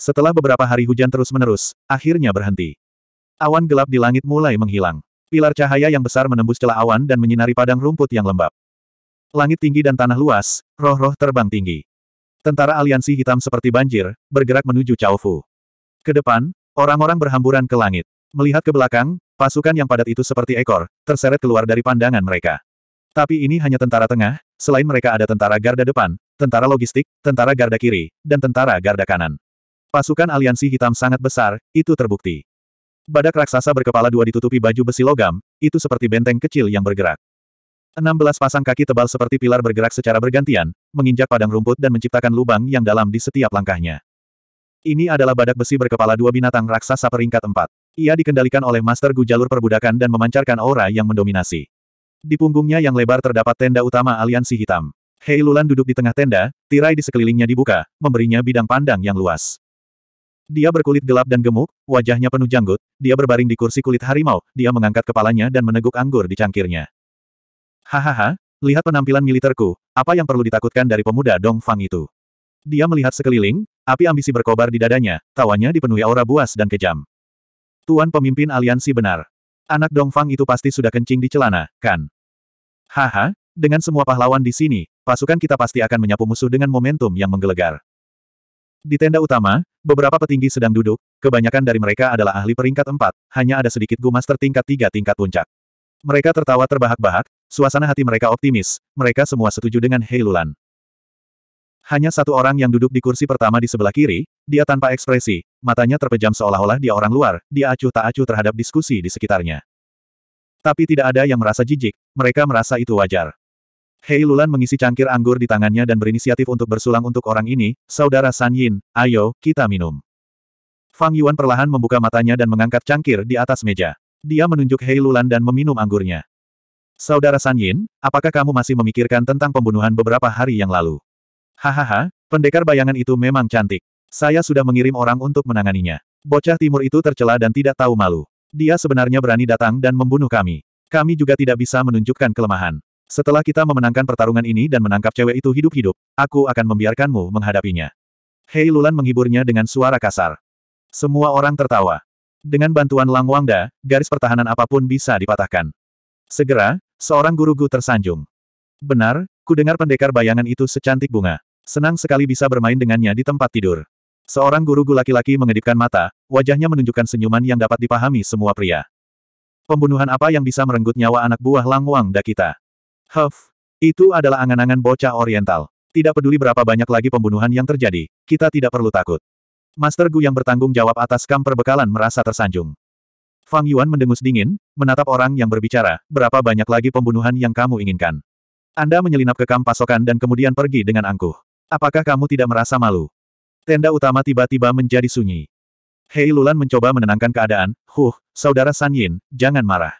Setelah beberapa hari hujan terus-menerus, akhirnya berhenti. Awan gelap di langit mulai menghilang. Pilar cahaya yang besar menembus celah awan dan menyinari padang rumput yang lembab. Langit tinggi dan tanah luas, roh-roh terbang tinggi. Tentara aliansi hitam seperti banjir, bergerak menuju Fu. Ke depan, orang-orang berhamburan ke langit. Melihat ke belakang, pasukan yang padat itu seperti ekor, terseret keluar dari pandangan mereka. Tapi ini hanya tentara tengah, selain mereka ada tentara garda depan, tentara logistik, tentara garda kiri, dan tentara garda kanan. Pasukan aliansi hitam sangat besar, itu terbukti. Badak raksasa berkepala dua ditutupi baju besi logam, itu seperti benteng kecil yang bergerak. 16 pasang kaki tebal seperti pilar bergerak secara bergantian, menginjak padang rumput dan menciptakan lubang yang dalam di setiap langkahnya. Ini adalah badak besi berkepala dua binatang raksasa peringkat 4. Ia dikendalikan oleh Master Gu jalur perbudakan dan memancarkan aura yang mendominasi. Di punggungnya yang lebar terdapat tenda utama aliansi hitam. Hei Lulan duduk di tengah tenda, tirai di sekelilingnya dibuka, memberinya bidang pandang yang luas. Dia berkulit gelap dan gemuk, wajahnya penuh janggut, dia berbaring di kursi kulit harimau, dia mengangkat kepalanya dan meneguk anggur di cangkirnya. Hahaha, lihat penampilan militerku, apa yang perlu ditakutkan dari pemuda Dongfang itu? Dia melihat sekeliling, api ambisi berkobar di dadanya, tawanya dipenuhi aura buas dan kejam. Tuan pemimpin aliansi benar. Anak Dongfang itu pasti sudah kencing di celana, kan? Haha, dengan semua pahlawan di sini, pasukan kita pasti akan menyapu musuh dengan momentum yang menggelegar. Di tenda utama, beberapa petinggi sedang duduk, kebanyakan dari mereka adalah ahli peringkat empat, hanya ada sedikit gumas tertingkat tiga tingkat puncak. Mereka tertawa terbahak-bahak, suasana hati mereka optimis, mereka semua setuju dengan Hei Lulan. Hanya satu orang yang duduk di kursi pertama di sebelah kiri, dia tanpa ekspresi, matanya terpejam seolah-olah dia orang luar, dia acuh tak acuh terhadap diskusi di sekitarnya. Tapi tidak ada yang merasa jijik, mereka merasa itu wajar. Hei Lulan mengisi cangkir anggur di tangannya dan berinisiatif untuk bersulang untuk orang ini, Saudara San Yin, ayo, kita minum. Fang Yuan perlahan membuka matanya dan mengangkat cangkir di atas meja. Dia menunjuk Hei Lulan dan meminum anggurnya. Saudara San Yin, apakah kamu masih memikirkan tentang pembunuhan beberapa hari yang lalu? Hahaha, pendekar bayangan itu memang cantik. Saya sudah mengirim orang untuk menanganinya. Bocah timur itu tercela dan tidak tahu malu. Dia sebenarnya berani datang dan membunuh kami. Kami juga tidak bisa menunjukkan kelemahan. Setelah kita memenangkan pertarungan ini dan menangkap cewek itu hidup-hidup, aku akan membiarkanmu menghadapinya. Hei Lulan menghiburnya dengan suara kasar. Semua orang tertawa. Dengan bantuan Lang Wangda, garis pertahanan apapun bisa dipatahkan. Segera, seorang guru guru tersanjung. Benar, ku dengar pendekar bayangan itu secantik bunga. Senang sekali bisa bermain dengannya di tempat tidur. Seorang guru guru laki-laki mengedipkan mata, wajahnya menunjukkan senyuman yang dapat dipahami semua pria. Pembunuhan apa yang bisa merenggut nyawa anak buah Lang Wangda kita? Huff, itu adalah angan-angan bocah oriental. Tidak peduli berapa banyak lagi pembunuhan yang terjadi, kita tidak perlu takut. Master Gu yang bertanggung jawab atas kam perbekalan merasa tersanjung. Fang Yuan mendengus dingin, menatap orang yang berbicara, berapa banyak lagi pembunuhan yang kamu inginkan. Anda menyelinap ke kam pasokan dan kemudian pergi dengan angkuh. Apakah kamu tidak merasa malu? Tenda utama tiba-tiba menjadi sunyi. Hei Lulan mencoba menenangkan keadaan, huh, saudara San Yin, jangan marah.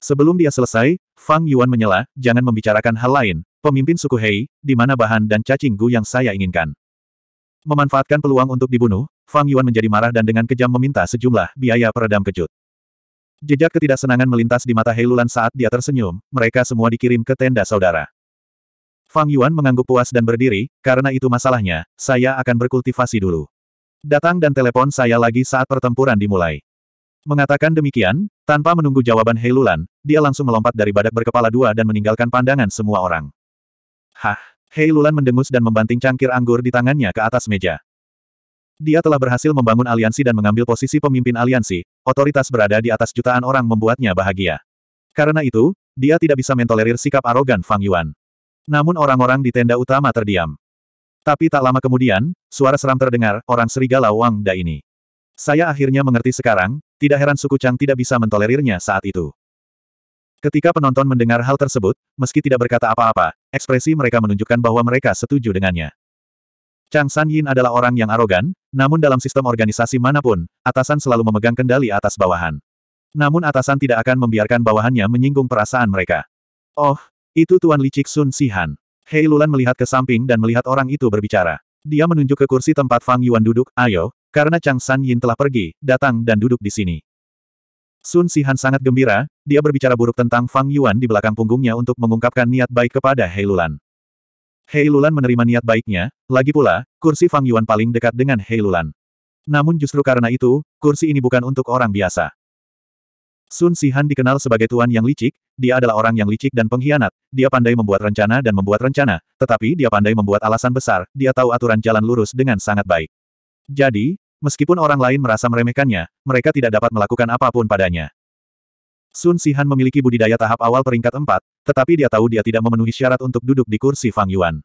Sebelum dia selesai, Fang Yuan menyela, jangan membicarakan hal lain, pemimpin suku Hei, di mana bahan dan cacing gu yang saya inginkan. Memanfaatkan peluang untuk dibunuh, Fang Yuan menjadi marah dan dengan kejam meminta sejumlah biaya peredam kejut. Jejak ketidaksenangan melintas di mata Heilulan saat dia tersenyum, mereka semua dikirim ke tenda saudara. Fang Yuan mengangguk puas dan berdiri, karena itu masalahnya, saya akan berkultivasi dulu. Datang dan telepon saya lagi saat pertempuran dimulai. Mengatakan demikian, tanpa menunggu jawaban Heilulan, dia langsung melompat dari badak berkepala dua dan meninggalkan pandangan semua orang. Hah! Heilulan mendengus dan membanting cangkir anggur di tangannya ke atas meja. Dia telah berhasil membangun aliansi dan mengambil posisi pemimpin aliansi, otoritas berada di atas jutaan orang membuatnya bahagia. Karena itu, dia tidak bisa mentolerir sikap arogan Fang Yuan. Namun orang-orang di tenda utama terdiam. Tapi tak lama kemudian, suara seram terdengar, orang serigala Wang Da ini. Saya akhirnya mengerti sekarang, tidak heran suku Chang tidak bisa mentolerirnya saat itu. Ketika penonton mendengar hal tersebut, meski tidak berkata apa-apa, ekspresi mereka menunjukkan bahwa mereka setuju dengannya. Chang San Yin adalah orang yang arogan, namun dalam sistem organisasi manapun, atasan selalu memegang kendali atas bawahan. Namun atasan tidak akan membiarkan bawahannya menyinggung perasaan mereka. Oh, itu Tuan Licik Sun Sihan. Hei Lulan melihat ke samping dan melihat orang itu berbicara. Dia menunjuk ke kursi tempat Fang Yuan duduk, ayo, karena Chang San Yin telah pergi, datang dan duduk di sini. Sun Sihan sangat gembira, dia berbicara buruk tentang Fang Yuan di belakang punggungnya untuk mengungkapkan niat baik kepada Hei Lulan. Hei Lulan menerima niat baiknya, lagi pula, kursi Fang Yuan paling dekat dengan Hei Lulan. Namun justru karena itu, kursi ini bukan untuk orang biasa. Sun Sihan dikenal sebagai tuan yang licik, dia adalah orang yang licik dan pengkhianat, dia pandai membuat rencana dan membuat rencana, tetapi dia pandai membuat alasan besar, dia tahu aturan jalan lurus dengan sangat baik. Jadi, meskipun orang lain merasa meremehkannya, mereka tidak dapat melakukan apapun padanya. Sun Sihan memiliki budidaya tahap awal peringkat 4, tetapi dia tahu dia tidak memenuhi syarat untuk duduk di kursi Fang Yuan.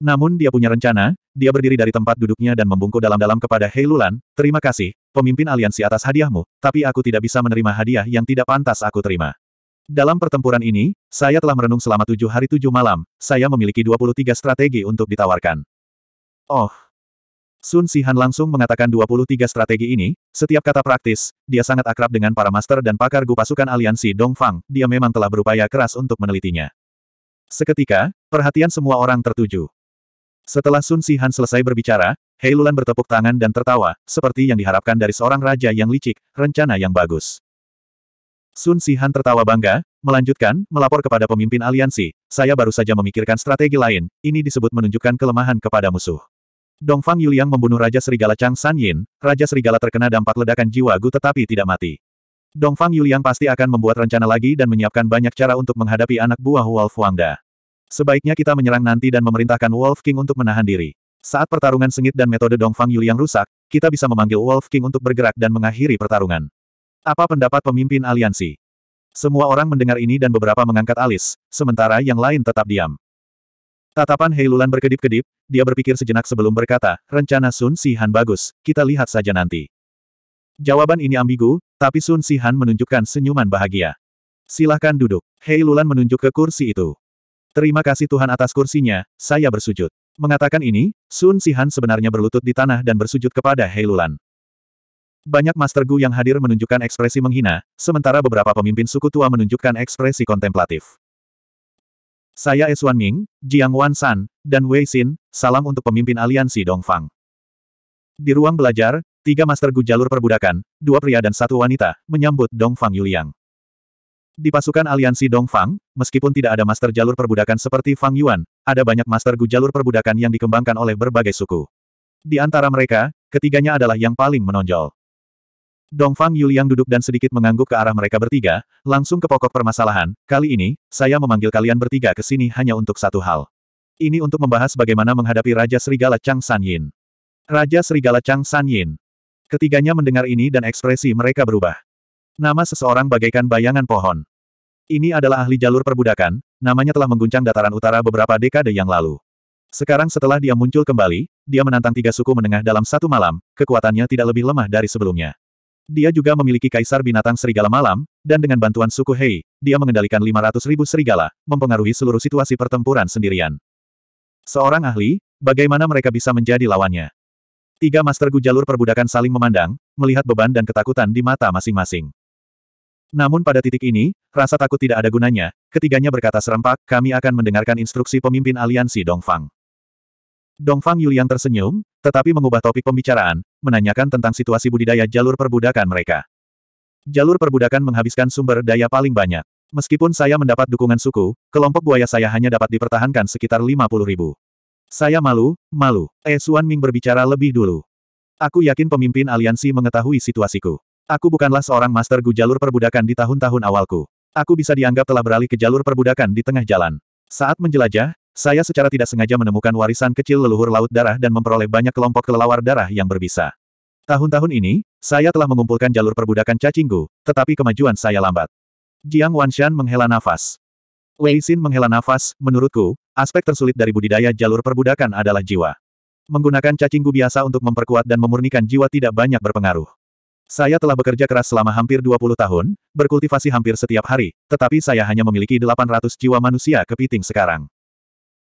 Namun dia punya rencana, dia berdiri dari tempat duduknya dan membungkuk dalam-dalam kepada Hei Lulan, terima kasih, pemimpin aliansi atas hadiahmu, tapi aku tidak bisa menerima hadiah yang tidak pantas aku terima. Dalam pertempuran ini, saya telah merenung selama tujuh hari tujuh malam, saya memiliki 23 strategi untuk ditawarkan. Oh, Sun Sihan langsung mengatakan 23 strategi ini, setiap kata praktis, dia sangat akrab dengan para master dan pakar gu pasukan aliansi Dongfang, dia memang telah berupaya keras untuk menelitinya. Seketika, perhatian semua orang tertuju. Setelah Sun Sihan selesai berbicara, Hei Lulan bertepuk tangan dan tertawa, seperti yang diharapkan dari seorang raja yang licik, rencana yang bagus. Sun Sihan tertawa bangga, melanjutkan, melapor kepada pemimpin aliansi, saya baru saja memikirkan strategi lain, ini disebut menunjukkan kelemahan kepada musuh. Dongfang Yuliang membunuh Raja Serigala Chang San Yin, Raja Serigala terkena dampak ledakan jiwa Gu tetapi tidak mati. Dongfang Yuliang pasti akan membuat rencana lagi dan menyiapkan banyak cara untuk menghadapi anak buah Wolf Wangda. Sebaiknya kita menyerang nanti dan memerintahkan Wolf King untuk menahan diri. Saat pertarungan sengit dan metode Dongfang Yuliang rusak, kita bisa memanggil Wolf King untuk bergerak dan mengakhiri pertarungan. Apa pendapat pemimpin aliansi? Semua orang mendengar ini dan beberapa mengangkat alis, sementara yang lain tetap diam. Tatapan Heilulan berkedip-kedip, dia berpikir sejenak sebelum berkata, rencana Sun Sihan bagus, kita lihat saja nanti. Jawaban ini ambigu, tapi Sun Sihan menunjukkan senyuman bahagia. Silahkan duduk. Heilulan menunjuk ke kursi itu. Terima kasih Tuhan atas kursinya, saya bersujud. Mengatakan ini, Sun Sihan sebenarnya berlutut di tanah dan bersujud kepada Heilulan. Banyak Master Gu yang hadir menunjukkan ekspresi menghina, sementara beberapa pemimpin suku tua menunjukkan ekspresi kontemplatif. Saya Esuan Ming, Jiang Wan San, dan Wei Xin, salam untuk pemimpin aliansi Dongfang. Di ruang belajar, tiga master gu jalur perbudakan, dua pria dan satu wanita, menyambut Dongfang Yuliang. Di pasukan aliansi Dongfang, meskipun tidak ada master jalur perbudakan seperti Fang Yuan, ada banyak master gu jalur perbudakan yang dikembangkan oleh berbagai suku. Di antara mereka, ketiganya adalah yang paling menonjol. Dongfang Yuliang duduk dan sedikit mengangguk ke arah mereka bertiga, langsung ke pokok permasalahan, kali ini, saya memanggil kalian bertiga ke sini hanya untuk satu hal. Ini untuk membahas bagaimana menghadapi Raja Serigala Chang San Yin. Raja Serigala Chang San Yin. Ketiganya mendengar ini dan ekspresi mereka berubah. Nama seseorang bagaikan bayangan pohon. Ini adalah ahli jalur perbudakan, namanya telah mengguncang dataran utara beberapa dekade yang lalu. Sekarang setelah dia muncul kembali, dia menantang tiga suku menengah dalam satu malam, kekuatannya tidak lebih lemah dari sebelumnya. Dia juga memiliki kaisar binatang serigala malam, dan dengan bantuan suku Hei, dia mengendalikan 500 ribu serigala, mempengaruhi seluruh situasi pertempuran sendirian. Seorang ahli, bagaimana mereka bisa menjadi lawannya? Tiga master Gu jalur perbudakan saling memandang, melihat beban dan ketakutan di mata masing-masing. Namun pada titik ini, rasa takut tidak ada gunanya, ketiganya berkata serempak, kami akan mendengarkan instruksi pemimpin aliansi Dongfang. Dongfang Yuliang tersenyum, tetapi mengubah topik pembicaraan, menanyakan tentang situasi budidaya jalur perbudakan mereka. Jalur perbudakan menghabiskan sumber daya paling banyak. Meskipun saya mendapat dukungan suku, kelompok buaya saya hanya dapat dipertahankan sekitar 50 ribu. Saya malu, malu. Eh Suan Ming berbicara lebih dulu. Aku yakin pemimpin aliansi mengetahui situasiku. Aku bukanlah seorang master gu jalur perbudakan di tahun-tahun awalku. Aku bisa dianggap telah beralih ke jalur perbudakan di tengah jalan. Saat menjelajah, saya secara tidak sengaja menemukan warisan kecil leluhur laut darah dan memperoleh banyak kelompok kelelawar darah yang berbisa. Tahun-tahun ini, saya telah mengumpulkan jalur perbudakan cacingku, tetapi kemajuan saya lambat. Jiang Wanshan menghela nafas. Wei Xin menghela nafas, menurutku, aspek tersulit dari budidaya jalur perbudakan adalah jiwa. Menggunakan cacingku biasa untuk memperkuat dan memurnikan jiwa tidak banyak berpengaruh. Saya telah bekerja keras selama hampir 20 tahun, berkultivasi hampir setiap hari, tetapi saya hanya memiliki 800 jiwa manusia kepiting sekarang.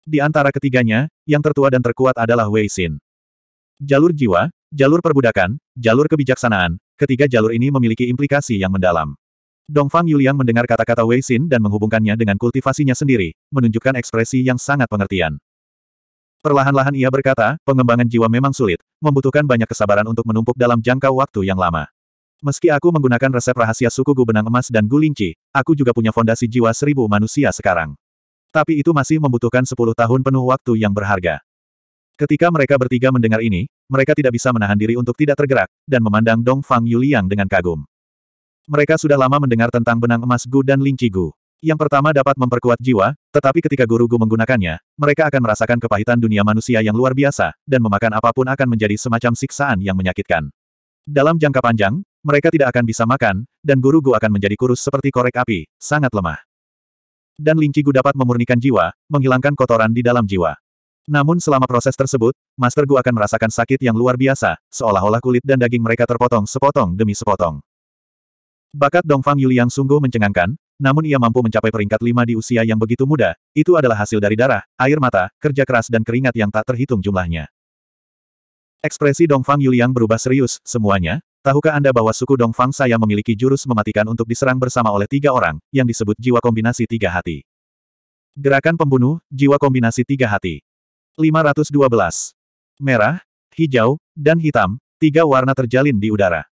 Di antara ketiganya, yang tertua dan terkuat adalah Wei Xin. Jalur jiwa, jalur perbudakan, jalur kebijaksanaan, ketiga jalur ini memiliki implikasi yang mendalam. Dongfang Yuliang mendengar kata-kata Wei Xin dan menghubungkannya dengan kultivasinya sendiri, menunjukkan ekspresi yang sangat pengertian. Perlahan-lahan ia berkata, pengembangan jiwa memang sulit, membutuhkan banyak kesabaran untuk menumpuk dalam jangka waktu yang lama. Meski aku menggunakan resep rahasia suku gu benang emas dan gulinci, aku juga punya fondasi jiwa seribu manusia sekarang. Tapi itu masih membutuhkan sepuluh tahun penuh waktu yang berharga. Ketika mereka bertiga mendengar ini, mereka tidak bisa menahan diri untuk tidak tergerak, dan memandang Dong Fang Yuliang dengan kagum. Mereka sudah lama mendengar tentang benang emas Gu dan Lin Gu. Yang pertama dapat memperkuat jiwa, tetapi ketika guru Gu menggunakannya, mereka akan merasakan kepahitan dunia manusia yang luar biasa, dan memakan apapun akan menjadi semacam siksaan yang menyakitkan. Dalam jangka panjang, mereka tidak akan bisa makan, dan guru Gu akan menjadi kurus seperti korek api, sangat lemah dan Qigu dapat memurnikan jiwa, menghilangkan kotoran di dalam jiwa. Namun selama proses tersebut, Master Gu akan merasakan sakit yang luar biasa, seolah-olah kulit dan daging mereka terpotong sepotong demi sepotong. Bakat Dongfang Yuliang sungguh mencengangkan, namun ia mampu mencapai peringkat lima di usia yang begitu muda, itu adalah hasil dari darah, air mata, kerja keras dan keringat yang tak terhitung jumlahnya. Ekspresi Dongfang Yuliang berubah serius, semuanya, Tahukah Anda bahwa suku Dongfang saya memiliki jurus mematikan untuk diserang bersama oleh tiga orang, yang disebut jiwa kombinasi tiga hati. Gerakan pembunuh, jiwa kombinasi tiga hati. 512. Merah, hijau, dan hitam, tiga warna terjalin di udara.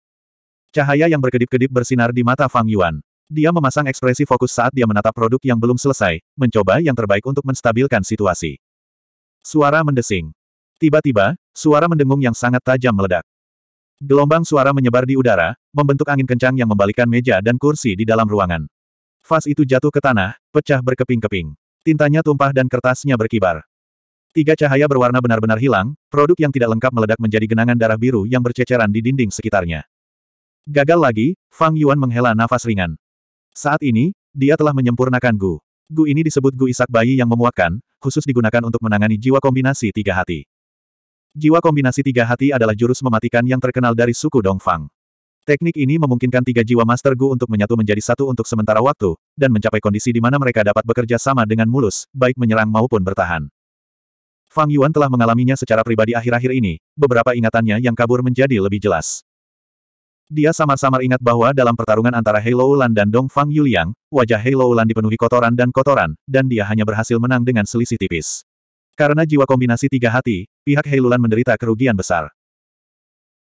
Cahaya yang berkedip-kedip bersinar di mata Fang Yuan. Dia memasang ekspresi fokus saat dia menatap produk yang belum selesai, mencoba yang terbaik untuk menstabilkan situasi. Suara mendesing. Tiba-tiba, suara mendengung yang sangat tajam meledak. Gelombang suara menyebar di udara, membentuk angin kencang yang membalikan meja dan kursi di dalam ruangan. Vas itu jatuh ke tanah, pecah berkeping-keping. Tintanya tumpah dan kertasnya berkibar. Tiga cahaya berwarna benar-benar hilang, produk yang tidak lengkap meledak menjadi genangan darah biru yang berceceran di dinding sekitarnya. Gagal lagi, Fang Yuan menghela nafas ringan. Saat ini, dia telah menyempurnakan Gu. Gu ini disebut Gu Isak Bayi yang memuakkan, khusus digunakan untuk menangani jiwa kombinasi tiga hati jiwa kombinasi tiga hati adalah jurus mematikan yang terkenal dari suku Dongfang. Teknik ini memungkinkan tiga jiwa Master Gu untuk menyatu menjadi satu untuk sementara waktu, dan mencapai kondisi di mana mereka dapat bekerja sama dengan mulus, baik menyerang maupun bertahan. Fang Yuan telah mengalaminya secara pribadi akhir-akhir ini, beberapa ingatannya yang kabur menjadi lebih jelas. Dia samar-samar ingat bahwa dalam pertarungan antara Hei Lan dan Dong Fang Yuliang, wajah Hei Lan dipenuhi kotoran dan kotoran, dan dia hanya berhasil menang dengan selisih tipis. Karena jiwa kombinasi tiga hati, pihak Heilulan menderita kerugian besar.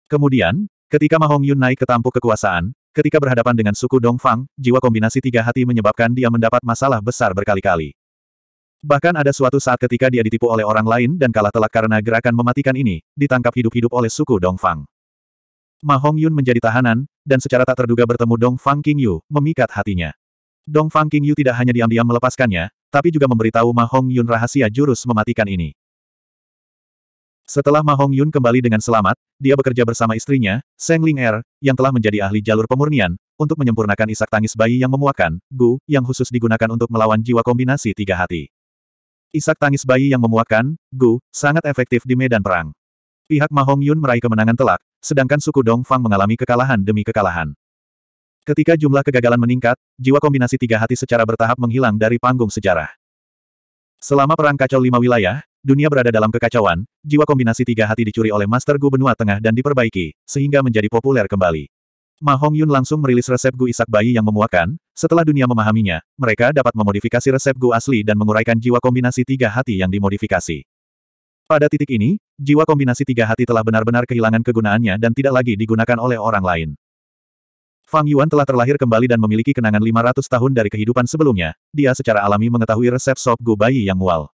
Kemudian, ketika Mahong Yun naik ke tampuk kekuasaan, ketika berhadapan dengan suku Dongfang, jiwa kombinasi tiga hati menyebabkan dia mendapat masalah besar berkali-kali. Bahkan ada suatu saat ketika dia ditipu oleh orang lain dan kalah telak karena gerakan mematikan ini, ditangkap hidup-hidup oleh suku Dongfang. Mahong Yun menjadi tahanan, dan secara tak terduga bertemu Dongfang Fang King Yu, memikat hatinya. Dongfang Fang King Yu tidak hanya diam-diam melepaskannya, tapi juga memberitahu Ma Hong Yun rahasia jurus mematikan ini. Setelah Mahong Yun kembali dengan selamat, dia bekerja bersama istrinya, Seng Ling Er, yang telah menjadi ahli jalur pemurnian, untuk menyempurnakan isak tangis bayi yang memuakan, Gu, yang khusus digunakan untuk melawan jiwa kombinasi tiga hati. Isak tangis bayi yang memuakan, Gu, sangat efektif di medan perang. Pihak Mahong Yun meraih kemenangan telak, sedangkan suku Dong Fang mengalami kekalahan demi kekalahan. Ketika jumlah kegagalan meningkat, jiwa kombinasi tiga hati secara bertahap menghilang dari panggung sejarah. Selama perang kacau lima wilayah, dunia berada dalam kekacauan, jiwa kombinasi tiga hati dicuri oleh Master Gu Benua Tengah dan diperbaiki, sehingga menjadi populer kembali. Ma Hong Yun langsung merilis resep Gu Isak Bayi yang memuakan, setelah dunia memahaminya, mereka dapat memodifikasi resep Gu asli dan menguraikan jiwa kombinasi tiga hati yang dimodifikasi. Pada titik ini, jiwa kombinasi tiga hati telah benar-benar kehilangan kegunaannya dan tidak lagi digunakan oleh orang lain. Fang Yuan telah terlahir kembali dan memiliki kenangan 500 tahun dari kehidupan sebelumnya, dia secara alami mengetahui resep sop gu bayi yang mual.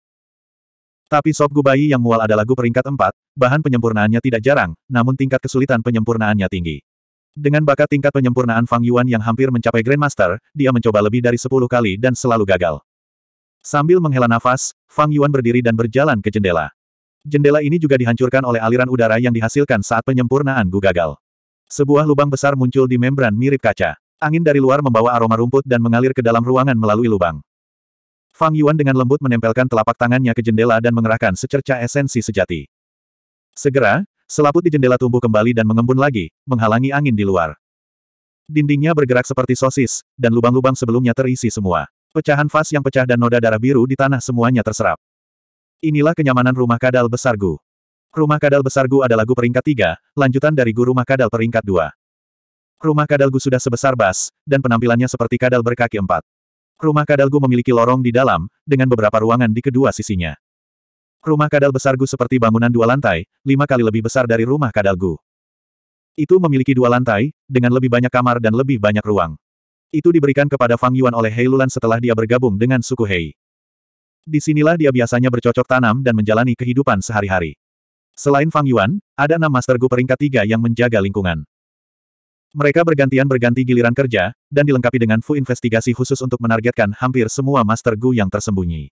Tapi sop gu bayi yang mual adalah gu peringkat 4, bahan penyempurnaannya tidak jarang, namun tingkat kesulitan penyempurnaannya tinggi. Dengan bakat tingkat penyempurnaan Fang Yuan yang hampir mencapai Grandmaster, dia mencoba lebih dari 10 kali dan selalu gagal. Sambil menghela nafas, Fang Yuan berdiri dan berjalan ke jendela. Jendela ini juga dihancurkan oleh aliran udara yang dihasilkan saat penyempurnaan Gu gagal. Sebuah lubang besar muncul di membran mirip kaca. Angin dari luar membawa aroma rumput dan mengalir ke dalam ruangan melalui lubang. Fang Yuan dengan lembut menempelkan telapak tangannya ke jendela dan mengerahkan secerca esensi sejati. Segera, selaput di jendela tumbuh kembali dan mengembun lagi, menghalangi angin di luar. Dindingnya bergerak seperti sosis, dan lubang-lubang sebelumnya terisi semua. Pecahan vas yang pecah dan noda darah biru di tanah semuanya terserap. Inilah kenyamanan rumah kadal besar Gu. Rumah Kadal Besar Gu adalah Gu peringkat 3, lanjutan dari Gu Rumah Kadal peringkat 2. Rumah Kadal Gu sudah sebesar bas, dan penampilannya seperti kadal berkaki empat. Rumah Kadal Gu memiliki lorong di dalam, dengan beberapa ruangan di kedua sisinya. Rumah Kadal Besar Gu seperti bangunan dua lantai, lima kali lebih besar dari Rumah Kadal Gu. Itu memiliki dua lantai, dengan lebih banyak kamar dan lebih banyak ruang. Itu diberikan kepada Fang Yuan oleh Hei Lulan setelah dia bergabung dengan suku Hei. Disinilah dia biasanya bercocok tanam dan menjalani kehidupan sehari-hari. Selain Fang Yuan, ada enam Master Gu peringkat tiga yang menjaga lingkungan. Mereka bergantian-berganti giliran kerja, dan dilengkapi dengan Fu investigasi khusus untuk menargetkan hampir semua Master Gu yang tersembunyi.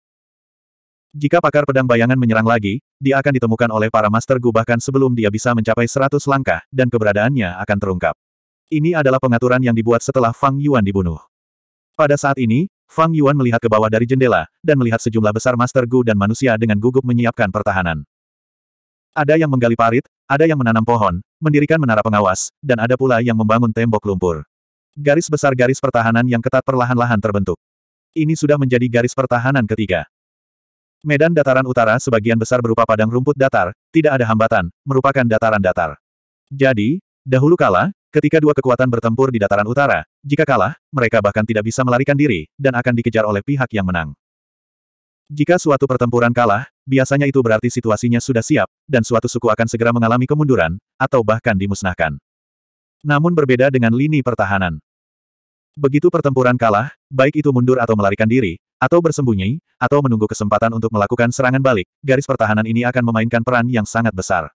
Jika pakar pedang bayangan menyerang lagi, dia akan ditemukan oleh para Master Gu bahkan sebelum dia bisa mencapai 100 langkah, dan keberadaannya akan terungkap. Ini adalah pengaturan yang dibuat setelah Fang Yuan dibunuh. Pada saat ini, Fang Yuan melihat ke bawah dari jendela, dan melihat sejumlah besar Master Gu dan manusia dengan gugup menyiapkan pertahanan. Ada yang menggali parit, ada yang menanam pohon, mendirikan menara pengawas, dan ada pula yang membangun tembok lumpur. Garis besar garis pertahanan yang ketat perlahan-lahan terbentuk. Ini sudah menjadi garis pertahanan ketiga. Medan dataran utara sebagian besar berupa padang rumput datar, tidak ada hambatan, merupakan dataran datar. Jadi, dahulu kala, Ketika dua kekuatan bertempur di dataran utara, jika kalah, mereka bahkan tidak bisa melarikan diri, dan akan dikejar oleh pihak yang menang. Jika suatu pertempuran kalah, biasanya itu berarti situasinya sudah siap, dan suatu suku akan segera mengalami kemunduran, atau bahkan dimusnahkan. Namun berbeda dengan lini pertahanan. Begitu pertempuran kalah, baik itu mundur atau melarikan diri, atau bersembunyi, atau menunggu kesempatan untuk melakukan serangan balik, garis pertahanan ini akan memainkan peran yang sangat besar.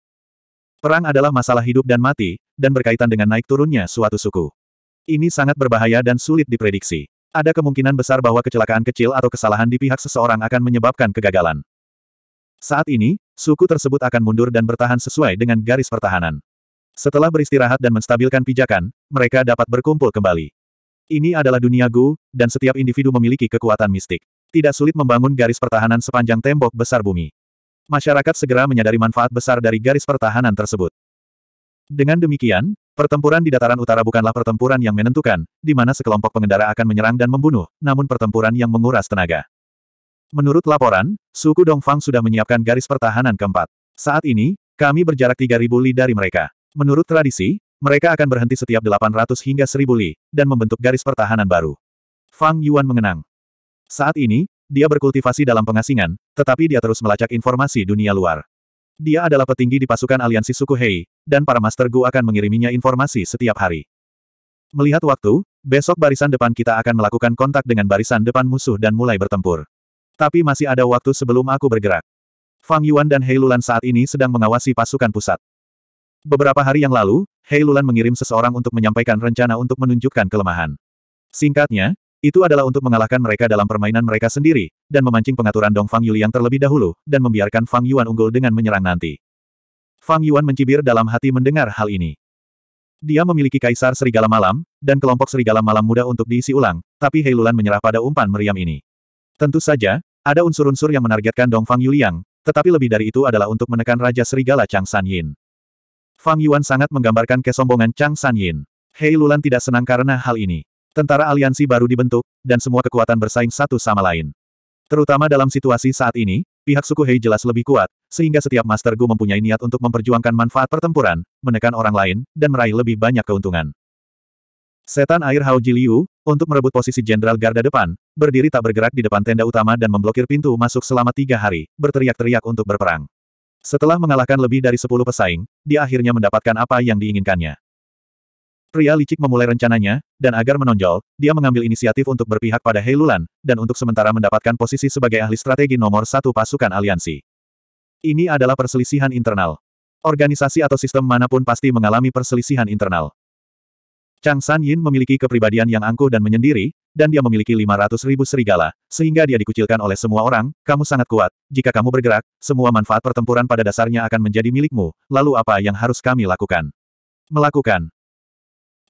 Perang adalah masalah hidup dan mati, dan berkaitan dengan naik turunnya suatu suku. Ini sangat berbahaya dan sulit diprediksi. Ada kemungkinan besar bahwa kecelakaan kecil atau kesalahan di pihak seseorang akan menyebabkan kegagalan. Saat ini, suku tersebut akan mundur dan bertahan sesuai dengan garis pertahanan. Setelah beristirahat dan menstabilkan pijakan, mereka dapat berkumpul kembali. Ini adalah dunia Gu, dan setiap individu memiliki kekuatan mistik. Tidak sulit membangun garis pertahanan sepanjang tembok besar bumi. Masyarakat segera menyadari manfaat besar dari garis pertahanan tersebut. Dengan demikian, pertempuran di dataran utara bukanlah pertempuran yang menentukan, di mana sekelompok pengendara akan menyerang dan membunuh, namun pertempuran yang menguras tenaga. Menurut laporan, suku Dongfang sudah menyiapkan garis pertahanan keempat. Saat ini, kami berjarak 3.000 li dari mereka. Menurut tradisi, mereka akan berhenti setiap 800 hingga 1.000 li, dan membentuk garis pertahanan baru. Fang Yuan mengenang. Saat ini, dia berkultivasi dalam pengasingan, tetapi dia terus melacak informasi dunia luar. Dia adalah petinggi di pasukan aliansi suku Hei, dan para Master Gu akan mengiriminya informasi setiap hari. Melihat waktu, besok barisan depan kita akan melakukan kontak dengan barisan depan musuh dan mulai bertempur. Tapi masih ada waktu sebelum aku bergerak. Fang Yuan dan Hei Lulan saat ini sedang mengawasi pasukan pusat. Beberapa hari yang lalu, Hei Lulan mengirim seseorang untuk menyampaikan rencana untuk menunjukkan kelemahan. Singkatnya, itu adalah untuk mengalahkan mereka dalam permainan mereka sendiri, dan memancing pengaturan Dong Fang Yuli yang terlebih dahulu, dan membiarkan Fang Yuan unggul dengan menyerang nanti. Fang Yuan mencibir dalam hati mendengar hal ini. Dia memiliki Kaisar Serigala Malam, dan kelompok Serigala Malam muda untuk diisi ulang, tapi Heilulan menyerah pada umpan meriam ini. Tentu saja, ada unsur-unsur yang menargetkan Dong Fang Yuliang, tetapi lebih dari itu adalah untuk menekan Raja Serigala Chang San Yin. Fang Yuan sangat menggambarkan kesombongan Chang San Yin. Heilulan tidak senang karena hal ini. Tentara aliansi baru dibentuk, dan semua kekuatan bersaing satu sama lain. Terutama dalam situasi saat ini, pihak suku Hei jelas lebih kuat, sehingga setiap Master Gu mempunyai niat untuk memperjuangkan manfaat pertempuran, menekan orang lain, dan meraih lebih banyak keuntungan. Setan air Hao Jiliu, untuk merebut posisi Jenderal Garda depan, berdiri tak bergerak di depan tenda utama dan memblokir pintu masuk selama tiga hari, berteriak-teriak untuk berperang. Setelah mengalahkan lebih dari sepuluh pesaing, dia akhirnya mendapatkan apa yang diinginkannya. Pria licik memulai rencananya, dan agar menonjol, dia mengambil inisiatif untuk berpihak pada Hei dan untuk sementara mendapatkan posisi sebagai ahli strategi nomor satu pasukan aliansi. Ini adalah perselisihan internal. Organisasi atau sistem manapun pasti mengalami perselisihan internal. Chang San Yin memiliki kepribadian yang angkuh dan menyendiri, dan dia memiliki 500 ribu serigala, sehingga dia dikucilkan oleh semua orang, kamu sangat kuat, jika kamu bergerak, semua manfaat pertempuran pada dasarnya akan menjadi milikmu, lalu apa yang harus kami lakukan? Melakukan.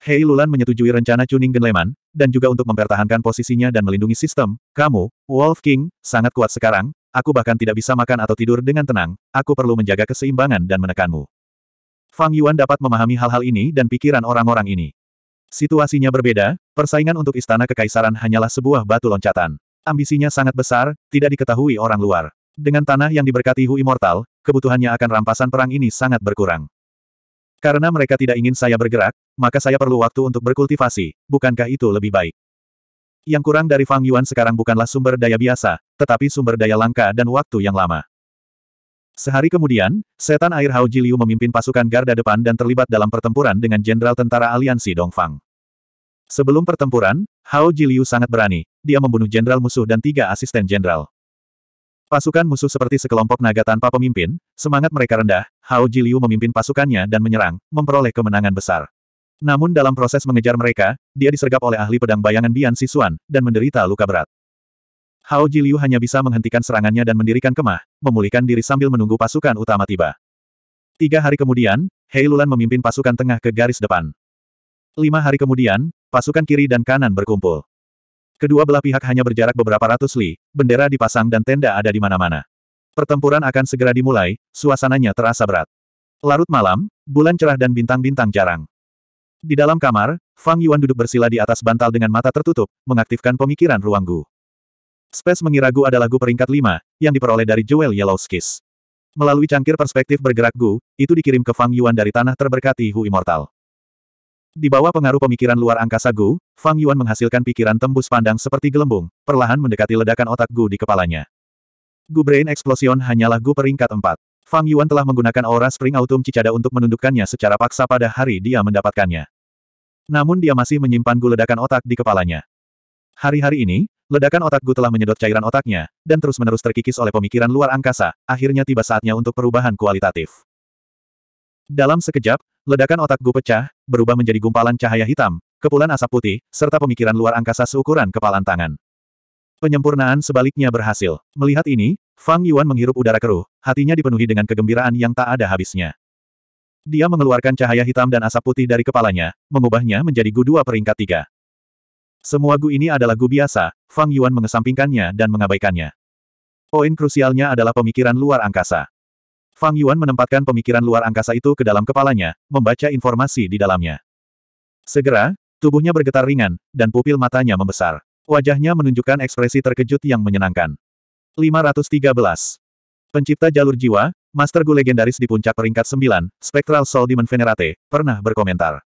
Hei Lulan menyetujui rencana Cuning Genleman, dan juga untuk mempertahankan posisinya dan melindungi sistem, kamu, Wolf King, sangat kuat sekarang, aku bahkan tidak bisa makan atau tidur dengan tenang, aku perlu menjaga keseimbangan dan menekanmu. Fang Yuan dapat memahami hal-hal ini dan pikiran orang-orang ini. Situasinya berbeda, persaingan untuk istana kekaisaran hanyalah sebuah batu loncatan. Ambisinya sangat besar, tidak diketahui orang luar. Dengan tanah yang diberkati Hu Immortal, kebutuhannya akan rampasan perang ini sangat berkurang. Karena mereka tidak ingin saya bergerak, maka saya perlu waktu untuk berkultivasi, bukankah itu lebih baik? Yang kurang dari Fang Yuan sekarang bukanlah sumber daya biasa, tetapi sumber daya langka dan waktu yang lama. Sehari kemudian, setan air Hao Jiliu memimpin pasukan garda depan dan terlibat dalam pertempuran dengan Jenderal Tentara Aliansi Dongfang. Sebelum pertempuran, Hao Jiliu sangat berani. Dia membunuh jenderal musuh dan tiga asisten jenderal. Pasukan musuh seperti sekelompok naga tanpa pemimpin, semangat mereka rendah, Hao Jiliu memimpin pasukannya dan menyerang, memperoleh kemenangan besar. Namun dalam proses mengejar mereka, dia disergap oleh ahli pedang bayangan Bian Sisuan, dan menderita luka berat. Hao Jiliu hanya bisa menghentikan serangannya dan mendirikan kemah, memulihkan diri sambil menunggu pasukan utama tiba. Tiga hari kemudian, Hei Lulan memimpin pasukan tengah ke garis depan. Lima hari kemudian, pasukan kiri dan kanan berkumpul. Kedua belah pihak hanya berjarak beberapa ratus li, bendera dipasang dan tenda ada di mana-mana. Pertempuran akan segera dimulai, suasananya terasa berat. Larut malam, bulan cerah dan bintang-bintang jarang. Di dalam kamar, Fang Yuan duduk bersila di atas bantal dengan mata tertutup, mengaktifkan pemikiran ruang Gu. Space mengira Gu adalah Gu peringkat 5, yang diperoleh dari Jewel Yellow Skis. Melalui cangkir perspektif bergerak Gu, itu dikirim ke Fang Yuan dari tanah terberkati Hu Immortal. Di bawah pengaruh pemikiran luar angkasa Gu, Fang Yuan menghasilkan pikiran tembus pandang seperti gelembung, perlahan mendekati ledakan otak Gu di kepalanya. Gu Brain Explosion hanyalah Gu peringkat 4. Fang Yuan telah menggunakan aura Spring Autumn Cicada untuk menundukkannya secara paksa pada hari dia mendapatkannya. Namun dia masih menyimpan Gu ledakan otak di kepalanya. Hari-hari ini, ledakan otak Gu telah menyedot cairan otaknya, dan terus-menerus terkikis oleh pemikiran luar angkasa, akhirnya tiba saatnya untuk perubahan kualitatif. Dalam sekejap, ledakan otak Gu pecah, berubah menjadi gumpalan cahaya hitam, kepulan asap putih, serta pemikiran luar angkasa seukuran kepalan tangan. Penyempurnaan sebaliknya berhasil. Melihat ini, Fang Yuan menghirup udara keruh, hatinya dipenuhi dengan kegembiraan yang tak ada habisnya. Dia mengeluarkan cahaya hitam dan asap putih dari kepalanya, mengubahnya menjadi Gu dua peringkat tiga. Semua Gu ini adalah Gu biasa, Fang Yuan mengesampingkannya dan mengabaikannya. Poin krusialnya adalah pemikiran luar angkasa. Fang Yuan menempatkan pemikiran luar angkasa itu ke dalam kepalanya, membaca informasi di dalamnya. Segera, tubuhnya bergetar ringan, dan pupil matanya membesar. Wajahnya menunjukkan ekspresi terkejut yang menyenangkan. 513. Pencipta jalur jiwa, Master Gu legendaris di puncak peringkat 9, Spectral Soul Demon Venerate, pernah berkomentar.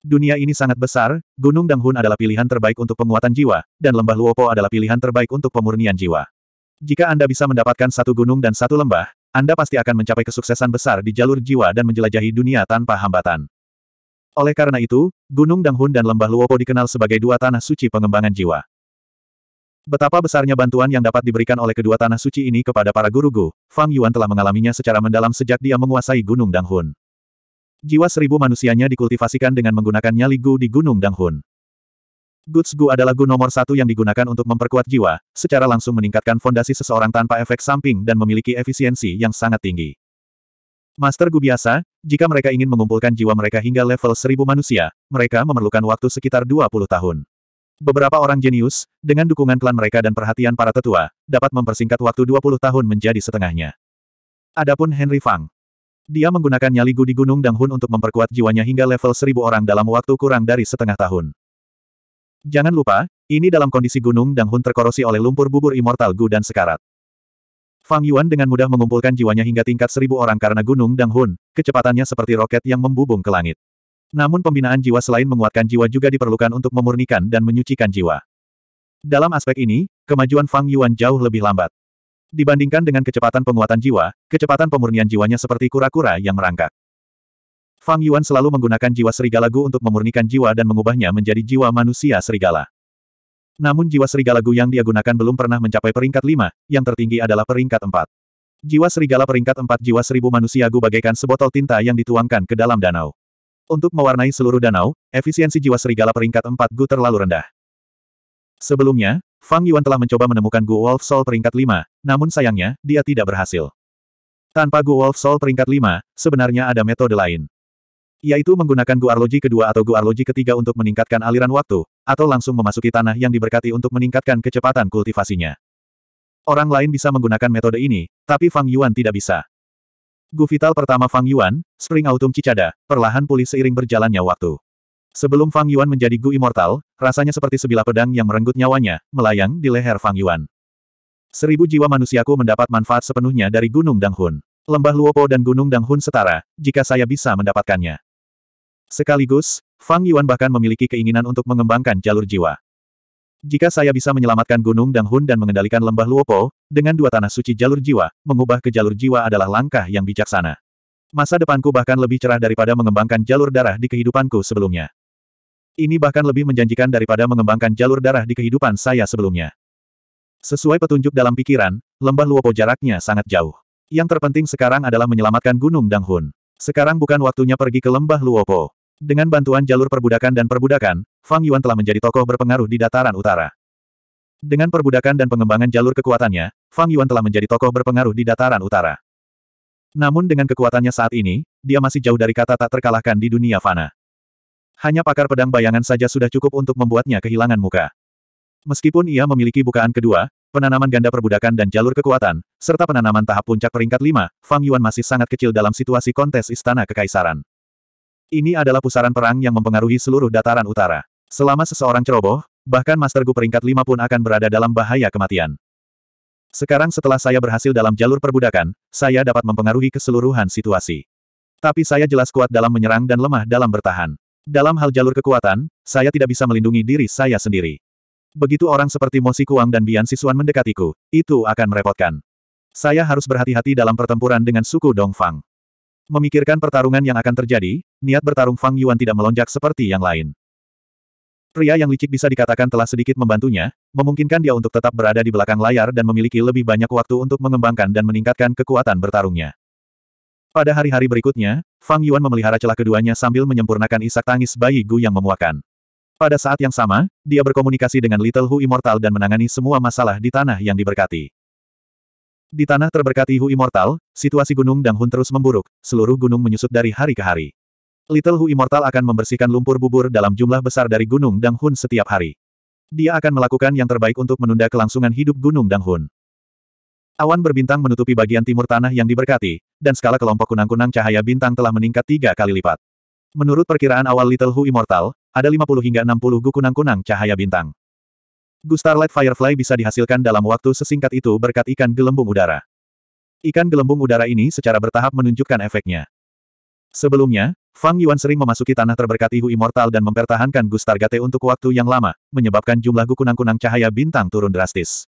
Dunia ini sangat besar, Gunung Danghun adalah pilihan terbaik untuk penguatan jiwa, dan Lembah Luopo adalah pilihan terbaik untuk pemurnian jiwa. Jika Anda bisa mendapatkan satu gunung dan satu lembah, anda pasti akan mencapai kesuksesan besar di jalur jiwa dan menjelajahi dunia tanpa hambatan. Oleh karena itu, Gunung Danghun dan Lembah Luopo dikenal sebagai dua tanah suci pengembangan jiwa. Betapa besarnya bantuan yang dapat diberikan oleh kedua tanah suci ini kepada para guru Gu? Fang Yuan telah mengalaminya secara mendalam sejak dia menguasai Gunung Danghun. Jiwa seribu manusianya dikultivasikan dengan menggunakan nyali Gu di Gunung Danghun. Guts Gu adalah Gu nomor satu yang digunakan untuk memperkuat jiwa, secara langsung meningkatkan fondasi seseorang tanpa efek samping dan memiliki efisiensi yang sangat tinggi. Master Gu biasa, jika mereka ingin mengumpulkan jiwa mereka hingga level seribu manusia, mereka memerlukan waktu sekitar 20 tahun. Beberapa orang jenius, dengan dukungan klan mereka dan perhatian para tetua, dapat mempersingkat waktu 20 tahun menjadi setengahnya. Adapun Henry Fang. Dia menggunakan nyali Gu di Gunung Danghun untuk memperkuat jiwanya hingga level seribu orang dalam waktu kurang dari setengah tahun. Jangan lupa, ini dalam kondisi gunung Danghun terkorosi oleh lumpur bubur Immortal Gu dan sekarat. Fang Yuan dengan mudah mengumpulkan jiwanya hingga tingkat seribu orang karena gunung Danghun, kecepatannya seperti roket yang membubung ke langit. Namun pembinaan jiwa selain menguatkan jiwa juga diperlukan untuk memurnikan dan menyucikan jiwa. Dalam aspek ini, kemajuan Fang Yuan jauh lebih lambat. Dibandingkan dengan kecepatan penguatan jiwa, kecepatan pemurnian jiwanya seperti kura-kura yang merangkak. Fang Yuan selalu menggunakan jiwa serigala Gu untuk memurnikan jiwa dan mengubahnya menjadi jiwa manusia serigala. Namun jiwa serigala Gu yang dia gunakan belum pernah mencapai peringkat 5, yang tertinggi adalah peringkat 4. Jiwa serigala peringkat 4 jiwa seribu manusia Gu bagaikan sebotol tinta yang dituangkan ke dalam danau. Untuk mewarnai seluruh danau, efisiensi jiwa serigala peringkat 4 Gu terlalu rendah. Sebelumnya, Fang Yuan telah mencoba menemukan Gu Wolf Soul peringkat 5, namun sayangnya, dia tidak berhasil. Tanpa Gu Wolf Soul peringkat 5, sebenarnya ada metode lain. Yaitu menggunakan guarloji kedua atau guarloji ketiga untuk meningkatkan aliran waktu, atau langsung memasuki tanah yang diberkati untuk meningkatkan kecepatan kultivasinya. Orang lain bisa menggunakan metode ini, tapi Fang Yuan tidak bisa. Gu vital pertama Fang Yuan, Spring Autumn Cicada, perlahan pulih seiring berjalannya waktu. Sebelum Fang Yuan menjadi Gu Immortal, rasanya seperti sebilah pedang yang merenggut nyawanya, melayang di leher Fang Yuan. Seribu jiwa manusiaku mendapat manfaat sepenuhnya dari Gunung Danghun. Lembah Luopo dan Gunung Danghun setara, jika saya bisa mendapatkannya. Sekaligus, Fang Yuan bahkan memiliki keinginan untuk mengembangkan jalur jiwa. Jika saya bisa menyelamatkan Gunung Dang Hun dan mengendalikan lembah Luopo, dengan dua tanah suci jalur jiwa, mengubah ke jalur jiwa adalah langkah yang bijaksana. Masa depanku bahkan lebih cerah daripada mengembangkan jalur darah di kehidupanku sebelumnya. Ini bahkan lebih menjanjikan daripada mengembangkan jalur darah di kehidupan saya sebelumnya. Sesuai petunjuk dalam pikiran, lembah Luopo jaraknya sangat jauh. Yang terpenting sekarang adalah menyelamatkan Gunung Dang Hun. Sekarang bukan waktunya pergi ke lembah Luopo. Dengan bantuan jalur perbudakan dan perbudakan, Fang Yuan telah menjadi tokoh berpengaruh di dataran utara. Dengan perbudakan dan pengembangan jalur kekuatannya, Fang Yuan telah menjadi tokoh berpengaruh di dataran utara. Namun dengan kekuatannya saat ini, dia masih jauh dari kata tak terkalahkan di dunia fana. Hanya pakar pedang bayangan saja sudah cukup untuk membuatnya kehilangan muka. Meskipun ia memiliki bukaan kedua, penanaman ganda perbudakan dan jalur kekuatan, serta penanaman tahap puncak peringkat lima, Fang Yuan masih sangat kecil dalam situasi kontes Istana Kekaisaran. Ini adalah pusaran perang yang mempengaruhi seluruh dataran utara. Selama seseorang ceroboh, bahkan Master Gu peringkat 5 pun akan berada dalam bahaya kematian. Sekarang setelah saya berhasil dalam jalur perbudakan, saya dapat mempengaruhi keseluruhan situasi. Tapi saya jelas kuat dalam menyerang dan lemah dalam bertahan. Dalam hal jalur kekuatan, saya tidak bisa melindungi diri saya sendiri. Begitu orang seperti Mosi Kuang dan Bian Sisuan mendekatiku, itu akan merepotkan. Saya harus berhati-hati dalam pertempuran dengan suku Dongfang. Memikirkan pertarungan yang akan terjadi, niat bertarung Fang Yuan tidak melonjak seperti yang lain. Pria yang licik bisa dikatakan telah sedikit membantunya, memungkinkan dia untuk tetap berada di belakang layar dan memiliki lebih banyak waktu untuk mengembangkan dan meningkatkan kekuatan bertarungnya. Pada hari-hari berikutnya, Fang Yuan memelihara celah keduanya sambil menyempurnakan isak tangis bayi Gu yang memuakan. Pada saat yang sama, dia berkomunikasi dengan Little Hu Immortal dan menangani semua masalah di tanah yang diberkati. Di tanah terberkati Hu Immortal, situasi Gunung Hun terus memburuk, seluruh gunung menyusut dari hari ke hari. Little Hu Immortal akan membersihkan lumpur bubur dalam jumlah besar dari Gunung Hun setiap hari. Dia akan melakukan yang terbaik untuk menunda kelangsungan hidup Gunung Hun. Awan berbintang menutupi bagian timur tanah yang diberkati, dan skala kelompok kunang-kunang cahaya bintang telah meningkat tiga kali lipat. Menurut perkiraan awal Little Hu Immortal, ada 50 hingga 60 gu kunang-kunang cahaya bintang. Starlight Firefly bisa dihasilkan dalam waktu sesingkat itu berkat ikan gelembung udara. Ikan gelembung udara ini secara bertahap menunjukkan efeknya. Sebelumnya, Fang Yuan sering memasuki tanah terberkat Ihu Immortal dan mempertahankan Gustargate untuk waktu yang lama, menyebabkan jumlah kunang-kunang cahaya bintang turun drastis.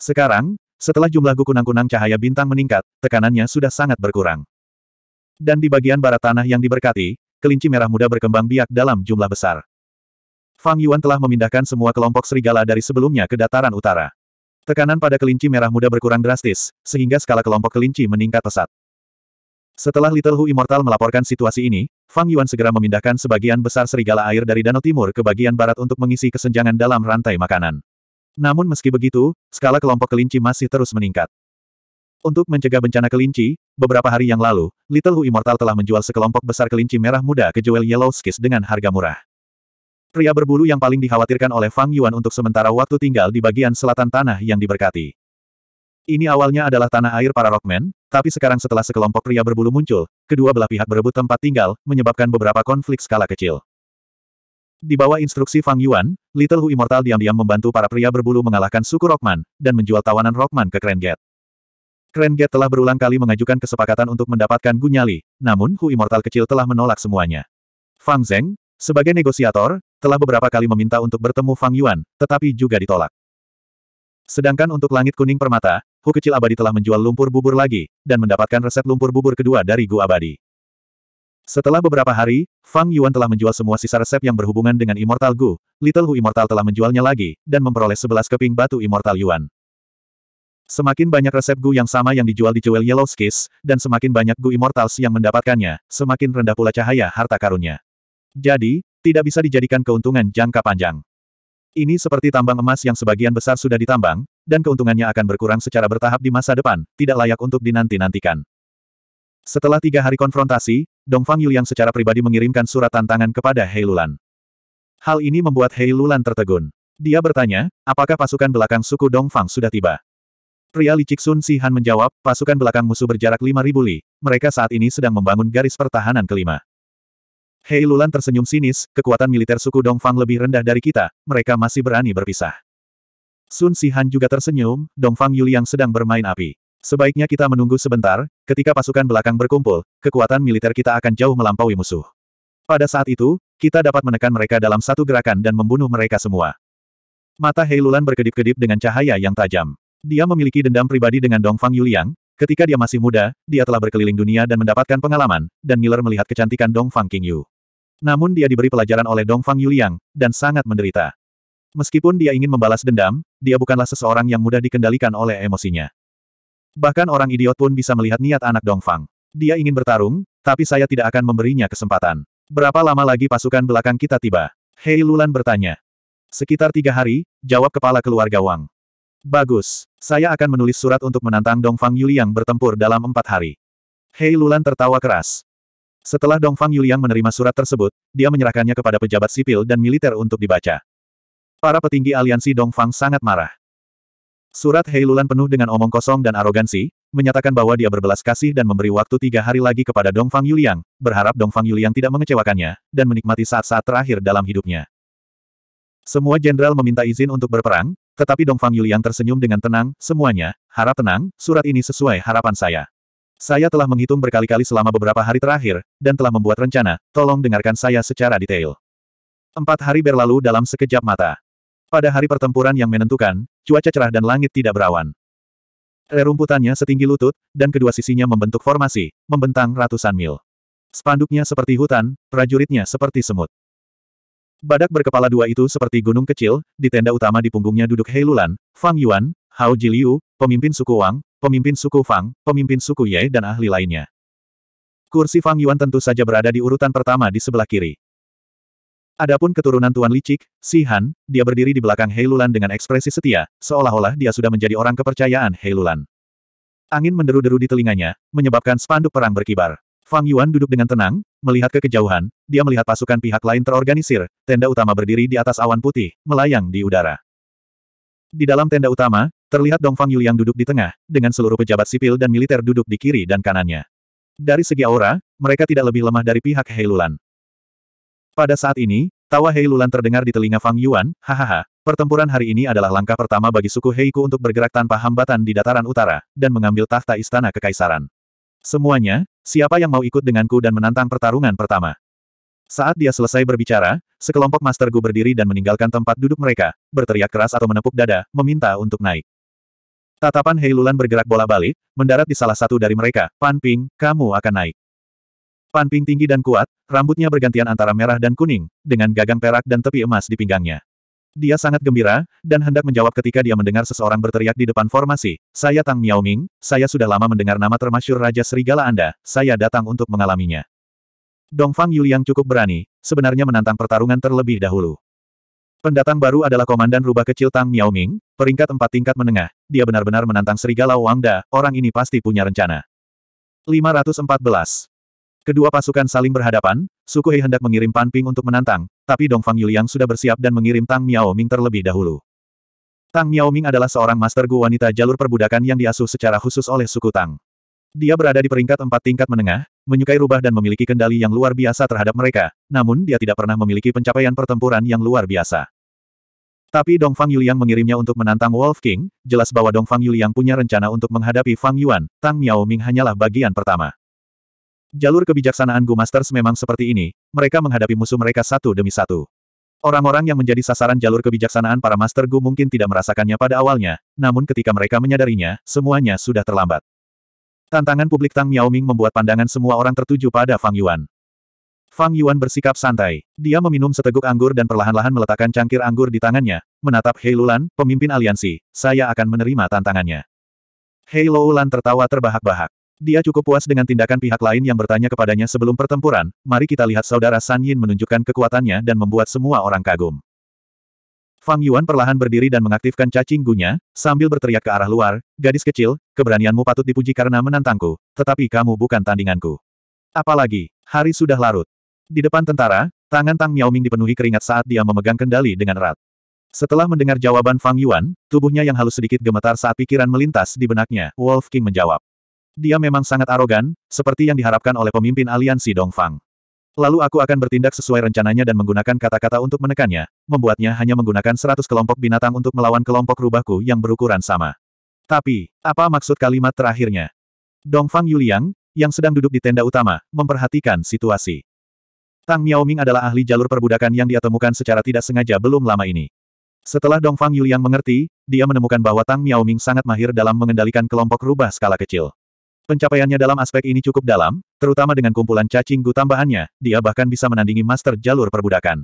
Sekarang, setelah jumlah kunang-kunang cahaya bintang meningkat, tekanannya sudah sangat berkurang. Dan di bagian barat tanah yang diberkati, kelinci merah muda berkembang biak dalam jumlah besar. Fang Yuan telah memindahkan semua kelompok serigala dari sebelumnya ke dataran utara. Tekanan pada kelinci merah muda berkurang drastis, sehingga skala kelompok kelinci meningkat pesat. Setelah Little Hu Immortal melaporkan situasi ini, Fang Yuan segera memindahkan sebagian besar serigala air dari danau timur ke bagian barat untuk mengisi kesenjangan dalam rantai makanan. Namun meski begitu, skala kelompok kelinci masih terus meningkat. Untuk mencegah bencana kelinci, beberapa hari yang lalu, Little Hu Immortal telah menjual sekelompok besar kelinci merah muda ke Jewel Yellow Skis dengan harga murah. Pria berbulu yang paling dikhawatirkan oleh Fang Yuan untuk sementara waktu tinggal di bagian selatan tanah yang diberkati. Ini awalnya adalah tanah air para Rockman, tapi sekarang setelah sekelompok pria berbulu muncul, kedua belah pihak berebut tempat tinggal, menyebabkan beberapa konflik skala kecil. Di bawah instruksi Fang Yuan, Little Hu Immortal diam-diam membantu para pria berbulu mengalahkan suku Rockman, dan menjual tawanan Rockman ke Krenget. Gate. Crane Gate telah berulang kali mengajukan kesepakatan untuk mendapatkan Gunyali, namun Hu Immortal kecil telah menolak semuanya. Fang Zeng, sebagai negosiator, telah beberapa kali meminta untuk bertemu Fang Yuan, tetapi juga ditolak. Sedangkan untuk langit kuning permata, Hu kecil abadi telah menjual lumpur bubur lagi, dan mendapatkan resep lumpur bubur kedua dari Gu abadi. Setelah beberapa hari, Fang Yuan telah menjual semua sisa resep yang berhubungan dengan Immortal Gu, Little Hu Immortal telah menjualnya lagi, dan memperoleh sebelas keping batu Immortal Yuan. Semakin banyak resep Gu yang sama yang dijual di Jewel Yellow Skis, dan semakin banyak Gu Immortals yang mendapatkannya, semakin rendah pula cahaya harta karunnya. Jadi, tidak bisa dijadikan keuntungan jangka panjang. Ini seperti tambang emas yang sebagian besar sudah ditambang, dan keuntungannya akan berkurang secara bertahap di masa depan, tidak layak untuk dinanti-nantikan. Setelah tiga hari konfrontasi, Dong Dongfang yang secara pribadi mengirimkan surat tantangan kepada Hei Lulan. Hal ini membuat Hei Lulan tertegun. Dia bertanya, apakah pasukan belakang suku Dong Fang sudah tiba? Pria licik Sun Sihan menjawab, pasukan belakang musuh berjarak 5.000 li, mereka saat ini sedang membangun garis pertahanan kelima. Hei Lulan tersenyum sinis, kekuatan militer suku Dongfang lebih rendah dari kita, mereka masih berani berpisah. Sun Sihan juga tersenyum, Dongfang Yuli yang sedang bermain api. Sebaiknya kita menunggu sebentar, ketika pasukan belakang berkumpul, kekuatan militer kita akan jauh melampaui musuh. Pada saat itu, kita dapat menekan mereka dalam satu gerakan dan membunuh mereka semua. Mata Hei Lulan berkedip-kedip dengan cahaya yang tajam. Dia memiliki dendam pribadi dengan Dongfang Yuliang, ketika dia masih muda, dia telah berkeliling dunia dan mendapatkan pengalaman, dan Miller melihat kecantikan Dongfang King Yu. Namun dia diberi pelajaran oleh Dongfang Yuliang, dan sangat menderita. Meskipun dia ingin membalas dendam, dia bukanlah seseorang yang mudah dikendalikan oleh emosinya. Bahkan orang idiot pun bisa melihat niat anak Dongfang. Dia ingin bertarung, tapi saya tidak akan memberinya kesempatan. Berapa lama lagi pasukan belakang kita tiba? Hei Lulan bertanya. Sekitar tiga hari, jawab kepala keluarga Wang. Bagus, saya akan menulis surat untuk menantang Dongfang Yuliang bertempur dalam empat hari. Hei Lulan tertawa keras. Setelah Dongfang Yuliang menerima surat tersebut, dia menyerahkannya kepada pejabat sipil dan militer untuk dibaca. Para petinggi aliansi Dongfang sangat marah. Surat Heilulan penuh dengan omong kosong dan arogansi, menyatakan bahwa dia berbelas kasih dan memberi waktu tiga hari lagi kepada Dongfang Yuliang, berharap Dongfang Yuliang tidak mengecewakannya, dan menikmati saat-saat terakhir dalam hidupnya. Semua jenderal meminta izin untuk berperang, tetapi Dongfang Yuliang tersenyum dengan tenang, semuanya, harap tenang, surat ini sesuai harapan saya. Saya telah menghitung berkali-kali selama beberapa hari terakhir, dan telah membuat rencana, tolong dengarkan saya secara detail. Empat hari berlalu dalam sekejap mata. Pada hari pertempuran yang menentukan, cuaca cerah dan langit tidak berawan. Rerumputannya setinggi lutut, dan kedua sisinya membentuk formasi, membentang ratusan mil. Spanduknya seperti hutan, prajuritnya seperti semut. Badak berkepala dua itu seperti gunung kecil, di tenda utama di punggungnya duduk Heilulan, Fang Yuan, Hao Jiliu, pemimpin suku Wang, pemimpin suku Fang, pemimpin suku Ye dan ahli lainnya. Kursi Fang Yuan tentu saja berada di urutan pertama di sebelah kiri. Adapun keturunan Tuan Licik, Si Han, dia berdiri di belakang Hei dengan ekspresi setia, seolah-olah dia sudah menjadi orang kepercayaan Hei Angin menderu-deru di telinganya, menyebabkan spanduk perang berkibar. Fang Yuan duduk dengan tenang, melihat ke kejauhan, dia melihat pasukan pihak lain terorganisir, tenda utama berdiri di atas awan putih, melayang di udara. Di dalam tenda utama, terlihat Dongfang Yuliang duduk di tengah, dengan seluruh pejabat sipil dan militer duduk di kiri dan kanannya. Dari segi aura, mereka tidak lebih lemah dari pihak Heilulan. Pada saat ini, tawa Heilulan terdengar di telinga Fang Yuan, hahaha, pertempuran hari ini adalah langkah pertama bagi suku Heiku untuk bergerak tanpa hambatan di dataran utara, dan mengambil tahta istana kekaisaran. Semuanya, siapa yang mau ikut denganku dan menantang pertarungan pertama? Saat dia selesai berbicara, sekelompok Master Gu berdiri dan meninggalkan tempat duduk mereka, berteriak keras atau menepuk dada, meminta untuk naik. Tatapan Heilulan bergerak bola balik, mendarat di salah satu dari mereka, Pan Ping, kamu akan naik. Pan Ping tinggi dan kuat, rambutnya bergantian antara merah dan kuning, dengan gagang perak dan tepi emas di pinggangnya. Dia sangat gembira, dan hendak menjawab ketika dia mendengar seseorang berteriak di depan formasi, Saya Tang Miaoming, saya sudah lama mendengar nama termasyur Raja Serigala Anda, saya datang untuk mengalaminya. Dongfang Yuliang cukup berani, sebenarnya menantang pertarungan terlebih dahulu. Pendatang baru adalah Komandan Rubah Kecil Tang Miao Ming, peringkat empat tingkat menengah, dia benar-benar menantang Serigala Wang Da, orang ini pasti punya rencana. 514. Kedua pasukan saling berhadapan, Suku Hei hendak mengirim Pan Ping untuk menantang, tapi Dongfang Yuliang sudah bersiap dan mengirim Tang Miao Ming terlebih dahulu. Tang Miao Ming adalah seorang master Gu wanita jalur perbudakan yang diasuh secara khusus oleh suku Tang. Dia berada di peringkat empat tingkat menengah, menyukai rubah dan memiliki kendali yang luar biasa terhadap mereka, namun dia tidak pernah memiliki pencapaian pertempuran yang luar biasa. Tapi Dongfang Fang Yuliang mengirimnya untuk menantang Wolf King, jelas bahwa Dongfang Fang Yuliang punya rencana untuk menghadapi Fang Yuan, Tang Miao Ming hanyalah bagian pertama. Jalur kebijaksanaan Gu Masters memang seperti ini, mereka menghadapi musuh mereka satu demi satu. Orang-orang yang menjadi sasaran jalur kebijaksanaan para Master Gu mungkin tidak merasakannya pada awalnya, namun ketika mereka menyadarinya, semuanya sudah terlambat. Tantangan publik Tang Miaoming membuat pandangan semua orang tertuju pada Fang Yuan. Fang Yuan bersikap santai. Dia meminum seteguk anggur dan perlahan-lahan meletakkan cangkir anggur di tangannya, menatap Hei Lulan, pemimpin aliansi, saya akan menerima tantangannya. Hei Lulan tertawa terbahak-bahak. Dia cukup puas dengan tindakan pihak lain yang bertanya kepadanya sebelum pertempuran, mari kita lihat saudara San Yin menunjukkan kekuatannya dan membuat semua orang kagum. Fang Yuan perlahan berdiri dan mengaktifkan cacing gunya, sambil berteriak ke arah luar, gadis kecil, keberanianmu patut dipuji karena menantangku, tetapi kamu bukan tandinganku. Apalagi, hari sudah larut. Di depan tentara, tangan Tang Miaoming dipenuhi keringat saat dia memegang kendali dengan erat. Setelah mendengar jawaban Fang Yuan, tubuhnya yang halus sedikit gemetar saat pikiran melintas di benaknya, Wolf King menjawab. Dia memang sangat arogan, seperti yang diharapkan oleh pemimpin aliansi Dongfang. Lalu aku akan bertindak sesuai rencananya dan menggunakan kata-kata untuk menekannya, membuatnya hanya menggunakan seratus kelompok binatang untuk melawan kelompok rubahku yang berukuran sama. Tapi, apa maksud kalimat terakhirnya? Dongfang Yuliang, yang sedang duduk di tenda utama, memperhatikan situasi. Tang Miaoming adalah ahli jalur perbudakan yang dia temukan secara tidak sengaja belum lama ini. Setelah Dongfang Yuliang mengerti, dia menemukan bahwa Tang Miaoming sangat mahir dalam mengendalikan kelompok rubah skala kecil. Pencapaiannya dalam aspek ini cukup dalam, terutama dengan kumpulan cacing gu tambahannya, dia bahkan bisa menandingi master jalur perbudakan.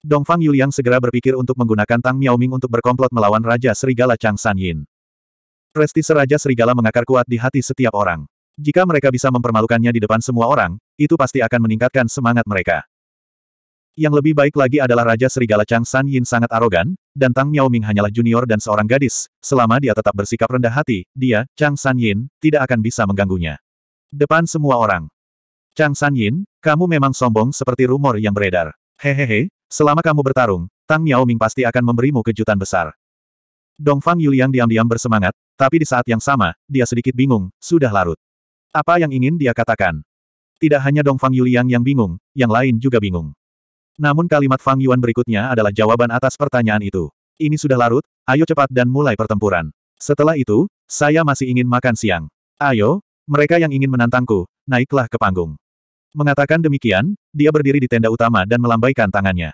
Dongfang Yuliang segera berpikir untuk menggunakan Tang Miaoming untuk berkomplot melawan Raja Serigala Chang San Yin. Prestise Raja Serigala mengakar kuat di hati setiap orang. Jika mereka bisa mempermalukannya di depan semua orang, itu pasti akan meningkatkan semangat mereka. Yang lebih baik lagi adalah Raja Serigala Chang San Yin sangat arogan, dan Tang Miao Ming hanyalah junior dan seorang gadis. Selama dia tetap bersikap rendah hati, dia, Chang San Yin, tidak akan bisa mengganggunya. Depan semua orang. Chang San Yin, kamu memang sombong seperti rumor yang beredar. Hehehe, selama kamu bertarung, Tang Miao Ming pasti akan memberimu kejutan besar. Dongfang Yuliang diam-diam bersemangat, tapi di saat yang sama, dia sedikit bingung, sudah larut. Apa yang ingin dia katakan? Tidak hanya Dongfang Yuliang yang bingung, yang lain juga bingung. Namun kalimat Fang Yuan berikutnya adalah jawaban atas pertanyaan itu. Ini sudah larut, ayo cepat dan mulai pertempuran. Setelah itu, saya masih ingin makan siang. Ayo, mereka yang ingin menantangku, naiklah ke panggung. Mengatakan demikian, dia berdiri di tenda utama dan melambaikan tangannya.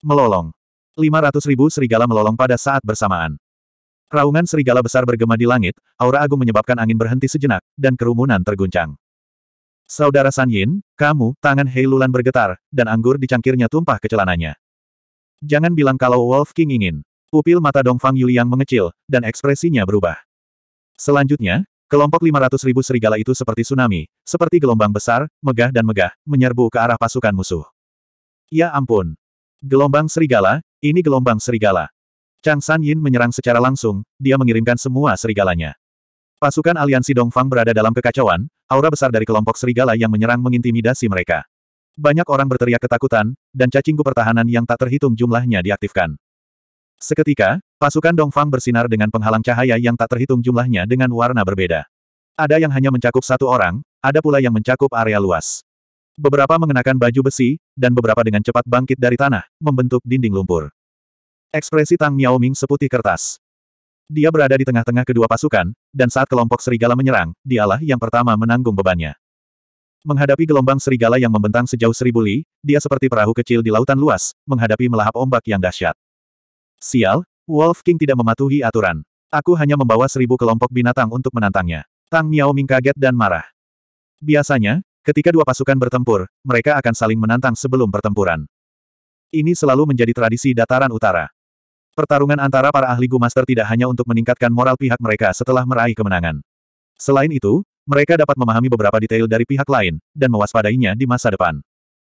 Melolong. 500 ribu serigala melolong pada saat bersamaan. Raungan serigala besar bergema di langit, aura agung menyebabkan angin berhenti sejenak, dan kerumunan terguncang. Saudara San Yin, kamu, tangan Hei Lulan bergetar, dan anggur di cangkirnya tumpah ke celananya. Jangan bilang kalau Wolf King ingin. Pupil mata Dongfang yang mengecil, dan ekspresinya berubah. Selanjutnya, Kelompok 500 ribu serigala itu seperti tsunami, seperti gelombang besar, megah dan megah, menyerbu ke arah pasukan musuh. Ya ampun. Gelombang serigala, ini gelombang serigala. Chang San Yin menyerang secara langsung, dia mengirimkan semua serigalanya. Pasukan aliansi Dongfang berada dalam kekacauan, aura besar dari kelompok serigala yang menyerang mengintimidasi mereka. Banyak orang berteriak ketakutan, dan cacingku pertahanan yang tak terhitung jumlahnya diaktifkan. Seketika, pasukan Dongfang bersinar dengan penghalang cahaya yang tak terhitung jumlahnya dengan warna berbeda. Ada yang hanya mencakup satu orang, ada pula yang mencakup area luas. Beberapa mengenakan baju besi, dan beberapa dengan cepat bangkit dari tanah, membentuk dinding lumpur. Ekspresi Tang Miao Ming seputih kertas. Dia berada di tengah-tengah kedua pasukan, dan saat kelompok serigala menyerang, dialah yang pertama menanggung bebannya. Menghadapi gelombang serigala yang membentang sejauh seribu li, dia seperti perahu kecil di lautan luas, menghadapi melahap ombak yang dahsyat. Sial, Wolf King tidak mematuhi aturan. Aku hanya membawa seribu kelompok binatang untuk menantangnya. Tang Miao Ming kaget dan marah. Biasanya, ketika dua pasukan bertempur, mereka akan saling menantang sebelum pertempuran. Ini selalu menjadi tradisi dataran utara. Pertarungan antara para ahli Gu Master tidak hanya untuk meningkatkan moral pihak mereka setelah meraih kemenangan. Selain itu, mereka dapat memahami beberapa detail dari pihak lain, dan mewaspadainya di masa depan.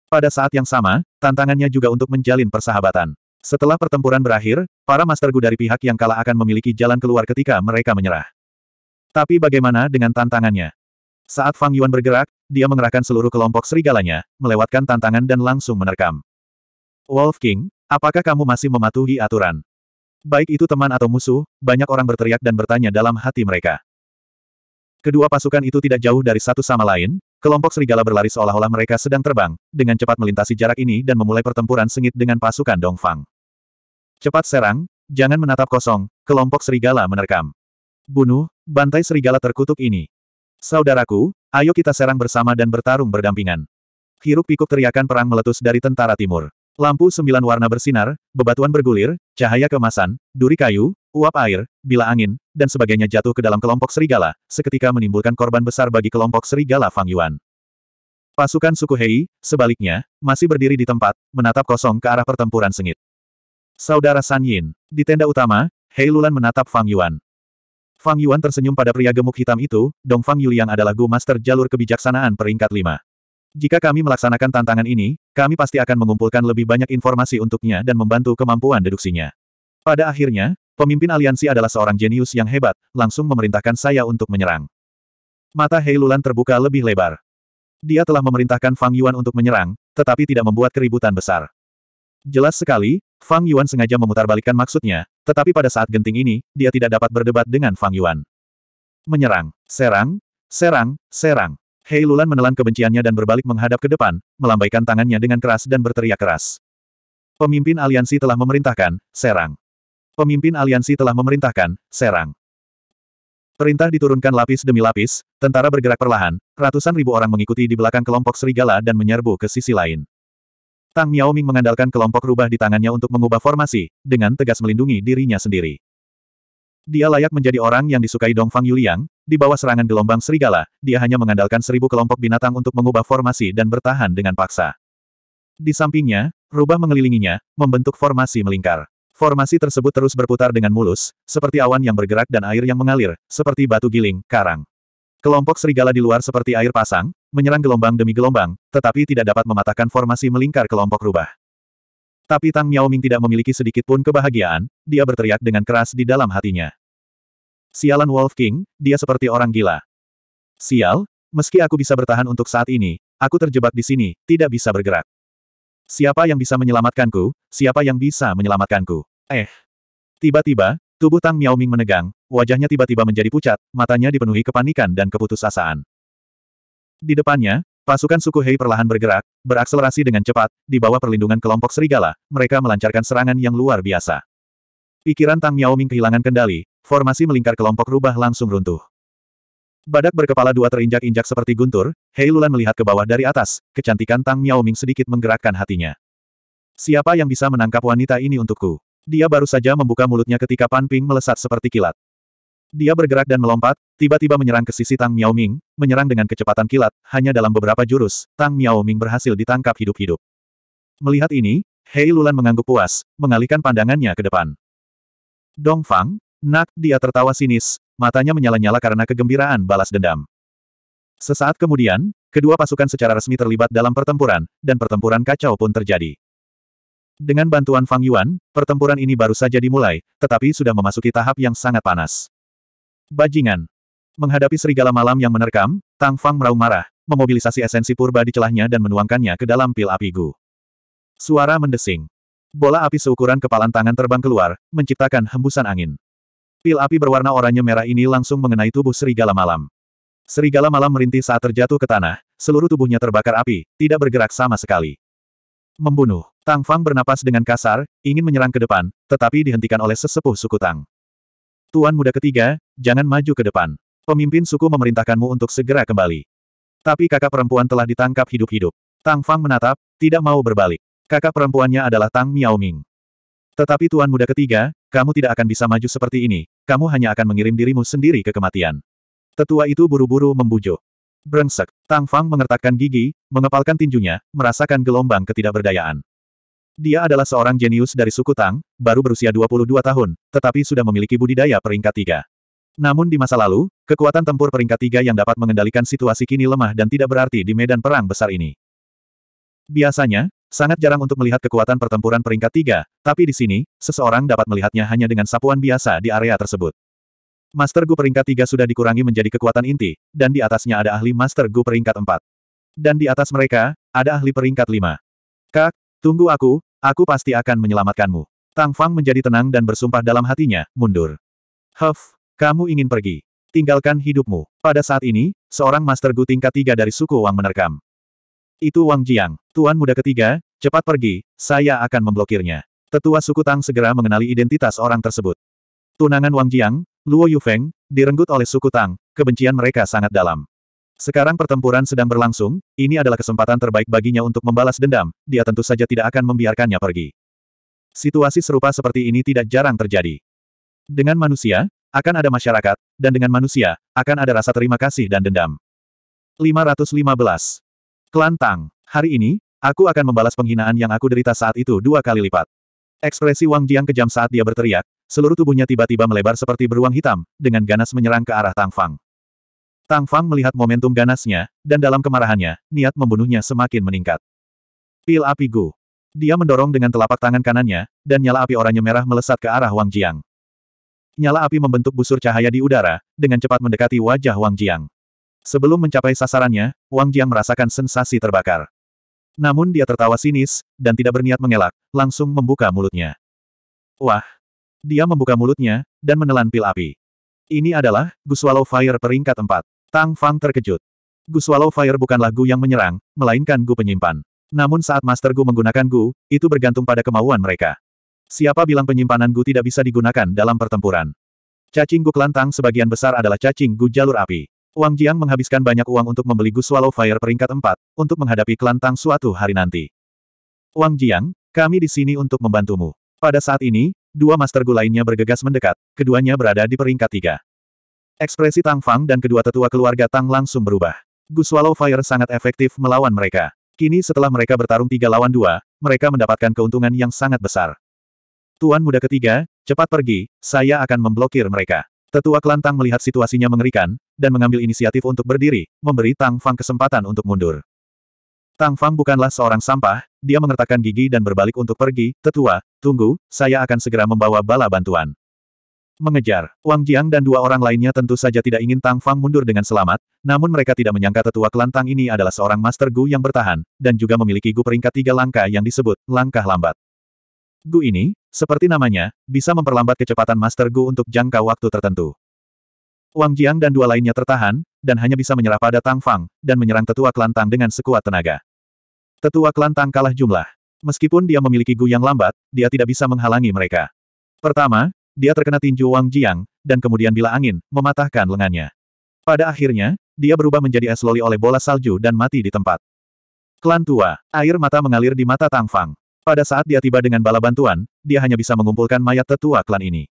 Pada saat yang sama, tantangannya juga untuk menjalin persahabatan. Setelah pertempuran berakhir, para Master Gu dari pihak yang kalah akan memiliki jalan keluar ketika mereka menyerah. Tapi bagaimana dengan tantangannya? Saat Fang Yuan bergerak, dia mengerahkan seluruh kelompok serigalanya, melewatkan tantangan dan langsung menerkam. Wolf King, apakah kamu masih mematuhi aturan? Baik itu teman atau musuh, banyak orang berteriak dan bertanya dalam hati mereka. Kedua pasukan itu tidak jauh dari satu sama lain, kelompok serigala berlari seolah-olah mereka sedang terbang, dengan cepat melintasi jarak ini dan memulai pertempuran sengit dengan pasukan Dongfang. Cepat serang, jangan menatap kosong, kelompok serigala menerkam. Bunuh, bantai serigala terkutuk ini. Saudaraku, ayo kita serang bersama dan bertarung berdampingan. Hiruk pikuk teriakan perang meletus dari tentara timur. Lampu sembilan warna bersinar, bebatuan bergulir, cahaya kemasan, duri kayu, uap air, bila angin, dan sebagainya jatuh ke dalam kelompok serigala, seketika menimbulkan korban besar bagi kelompok serigala Fang Yuan. Pasukan suku Hei, sebaliknya, masih berdiri di tempat, menatap kosong ke arah pertempuran sengit. Saudara San Yin, di tenda utama, Hei Lulan menatap Fang Yuan. Fang Yuan tersenyum pada pria gemuk hitam itu, Dong Fang Yuliang adalah Gu Master jalur kebijaksanaan peringkat lima. Jika kami melaksanakan tantangan ini, kami pasti akan mengumpulkan lebih banyak informasi untuknya dan membantu kemampuan deduksinya. Pada akhirnya, pemimpin aliansi adalah seorang jenius yang hebat, langsung memerintahkan saya untuk menyerang. Mata Heilulan terbuka lebih lebar. Dia telah memerintahkan Fang Yuan untuk menyerang, tetapi tidak membuat keributan besar. Jelas sekali, Fang Yuan sengaja memutarbalikkan maksudnya, tetapi pada saat genting ini, dia tidak dapat berdebat dengan Fang Yuan. Menyerang, serang, serang, serang. Hei Lulan menelan kebenciannya dan berbalik menghadap ke depan, melambaikan tangannya dengan keras dan berteriak keras. Pemimpin aliansi telah memerintahkan, serang. Pemimpin aliansi telah memerintahkan, serang. Perintah diturunkan lapis demi lapis, tentara bergerak perlahan, ratusan ribu orang mengikuti di belakang kelompok serigala dan menyerbu ke sisi lain. Tang Miaoming mengandalkan kelompok rubah di tangannya untuk mengubah formasi, dengan tegas melindungi dirinya sendiri. Dia layak menjadi orang yang disukai Dongfang Yuliang, di bawah serangan gelombang serigala, dia hanya mengandalkan seribu kelompok binatang untuk mengubah formasi dan bertahan dengan paksa. Di sampingnya, rubah mengelilinginya, membentuk formasi melingkar. Formasi tersebut terus berputar dengan mulus, seperti awan yang bergerak dan air yang mengalir, seperti batu giling, karang. Kelompok serigala di luar seperti air pasang, menyerang gelombang demi gelombang, tetapi tidak dapat mematahkan formasi melingkar kelompok rubah. Tapi Tang Miao Ming tidak memiliki sedikit pun kebahagiaan, dia berteriak dengan keras di dalam hatinya. Sialan Wolf King, dia seperti orang gila. Sial, meski aku bisa bertahan untuk saat ini, aku terjebak di sini, tidak bisa bergerak. Siapa yang bisa menyelamatkanku, siapa yang bisa menyelamatkanku? Eh. Tiba-tiba, tubuh Tang Miao Ming menegang, wajahnya tiba-tiba menjadi pucat, matanya dipenuhi kepanikan dan keputusasaan. Di depannya, Pasukan suku Hei perlahan bergerak, berakselerasi dengan cepat, di bawah perlindungan kelompok serigala, mereka melancarkan serangan yang luar biasa. Pikiran Tang Miao Ming kehilangan kendali, formasi melingkar kelompok rubah langsung runtuh. Badak berkepala dua terinjak-injak seperti guntur, Hei Lulan melihat ke bawah dari atas, kecantikan Tang Miao Ming sedikit menggerakkan hatinya. Siapa yang bisa menangkap wanita ini untukku? Dia baru saja membuka mulutnya ketika Pan Ping melesat seperti kilat. Dia bergerak dan melompat, tiba-tiba menyerang ke sisi Tang Miao Ming, menyerang dengan kecepatan kilat, hanya dalam beberapa jurus, Tang Miao Ming berhasil ditangkap hidup-hidup. Melihat ini, Hei Lulan mengangguk puas, mengalihkan pandangannya ke depan. Dong Fang, nak, dia tertawa sinis, matanya menyala-nyala karena kegembiraan balas dendam. Sesaat kemudian, kedua pasukan secara resmi terlibat dalam pertempuran, dan pertempuran kacau pun terjadi. Dengan bantuan Fang Yuan, pertempuran ini baru saja dimulai, tetapi sudah memasuki tahap yang sangat panas. Bajingan. Menghadapi serigala malam yang menerkam, Tang Fang meraung marah, memobilisasi esensi purba di celahnya dan menuangkannya ke dalam pil api Gu. Suara mendesing. Bola api seukuran kepalan tangan terbang keluar, menciptakan hembusan angin. Pil api berwarna oranye merah ini langsung mengenai tubuh serigala malam. Serigala malam merintih saat terjatuh ke tanah, seluruh tubuhnya terbakar api, tidak bergerak sama sekali. Membunuh. Tang Fang bernapas dengan kasar, ingin menyerang ke depan, tetapi dihentikan oleh sesepuh suku Tang. Tuan muda ketiga, jangan maju ke depan. Pemimpin suku memerintahkanmu untuk segera kembali. Tapi kakak perempuan telah ditangkap hidup-hidup. Tang Fang menatap, tidak mau berbalik. Kakak perempuannya adalah Tang Miao Ming. Tetapi tuan muda ketiga, kamu tidak akan bisa maju seperti ini, kamu hanya akan mengirim dirimu sendiri ke kematian. Tetua itu buru-buru membujuk. Brengsek, Tang Fang mengertakkan gigi, mengepalkan tinjunya, merasakan gelombang ketidakberdayaan. Dia adalah seorang jenius dari suku Tang, baru berusia 22 tahun, tetapi sudah memiliki budidaya peringkat tiga. Namun di masa lalu, kekuatan tempur peringkat tiga yang dapat mengendalikan situasi kini lemah dan tidak berarti di medan perang besar ini. Biasanya, Sangat jarang untuk melihat kekuatan pertempuran peringkat tiga, tapi di sini, seseorang dapat melihatnya hanya dengan sapuan biasa di area tersebut. Master Gu peringkat tiga sudah dikurangi menjadi kekuatan inti, dan di atasnya ada ahli Master Gu peringkat empat. Dan di atas mereka, ada ahli peringkat lima. Kak, tunggu aku, aku pasti akan menyelamatkanmu. Tang Fang menjadi tenang dan bersumpah dalam hatinya, mundur. Huff, kamu ingin pergi. Tinggalkan hidupmu. Pada saat ini, seorang Master Gu tingkat tiga dari suku Wang menerkam. Itu Wang Jiang, tuan muda ketiga, cepat pergi, saya akan memblokirnya. Tetua suku Tang segera mengenali identitas orang tersebut. Tunangan Wang Jiang, Luo Yufeng, direnggut oleh suku Tang, kebencian mereka sangat dalam. Sekarang pertempuran sedang berlangsung, ini adalah kesempatan terbaik baginya untuk membalas dendam, dia tentu saja tidak akan membiarkannya pergi. Situasi serupa seperti ini tidak jarang terjadi. Dengan manusia, akan ada masyarakat, dan dengan manusia, akan ada rasa terima kasih dan dendam. 515. Kelantang. Hari ini, aku akan membalas penghinaan yang aku derita saat itu dua kali lipat. Ekspresi Wang Jiang kejam saat dia berteriak, seluruh tubuhnya tiba-tiba melebar seperti beruang hitam, dengan ganas menyerang ke arah Tang Fang. Tang Fang melihat momentum ganasnya, dan dalam kemarahannya, niat membunuhnya semakin meningkat. Pil api Gu. Dia mendorong dengan telapak tangan kanannya, dan nyala api oranye merah melesat ke arah Wang Jiang. Nyala api membentuk busur cahaya di udara, dengan cepat mendekati wajah Wang Jiang. Sebelum mencapai sasarannya, Wang Jiang merasakan sensasi terbakar. Namun dia tertawa sinis, dan tidak berniat mengelak, langsung membuka mulutnya. Wah! Dia membuka mulutnya, dan menelan pil api. Ini adalah, Gu Swallow Fire peringkat 4. Tang Fang terkejut. Gu Swallow Fire bukanlah Gu yang menyerang, melainkan Gu penyimpan. Namun saat Master Gu menggunakan Gu, itu bergantung pada kemauan mereka. Siapa bilang penyimpanan Gu tidak bisa digunakan dalam pertempuran? Cacing Gu kelantang sebagian besar adalah cacing Gu jalur api. Wang Jiang menghabiskan banyak uang untuk membeli Gu Swallow Fire peringkat 4, untuk menghadapi klan Tang suatu hari nanti. Wang Jiang, kami di sini untuk membantumu. Pada saat ini, dua master gu lainnya bergegas mendekat, keduanya berada di peringkat tiga. Ekspresi Tang Fang dan kedua tetua keluarga Tang langsung berubah. Gu Swallow Fire sangat efektif melawan mereka. Kini setelah mereka bertarung tiga lawan dua, mereka mendapatkan keuntungan yang sangat besar. Tuan muda ketiga, cepat pergi, saya akan memblokir mereka. Tetua Kelantang melihat situasinya mengerikan, dan mengambil inisiatif untuk berdiri, memberi Tang Fang kesempatan untuk mundur. Tang Fang bukanlah seorang sampah, dia mengertakkan gigi dan berbalik untuk pergi, tetua, tunggu, saya akan segera membawa bala bantuan. Mengejar, Wang Jiang dan dua orang lainnya tentu saja tidak ingin Tang Fang mundur dengan selamat, namun mereka tidak menyangka tetua kelantang ini adalah seorang master Gu yang bertahan, dan juga memiliki Gu peringkat tiga langkah yang disebut, langkah lambat. Gu ini, seperti namanya, bisa memperlambat kecepatan Master Gu untuk jangka waktu tertentu. Wang Jiang dan dua lainnya tertahan, dan hanya bisa menyerah pada Tang Fang, dan menyerang tetua klan dengan sekuat tenaga. Tetua klan kalah jumlah. Meskipun dia memiliki Gu yang lambat, dia tidak bisa menghalangi mereka. Pertama, dia terkena tinju Wang Jiang, dan kemudian bila angin, mematahkan lengannya. Pada akhirnya, dia berubah menjadi es loli oleh bola salju dan mati di tempat. Klan tua, air mata mengalir di mata Tang Fang. Pada saat dia tiba dengan bala bantuan, dia hanya bisa mengumpulkan mayat tetua klan ini.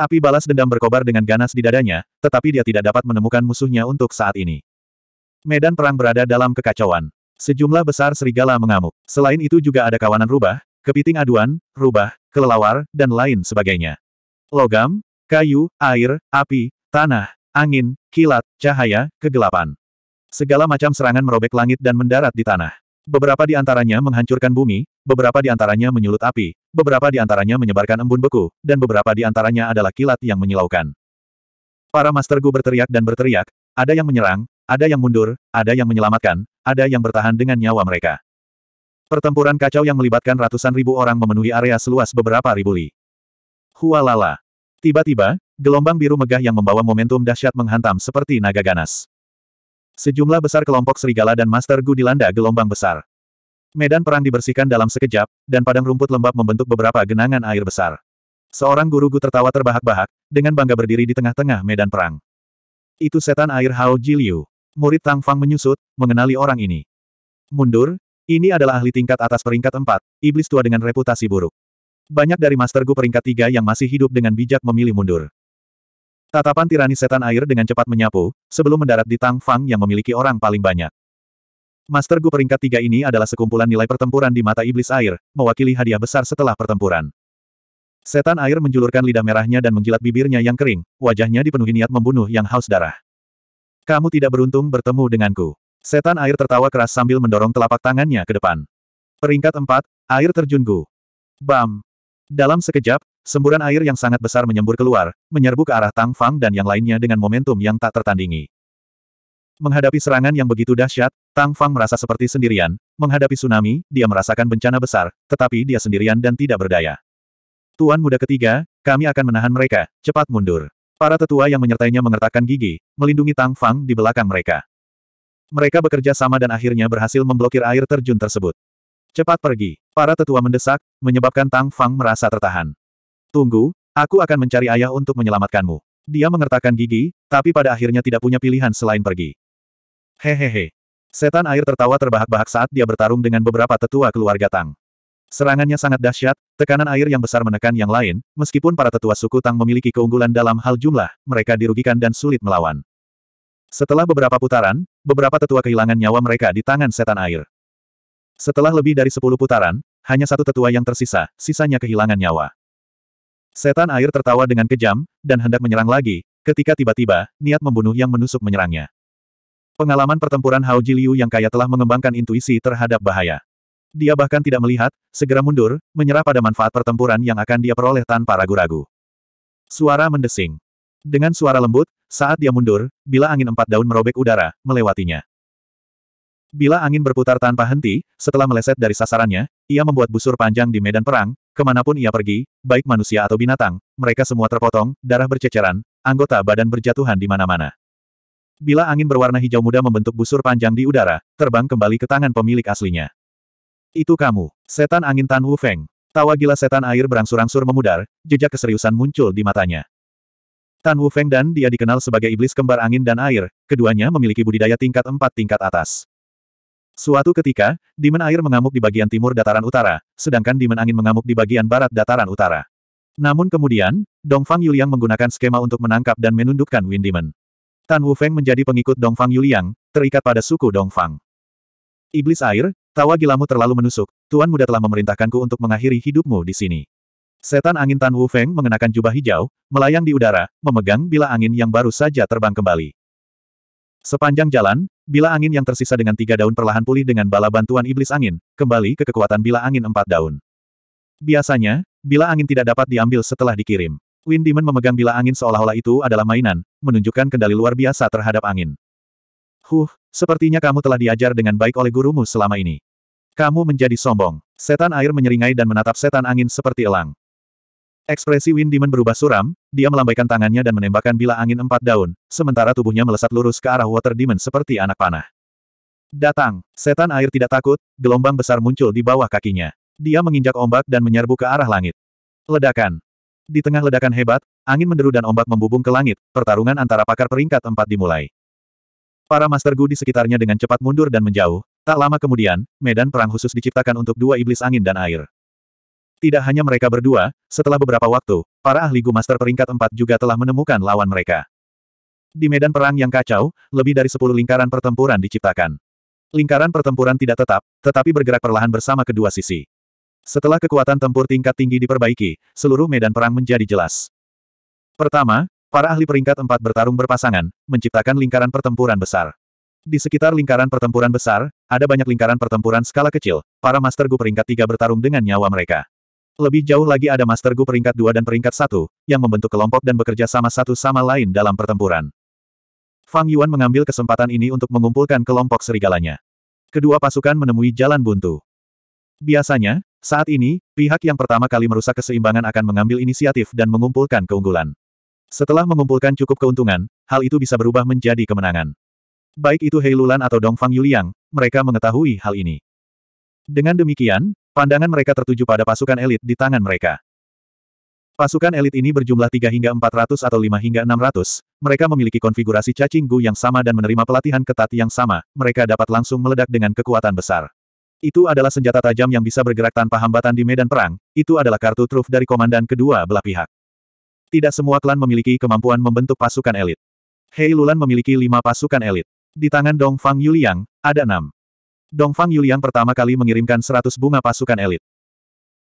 Api balas dendam berkobar dengan ganas di dadanya, tetapi dia tidak dapat menemukan musuhnya untuk saat ini. Medan perang berada dalam kekacauan. Sejumlah besar serigala mengamuk. Selain itu juga ada kawanan rubah, kepiting aduan, rubah, kelelawar, dan lain sebagainya. Logam, kayu, air, api, tanah, angin, kilat, cahaya, kegelapan. Segala macam serangan merobek langit dan mendarat di tanah. Beberapa di antaranya menghancurkan bumi, beberapa di antaranya menyulut api, beberapa di antaranya menyebarkan embun beku, dan beberapa di antaranya adalah kilat yang menyilaukan. Para Master Gu berteriak dan berteriak, ada yang menyerang, ada yang mundur, ada yang menyelamatkan, ada yang bertahan dengan nyawa mereka. Pertempuran kacau yang melibatkan ratusan ribu orang memenuhi area seluas beberapa ribu li. Hualala. Tiba-tiba, gelombang biru megah yang membawa momentum dahsyat menghantam seperti naga ganas. Sejumlah besar kelompok serigala dan Master Gu dilanda gelombang besar. Medan perang dibersihkan dalam sekejap, dan padang rumput lembab membentuk beberapa genangan air besar. Seorang guru Gu tertawa terbahak-bahak, dengan bangga berdiri di tengah-tengah medan perang. Itu setan air Hao Jiliu. Murid Tang Fang menyusut, mengenali orang ini. Mundur, ini adalah ahli tingkat atas peringkat 4, iblis tua dengan reputasi buruk. Banyak dari Master Gu peringkat 3 yang masih hidup dengan bijak memilih mundur. Tatapan tirani setan air dengan cepat menyapu, sebelum mendarat di Tang Fang yang memiliki orang paling banyak. Master Gu peringkat tiga ini adalah sekumpulan nilai pertempuran di mata iblis air, mewakili hadiah besar setelah pertempuran. Setan air menjulurkan lidah merahnya dan menjilat bibirnya yang kering, wajahnya dipenuhi niat membunuh yang haus darah. Kamu tidak beruntung bertemu denganku. Setan air tertawa keras sambil mendorong telapak tangannya ke depan. Peringkat 4, air terjun Gu. Bam! Dalam sekejap, Semburan air yang sangat besar menyembur keluar, menyerbu ke arah Tang Fang dan yang lainnya dengan momentum yang tak tertandingi. Menghadapi serangan yang begitu dahsyat, Tang Fang merasa seperti sendirian. Menghadapi tsunami, dia merasakan bencana besar, tetapi dia sendirian dan tidak berdaya. Tuan muda ketiga, kami akan menahan mereka, cepat mundur. Para tetua yang menyertainya mengertakkan gigi, melindungi Tang Fang di belakang mereka. Mereka bekerja sama dan akhirnya berhasil memblokir air terjun tersebut. Cepat pergi, para tetua mendesak, menyebabkan Tang Fang merasa tertahan. Tunggu, aku akan mencari ayah untuk menyelamatkanmu. Dia mengertakkan gigi, tapi pada akhirnya tidak punya pilihan selain pergi. Hehehe. Setan air tertawa terbahak-bahak saat dia bertarung dengan beberapa tetua keluarga Tang. Serangannya sangat dahsyat, tekanan air yang besar menekan yang lain, meskipun para tetua suku Tang memiliki keunggulan dalam hal jumlah, mereka dirugikan dan sulit melawan. Setelah beberapa putaran, beberapa tetua kehilangan nyawa mereka di tangan setan air. Setelah lebih dari sepuluh putaran, hanya satu tetua yang tersisa, sisanya kehilangan nyawa. Setan air tertawa dengan kejam, dan hendak menyerang lagi, ketika tiba-tiba, niat membunuh yang menusuk menyerangnya. Pengalaman pertempuran Hao Jiliu yang kaya telah mengembangkan intuisi terhadap bahaya. Dia bahkan tidak melihat, segera mundur, menyerah pada manfaat pertempuran yang akan dia peroleh tanpa ragu-ragu. Suara mendesing. Dengan suara lembut, saat dia mundur, bila angin empat daun merobek udara, melewatinya. Bila angin berputar tanpa henti, setelah meleset dari sasarannya, ia membuat busur panjang di medan perang, Kemanapun ia pergi, baik manusia atau binatang, mereka semua terpotong, darah berceceran, anggota badan berjatuhan di mana-mana. Bila angin berwarna hijau muda membentuk busur panjang di udara, terbang kembali ke tangan pemilik aslinya. Itu kamu, setan angin Tan Wu Feng. Tawa gila setan air berangsur-angsur memudar, jejak keseriusan muncul di matanya. Tan Wu Feng dan dia dikenal sebagai iblis kembar angin dan air, keduanya memiliki budidaya tingkat empat tingkat atas. Suatu ketika, dimen air mengamuk di bagian timur dataran utara, sedangkan dimen angin mengamuk di bagian barat dataran utara. Namun kemudian, Dongfang Yuliang menggunakan skema untuk menangkap dan menundukkan Wind Demon. Tan Feng menjadi pengikut Dongfang Yuliang, terikat pada suku Dongfang. Iblis air, tawa gilamu terlalu menusuk, Tuan Muda telah memerintahkanku untuk mengakhiri hidupmu di sini. Setan angin Tan Feng mengenakan jubah hijau, melayang di udara, memegang bila angin yang baru saja terbang kembali. Sepanjang jalan, Bila angin yang tersisa dengan tiga daun perlahan pulih dengan bala bantuan iblis angin, kembali ke kekuatan bila angin empat daun. Biasanya, bila angin tidak dapat diambil setelah dikirim. Wind Demon memegang bila angin seolah-olah itu adalah mainan, menunjukkan kendali luar biasa terhadap angin. Huh, sepertinya kamu telah diajar dengan baik oleh gurumu selama ini. Kamu menjadi sombong. Setan air menyeringai dan menatap setan angin seperti elang. Ekspresi Wind Demon berubah suram, dia melambaikan tangannya dan menembakkan bila angin empat daun, sementara tubuhnya melesat lurus ke arah Water Demon seperti anak panah. Datang, setan air tidak takut, gelombang besar muncul di bawah kakinya. Dia menginjak ombak dan menyerbu ke arah langit. Ledakan. Di tengah ledakan hebat, angin menderu dan ombak membubung ke langit, pertarungan antara pakar peringkat empat dimulai. Para Master Gu di sekitarnya dengan cepat mundur dan menjauh, tak lama kemudian, medan perang khusus diciptakan untuk dua iblis angin dan air. Tidak hanya mereka berdua, setelah beberapa waktu, para ahli Gu Master peringkat 4 juga telah menemukan lawan mereka. Di medan perang yang kacau, lebih dari 10 lingkaran pertempuran diciptakan. Lingkaran pertempuran tidak tetap, tetapi bergerak perlahan bersama kedua sisi. Setelah kekuatan tempur tingkat tinggi diperbaiki, seluruh medan perang menjadi jelas. Pertama, para ahli peringkat 4 bertarung berpasangan, menciptakan lingkaran pertempuran besar. Di sekitar lingkaran pertempuran besar, ada banyak lingkaran pertempuran skala kecil, para Master Gu peringkat tiga bertarung dengan nyawa mereka. Lebih jauh lagi ada Master Gu peringkat 2 dan peringkat 1, yang membentuk kelompok dan bekerja sama satu sama lain dalam pertempuran. Fang Yuan mengambil kesempatan ini untuk mengumpulkan kelompok serigalanya. Kedua pasukan menemui jalan buntu. Biasanya, saat ini, pihak yang pertama kali merusak keseimbangan akan mengambil inisiatif dan mengumpulkan keunggulan. Setelah mengumpulkan cukup keuntungan, hal itu bisa berubah menjadi kemenangan. Baik itu Heilulan atau Dong Fang Yuliang, mereka mengetahui hal ini. Dengan demikian, pandangan mereka tertuju pada pasukan elit di tangan mereka. Pasukan elit ini berjumlah 3 hingga 400 atau 5 hingga 600, mereka memiliki konfigurasi cacing gu yang sama dan menerima pelatihan ketat yang sama, mereka dapat langsung meledak dengan kekuatan besar. Itu adalah senjata tajam yang bisa bergerak tanpa hambatan di medan perang, itu adalah kartu truf dari komandan kedua belah pihak. Tidak semua klan memiliki kemampuan membentuk pasukan elit. Hei Lulan memiliki lima pasukan elit. Di tangan Dong Fang Yuliang, ada enam. Dongfang Yuliang pertama kali mengirimkan 100 bunga pasukan elit.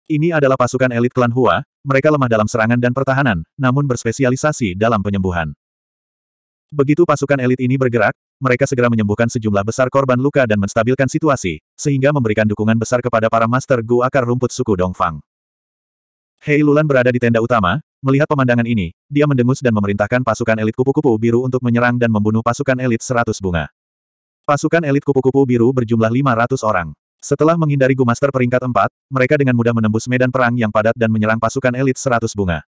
Ini adalah pasukan elit klan Hua, mereka lemah dalam serangan dan pertahanan, namun berspesialisasi dalam penyembuhan. Begitu pasukan elit ini bergerak, mereka segera menyembuhkan sejumlah besar korban luka dan menstabilkan situasi, sehingga memberikan dukungan besar kepada para master Gu akar rumput suku Dongfang. Hei Lulan berada di tenda utama, melihat pemandangan ini, dia mendengus dan memerintahkan pasukan elit kupu-kupu biru untuk menyerang dan membunuh pasukan elit seratus bunga. Pasukan elit kupu-kupu biru berjumlah 500 orang. Setelah menghindari Gumaster peringkat 4, mereka dengan mudah menembus medan perang yang padat dan menyerang pasukan elit 100 bunga.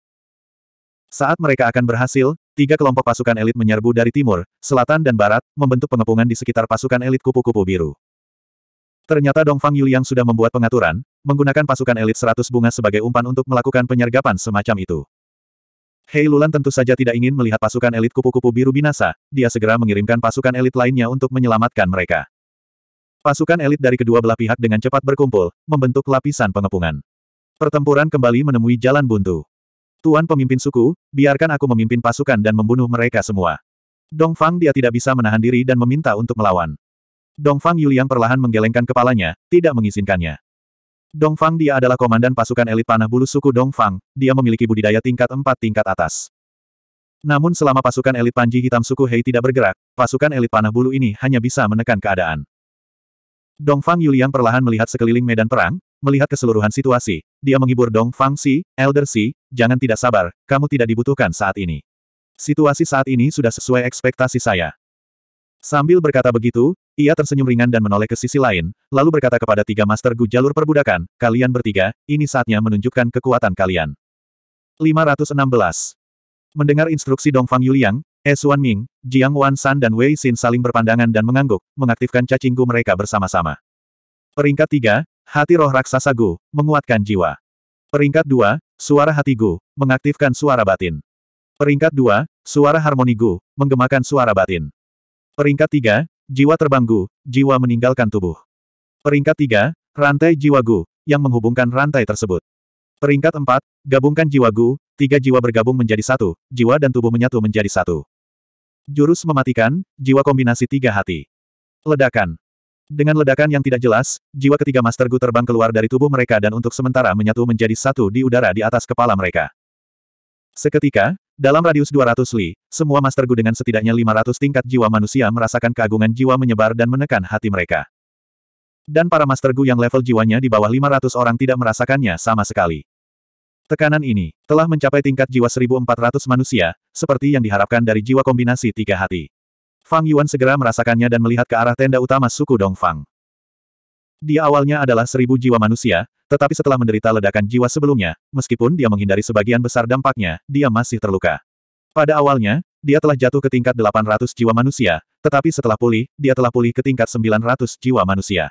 Saat mereka akan berhasil, tiga kelompok pasukan elit menyerbu dari timur, selatan dan barat, membentuk pengepungan di sekitar pasukan elit kupu-kupu biru. Ternyata Dongfang Yuliang sudah membuat pengaturan, menggunakan pasukan elit 100 bunga sebagai umpan untuk melakukan penyergapan semacam itu. Hei Lulan tentu saja tidak ingin melihat pasukan elit kupu-kupu biru binasa, dia segera mengirimkan pasukan elit lainnya untuk menyelamatkan mereka. Pasukan elit dari kedua belah pihak dengan cepat berkumpul, membentuk lapisan pengepungan. Pertempuran kembali menemui jalan buntu. Tuan pemimpin suku, biarkan aku memimpin pasukan dan membunuh mereka semua. Dong Fang dia tidak bisa menahan diri dan meminta untuk melawan. Dong Fang Yuliang perlahan menggelengkan kepalanya, tidak mengizinkannya. Dong Fang dia adalah komandan pasukan elit panah bulu suku Dong Fang, dia memiliki budidaya tingkat 4 tingkat atas. Namun selama pasukan elit panji hitam suku Hei tidak bergerak, pasukan elit panah bulu ini hanya bisa menekan keadaan. Dong Fang Yuliang perlahan melihat sekeliling medan perang, melihat keseluruhan situasi, dia menghibur Dong Fang Si, Elder Si, jangan tidak sabar, kamu tidak dibutuhkan saat ini. Situasi saat ini sudah sesuai ekspektasi saya. Sambil berkata begitu, ia tersenyum ringan dan menoleh ke sisi lain, lalu berkata kepada tiga master Gu jalur perbudakan, kalian bertiga, ini saatnya menunjukkan kekuatan kalian. 516. Mendengar instruksi Dongfang Yuliang, Esuan Ming, Jiang Wan San dan Wei Xin saling berpandangan dan mengangguk, mengaktifkan cacinggu mereka bersama-sama. Peringkat 3, hati roh raksasa Gu, menguatkan jiwa. Peringkat 2, suara hati Gu, mengaktifkan suara batin. Peringkat 2, suara harmoni Gu, menggemakan suara batin. Peringkat 3, jiwa terbanggu, jiwa meninggalkan tubuh. Peringkat 3, rantai jiwa gu, yang menghubungkan rantai tersebut. Peringkat 4, gabungkan jiwa gu, tiga jiwa bergabung menjadi satu, jiwa dan tubuh menyatu menjadi satu. Jurus mematikan, jiwa kombinasi tiga hati. Ledakan. Dengan ledakan yang tidak jelas, jiwa ketiga Master Gu terbang keluar dari tubuh mereka dan untuk sementara menyatu menjadi satu di udara di atas kepala mereka. Seketika, dalam radius 200 li, semua Master Gu dengan setidaknya 500 tingkat jiwa manusia merasakan keagungan jiwa menyebar dan menekan hati mereka. Dan para Master Gu yang level jiwanya di bawah 500 orang tidak merasakannya sama sekali. Tekanan ini telah mencapai tingkat jiwa 1400 manusia, seperti yang diharapkan dari jiwa kombinasi tiga hati. Fang Yuan segera merasakannya dan melihat ke arah tenda utama suku Dong Fang. Dia awalnya adalah seribu jiwa manusia, tetapi setelah menderita ledakan jiwa sebelumnya, meskipun dia menghindari sebagian besar dampaknya, dia masih terluka. Pada awalnya, dia telah jatuh ke tingkat 800 jiwa manusia, tetapi setelah pulih, dia telah pulih ke tingkat 900 jiwa manusia.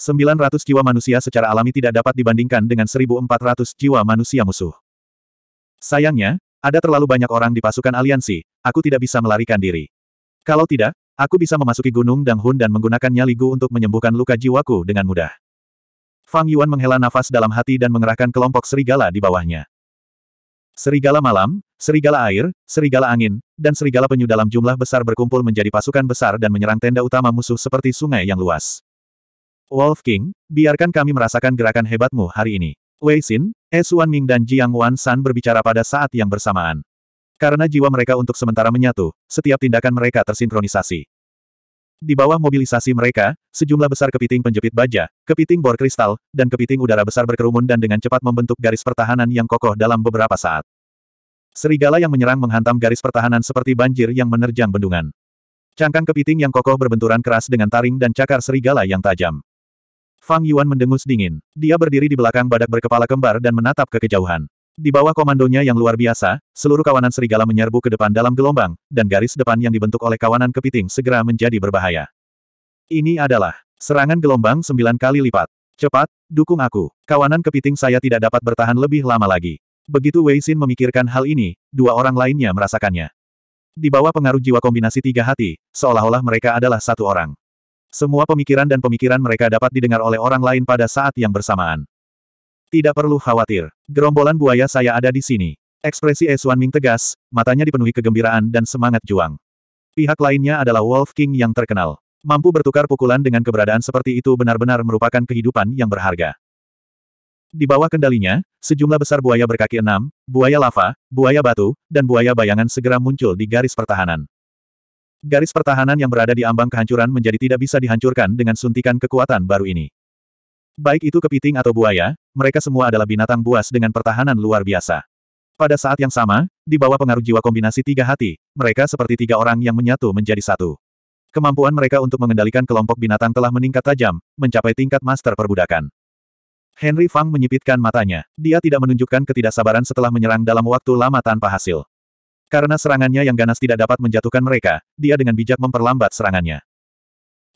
900 jiwa manusia secara alami tidak dapat dibandingkan dengan 1400 jiwa manusia musuh. Sayangnya, ada terlalu banyak orang di pasukan aliansi, aku tidak bisa melarikan diri. Kalau tidak, Aku bisa memasuki gunung dang hun dan menggunakan nyali untuk menyembuhkan luka jiwaku dengan mudah. Fang Yuan menghela nafas dalam hati dan mengerahkan kelompok serigala di bawahnya. Serigala malam, serigala air, serigala angin, dan serigala penyu dalam jumlah besar berkumpul menjadi pasukan besar dan menyerang tenda utama musuh seperti sungai yang luas. Wolf King, biarkan kami merasakan gerakan hebatmu hari ini. Wei Xin, E Ming dan Jiang Wan San berbicara pada saat yang bersamaan. Karena jiwa mereka untuk sementara menyatu, setiap tindakan mereka tersinkronisasi. Di bawah mobilisasi mereka, sejumlah besar kepiting penjepit baja, kepiting bor kristal, dan kepiting udara besar berkerumun dan dengan cepat membentuk garis pertahanan yang kokoh dalam beberapa saat. Serigala yang menyerang menghantam garis pertahanan seperti banjir yang menerjang bendungan. Cangkang kepiting yang kokoh berbenturan keras dengan taring dan cakar serigala yang tajam. Fang Yuan mendengus dingin. Dia berdiri di belakang badak berkepala kembar dan menatap ke kejauhan. Di bawah komandonya yang luar biasa, seluruh kawanan serigala menyerbu ke depan dalam gelombang, dan garis depan yang dibentuk oleh kawanan kepiting segera menjadi berbahaya. Ini adalah serangan gelombang sembilan kali lipat. Cepat, dukung aku. Kawanan kepiting saya tidak dapat bertahan lebih lama lagi. Begitu Wei Xin memikirkan hal ini, dua orang lainnya merasakannya. Di bawah pengaruh jiwa kombinasi tiga hati, seolah-olah mereka adalah satu orang. Semua pemikiran dan pemikiran mereka dapat didengar oleh orang lain pada saat yang bersamaan. Tidak perlu khawatir. Gerombolan buaya saya ada di sini. Ekspresi Eswan Ming tegas, matanya dipenuhi kegembiraan dan semangat juang. Pihak lainnya adalah Wolf King yang terkenal. Mampu bertukar pukulan dengan keberadaan seperti itu benar-benar merupakan kehidupan yang berharga. Di bawah kendalinya, sejumlah besar buaya berkaki enam, buaya lava, buaya batu, dan buaya bayangan segera muncul di garis pertahanan. Garis pertahanan yang berada di ambang kehancuran menjadi tidak bisa dihancurkan dengan suntikan kekuatan baru ini. Baik itu kepiting atau buaya, mereka semua adalah binatang buas dengan pertahanan luar biasa. Pada saat yang sama, di bawah pengaruh jiwa kombinasi tiga hati, mereka seperti tiga orang yang menyatu menjadi satu. Kemampuan mereka untuk mengendalikan kelompok binatang telah meningkat tajam, mencapai tingkat master perbudakan. Henry Fang menyipitkan matanya. Dia tidak menunjukkan ketidaksabaran setelah menyerang dalam waktu lama tanpa hasil. Karena serangannya yang ganas tidak dapat menjatuhkan mereka, dia dengan bijak memperlambat serangannya.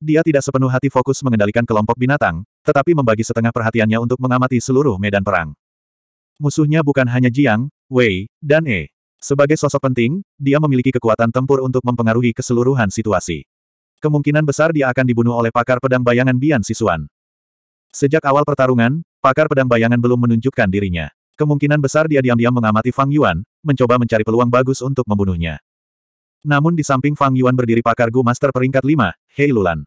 Dia tidak sepenuh hati fokus mengendalikan kelompok binatang, tetapi membagi setengah perhatiannya untuk mengamati seluruh medan perang. Musuhnya bukan hanya Jiang, Wei, dan E. Sebagai sosok penting, dia memiliki kekuatan tempur untuk mempengaruhi keseluruhan situasi. Kemungkinan besar dia akan dibunuh oleh pakar pedang bayangan Bian Sisuan. Sejak awal pertarungan, pakar pedang bayangan belum menunjukkan dirinya. Kemungkinan besar dia diam-diam mengamati Fang Yuan, mencoba mencari peluang bagus untuk membunuhnya. Namun di samping Fang Yuan berdiri pakar Gu Master peringkat 5, Hei Lulan.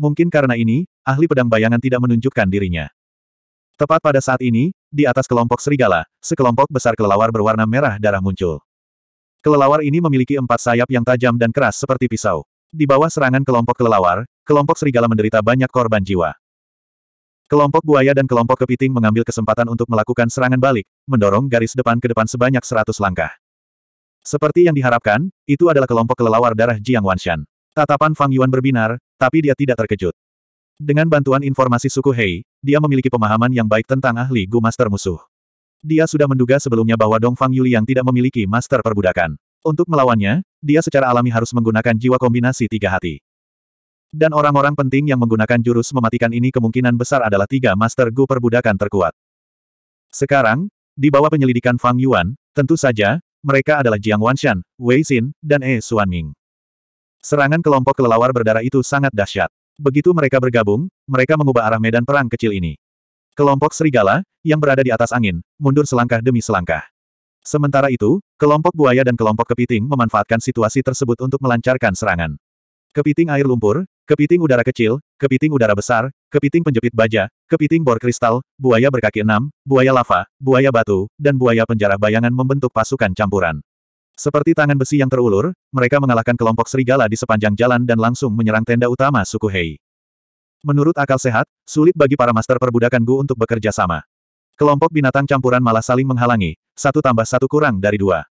Mungkin karena ini, ahli pedang bayangan tidak menunjukkan dirinya. Tepat pada saat ini, di atas kelompok serigala, sekelompok besar kelelawar berwarna merah darah muncul. Kelelawar ini memiliki empat sayap yang tajam dan keras seperti pisau. Di bawah serangan kelompok kelelawar, kelompok serigala menderita banyak korban jiwa. Kelompok buaya dan kelompok kepiting mengambil kesempatan untuk melakukan serangan balik, mendorong garis depan ke depan sebanyak seratus langkah. Seperti yang diharapkan, itu adalah kelompok kelelawar darah Jiang Wanshan. Tatapan Fang Yuan berbinar, tapi dia tidak terkejut. Dengan bantuan informasi suku Hei, dia memiliki pemahaman yang baik tentang ahli Gu Master musuh. Dia sudah menduga sebelumnya bahwa Dong Fang Yuli yang tidak memiliki master perbudakan. Untuk melawannya, dia secara alami harus menggunakan jiwa kombinasi tiga hati. Dan orang-orang penting yang menggunakan jurus mematikan ini kemungkinan besar adalah tiga master Gu perbudakan terkuat. Sekarang, di bawah penyelidikan Fang Yuan, tentu saja, mereka adalah Jiang Wanshan, Wei Xin, dan E Xuanming. Serangan kelompok kelelawar berdarah itu sangat dahsyat. Begitu mereka bergabung, mereka mengubah arah medan perang kecil ini. Kelompok serigala, yang berada di atas angin, mundur selangkah demi selangkah. Sementara itu, kelompok buaya dan kelompok kepiting memanfaatkan situasi tersebut untuk melancarkan serangan. Kepiting air lumpur, kepiting udara kecil, kepiting udara besar, kepiting penjepit baja, kepiting bor kristal, buaya berkaki enam, buaya lava, buaya batu, dan buaya penjara bayangan membentuk pasukan campuran. Seperti tangan besi yang terulur, mereka mengalahkan kelompok serigala di sepanjang jalan dan langsung menyerang tenda utama suku Hei. Menurut akal sehat, sulit bagi para master perbudakan Gu untuk bekerja sama. Kelompok binatang campuran malah saling menghalangi, satu tambah satu kurang dari dua.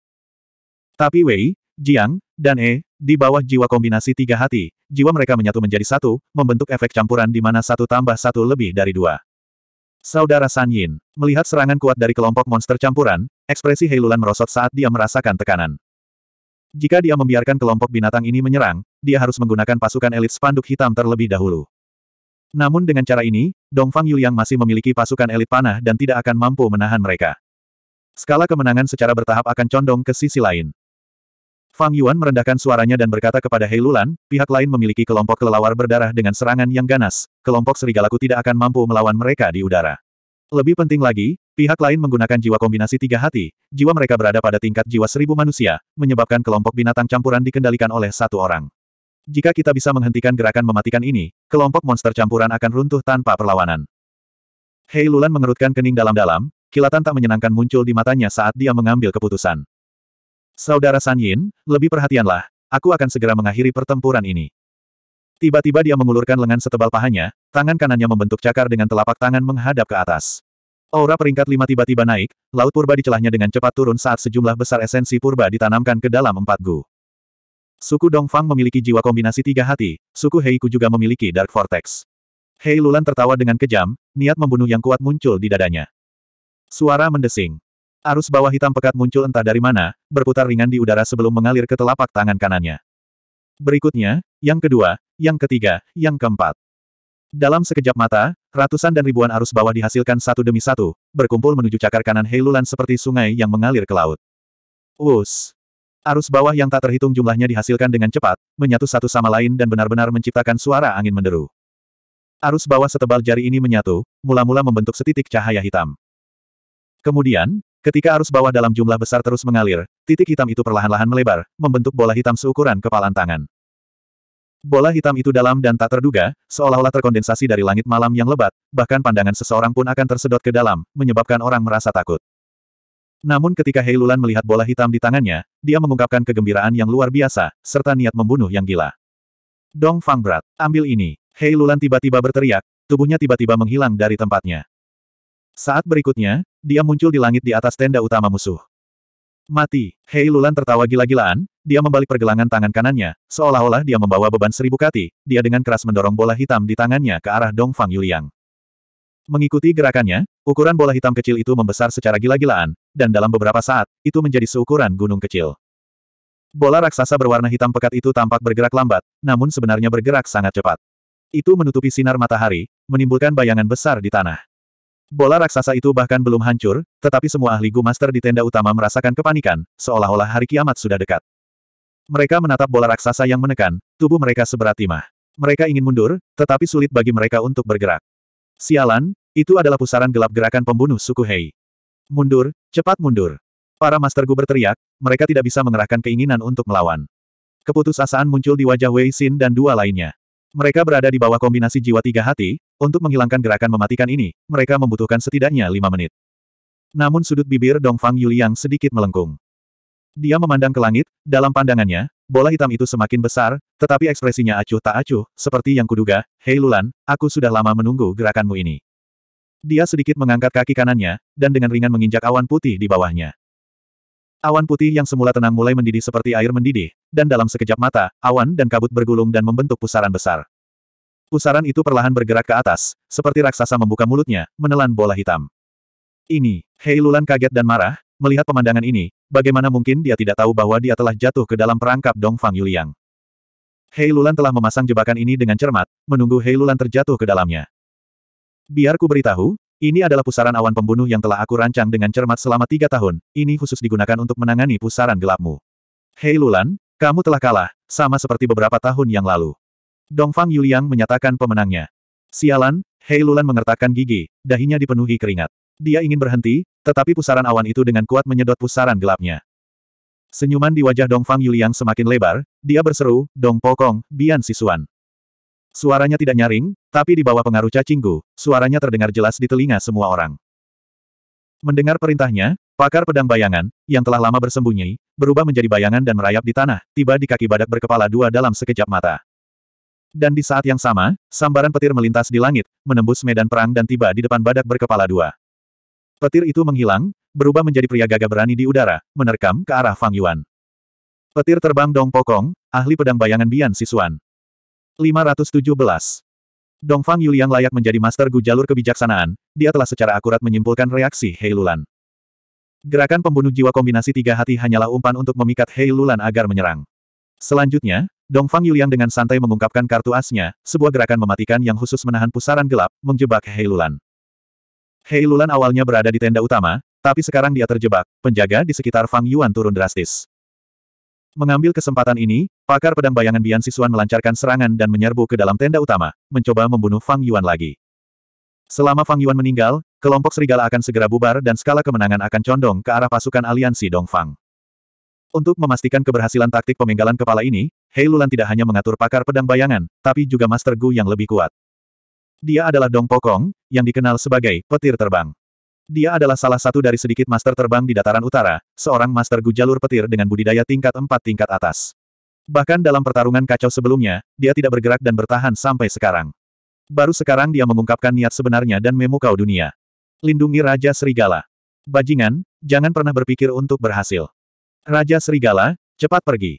Tapi Wei, Jiang, dan E, di bawah jiwa kombinasi tiga hati, jiwa mereka menyatu menjadi satu, membentuk efek campuran di mana satu tambah satu lebih dari dua. Saudara San Yin, melihat serangan kuat dari kelompok monster campuran, Ekspresi Heilulan merosot saat dia merasakan tekanan. Jika dia membiarkan kelompok binatang ini menyerang, dia harus menggunakan pasukan elit spanduk hitam terlebih dahulu. Namun dengan cara ini, Dongfang Yuliang masih memiliki pasukan elit panah dan tidak akan mampu menahan mereka. Skala kemenangan secara bertahap akan condong ke sisi lain. Fang Yuan merendahkan suaranya dan berkata kepada Heilulan, pihak lain memiliki kelompok kelelawar berdarah dengan serangan yang ganas, kelompok serigalaku tidak akan mampu melawan mereka di udara. Lebih penting lagi, pihak lain menggunakan jiwa kombinasi tiga hati, jiwa mereka berada pada tingkat jiwa seribu manusia, menyebabkan kelompok binatang campuran dikendalikan oleh satu orang. Jika kita bisa menghentikan gerakan mematikan ini, kelompok monster campuran akan runtuh tanpa perlawanan. Hei Lulan mengerutkan kening dalam-dalam, kilatan tak menyenangkan muncul di matanya saat dia mengambil keputusan. Saudara San Yin, lebih perhatianlah, aku akan segera mengakhiri pertempuran ini. Tiba-tiba dia mengulurkan lengan setebal pahanya, tangan kanannya membentuk cakar dengan telapak tangan menghadap ke atas. Aura peringkat lima tiba-tiba naik, laut purba di celahnya dengan cepat turun saat sejumlah besar esensi purba ditanamkan ke dalam empat gu. Suku Dongfang memiliki jiwa kombinasi tiga hati, suku Heiku juga memiliki Dark Vortex. Hei Lulan tertawa dengan kejam, niat membunuh yang kuat muncul di dadanya. Suara mendesing. Arus bawah hitam pekat muncul entah dari mana, berputar ringan di udara sebelum mengalir ke telapak tangan kanannya berikutnya, yang kedua, yang ketiga, yang keempat. Dalam sekejap mata, ratusan dan ribuan arus bawah dihasilkan satu demi satu, berkumpul menuju cakar kanan Heilulan seperti sungai yang mengalir ke laut. Us. Arus bawah yang tak terhitung jumlahnya dihasilkan dengan cepat, menyatu satu sama lain dan benar-benar menciptakan suara angin menderu. Arus bawah setebal jari ini menyatu, mula-mula membentuk setitik cahaya hitam. Kemudian, Ketika arus bawah dalam jumlah besar terus mengalir, titik hitam itu perlahan-lahan melebar, membentuk bola hitam seukuran kepalan tangan. Bola hitam itu dalam dan tak terduga, seolah-olah terkondensasi dari langit malam yang lebat, bahkan pandangan seseorang pun akan tersedot ke dalam, menyebabkan orang merasa takut. Namun ketika Hei melihat bola hitam di tangannya, dia mengungkapkan kegembiraan yang luar biasa, serta niat membunuh yang gila. Dong Fang berat, ambil ini. Hei tiba-tiba berteriak, tubuhnya tiba-tiba menghilang dari tempatnya. Saat berikutnya, dia muncul di langit di atas tenda utama musuh. Mati, Hei Lulan tertawa gila-gilaan, dia membalik pergelangan tangan kanannya, seolah-olah dia membawa beban seribu kati, dia dengan keras mendorong bola hitam di tangannya ke arah Dong Fang Yuliang. Mengikuti gerakannya, ukuran bola hitam kecil itu membesar secara gila-gilaan, dan dalam beberapa saat, itu menjadi seukuran gunung kecil. Bola raksasa berwarna hitam pekat itu tampak bergerak lambat, namun sebenarnya bergerak sangat cepat. Itu menutupi sinar matahari, menimbulkan bayangan besar di tanah. Bola raksasa itu bahkan belum hancur, tetapi semua ahli Gu Master di tenda utama merasakan kepanikan, seolah-olah hari kiamat sudah dekat. Mereka menatap bola raksasa yang menekan, tubuh mereka seberat timah. Mereka ingin mundur, tetapi sulit bagi mereka untuk bergerak. Sialan, itu adalah pusaran gelap gerakan pembunuh suku Hei. Mundur, cepat mundur. Para Master Gu berteriak, mereka tidak bisa mengerahkan keinginan untuk melawan. Keputusasaan muncul di wajah Wei Xin dan dua lainnya. Mereka berada di bawah kombinasi jiwa tiga hati, untuk menghilangkan gerakan mematikan ini, mereka membutuhkan setidaknya lima menit. Namun sudut bibir Dongfang Yuliang sedikit melengkung. Dia memandang ke langit, dalam pandangannya, bola hitam itu semakin besar, tetapi ekspresinya acuh tak acuh, seperti yang kuduga, Hei Lulan, aku sudah lama menunggu gerakanmu ini. Dia sedikit mengangkat kaki kanannya, dan dengan ringan menginjak awan putih di bawahnya. Awan putih yang semula tenang mulai mendidih seperti air mendidih, dan dalam sekejap mata, awan dan kabut bergulung dan membentuk pusaran besar. Pusaran itu perlahan bergerak ke atas, seperti raksasa membuka mulutnya, menelan bola hitam. Ini, Hei Lulan kaget dan marah, melihat pemandangan ini, bagaimana mungkin dia tidak tahu bahwa dia telah jatuh ke dalam perangkap Dongfang Yuliang. Hei Lulan telah memasang jebakan ini dengan cermat, menunggu Hei Lulan terjatuh ke dalamnya. Biarku beritahu, ini adalah pusaran awan pembunuh yang telah aku rancang dengan cermat selama tiga tahun, ini khusus digunakan untuk menangani pusaran gelapmu. Hei Lulan, kamu telah kalah, sama seperti beberapa tahun yang lalu. Dongfang Yuliang menyatakan pemenangnya. Sialan, Hei Lulan mengertakkan gigi, dahinya dipenuhi keringat. Dia ingin berhenti, tetapi pusaran awan itu dengan kuat menyedot pusaran gelapnya. Senyuman di wajah Dongfang Yuliang semakin lebar, dia berseru, Dong Pokong, Bian Sisuan. Suaranya tidak nyaring, tapi di bawah pengaruh cacinggu, suaranya terdengar jelas di telinga semua orang. Mendengar perintahnya, pakar pedang bayangan, yang telah lama bersembunyi, berubah menjadi bayangan dan merayap di tanah, tiba di kaki badak berkepala dua dalam sekejap mata. Dan di saat yang sama, sambaran petir melintas di langit, menembus medan perang dan tiba di depan badak berkepala dua. Petir itu menghilang, berubah menjadi pria gagah berani di udara, menerkam ke arah Fang Yuan. Petir terbang Dong Pokong, ahli pedang bayangan Bian Sisuan. 517. Dong Fang Yuliang layak menjadi master Gu jalur kebijaksanaan, dia telah secara akurat menyimpulkan reaksi Hei Lulan. Gerakan pembunuh jiwa kombinasi tiga hati hanyalah umpan untuk memikat Hei Lulan agar menyerang. Selanjutnya, Dongfang Yulian dengan santai mengungkapkan kartu asnya, sebuah gerakan mematikan yang khusus menahan pusaran gelap, menjebak Hei Lulan. awalnya berada di tenda utama, tapi sekarang dia terjebak, penjaga di sekitar Fang Yuan turun drastis. Mengambil kesempatan ini, pakar pedang bayangan Bian Sisuan melancarkan serangan dan menyerbu ke dalam tenda utama, mencoba membunuh Fang Yuan lagi. Selama Fang Yuan meninggal, kelompok serigala akan segera bubar dan skala kemenangan akan condong ke arah pasukan aliansi Dongfang. Untuk memastikan keberhasilan taktik pemenggalan kepala ini, Hei Lulan tidak hanya mengatur pakar pedang bayangan, tapi juga Master Gu yang lebih kuat. Dia adalah Dong Pokong, yang dikenal sebagai petir terbang. Dia adalah salah satu dari sedikit master terbang di dataran utara, seorang Master Gu jalur petir dengan budidaya tingkat 4 tingkat atas. Bahkan dalam pertarungan kacau sebelumnya, dia tidak bergerak dan bertahan sampai sekarang. Baru sekarang dia mengungkapkan niat sebenarnya dan memukau dunia. Lindungi Raja Serigala. Bajingan, jangan pernah berpikir untuk berhasil. Raja Serigala, cepat pergi.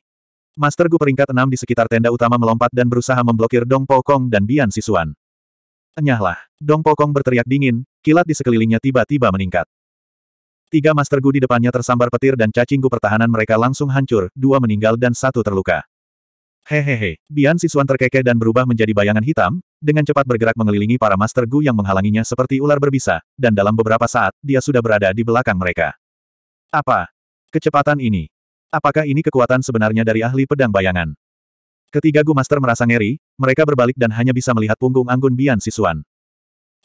Master Gu peringkat enam di sekitar tenda utama melompat dan berusaha memblokir Dong Kong dan Bian Sisuan. Enyahlah, Dong Kong berteriak dingin, kilat di sekelilingnya tiba-tiba meningkat. Tiga Master Gu di depannya tersambar petir dan cacing Gu pertahanan mereka langsung hancur, dua meninggal dan satu terluka. Hehehe, Bian Sisuan terkekeh dan berubah menjadi bayangan hitam, dengan cepat bergerak mengelilingi para Master Gu yang menghalanginya seperti ular berbisa, dan dalam beberapa saat, dia sudah berada di belakang mereka. Apa? Kecepatan ini. Apakah ini kekuatan sebenarnya dari ahli pedang bayangan? Ketiga Gu Master merasa ngeri, mereka berbalik dan hanya bisa melihat punggung Anggun Bian Sisuan.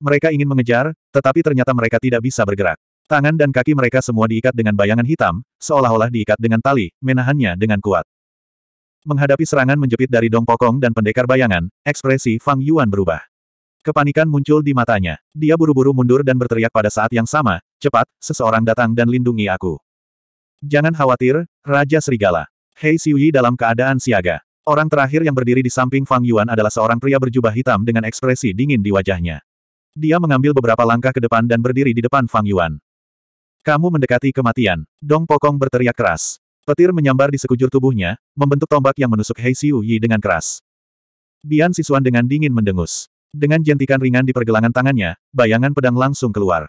Mereka ingin mengejar, tetapi ternyata mereka tidak bisa bergerak. Tangan dan kaki mereka semua diikat dengan bayangan hitam, seolah-olah diikat dengan tali, menahannya dengan kuat. Menghadapi serangan menjepit dari Dong Pokong dan pendekar bayangan, ekspresi Fang Yuan berubah. Kepanikan muncul di matanya. Dia buru-buru mundur dan berteriak pada saat yang sama, cepat, seseorang datang dan lindungi aku. Jangan khawatir, Raja Serigala. Hei Siuyi dalam keadaan siaga. Orang terakhir yang berdiri di samping Fang Yuan adalah seorang pria berjubah hitam dengan ekspresi dingin di wajahnya. Dia mengambil beberapa langkah ke depan dan berdiri di depan Fang Yuan. Kamu mendekati kematian. Dong Pokong berteriak keras. Petir menyambar di sekujur tubuhnya, membentuk tombak yang menusuk Hei Yi dengan keras. Bian Sisuan dengan dingin mendengus. Dengan jentikan ringan di pergelangan tangannya, bayangan pedang langsung keluar.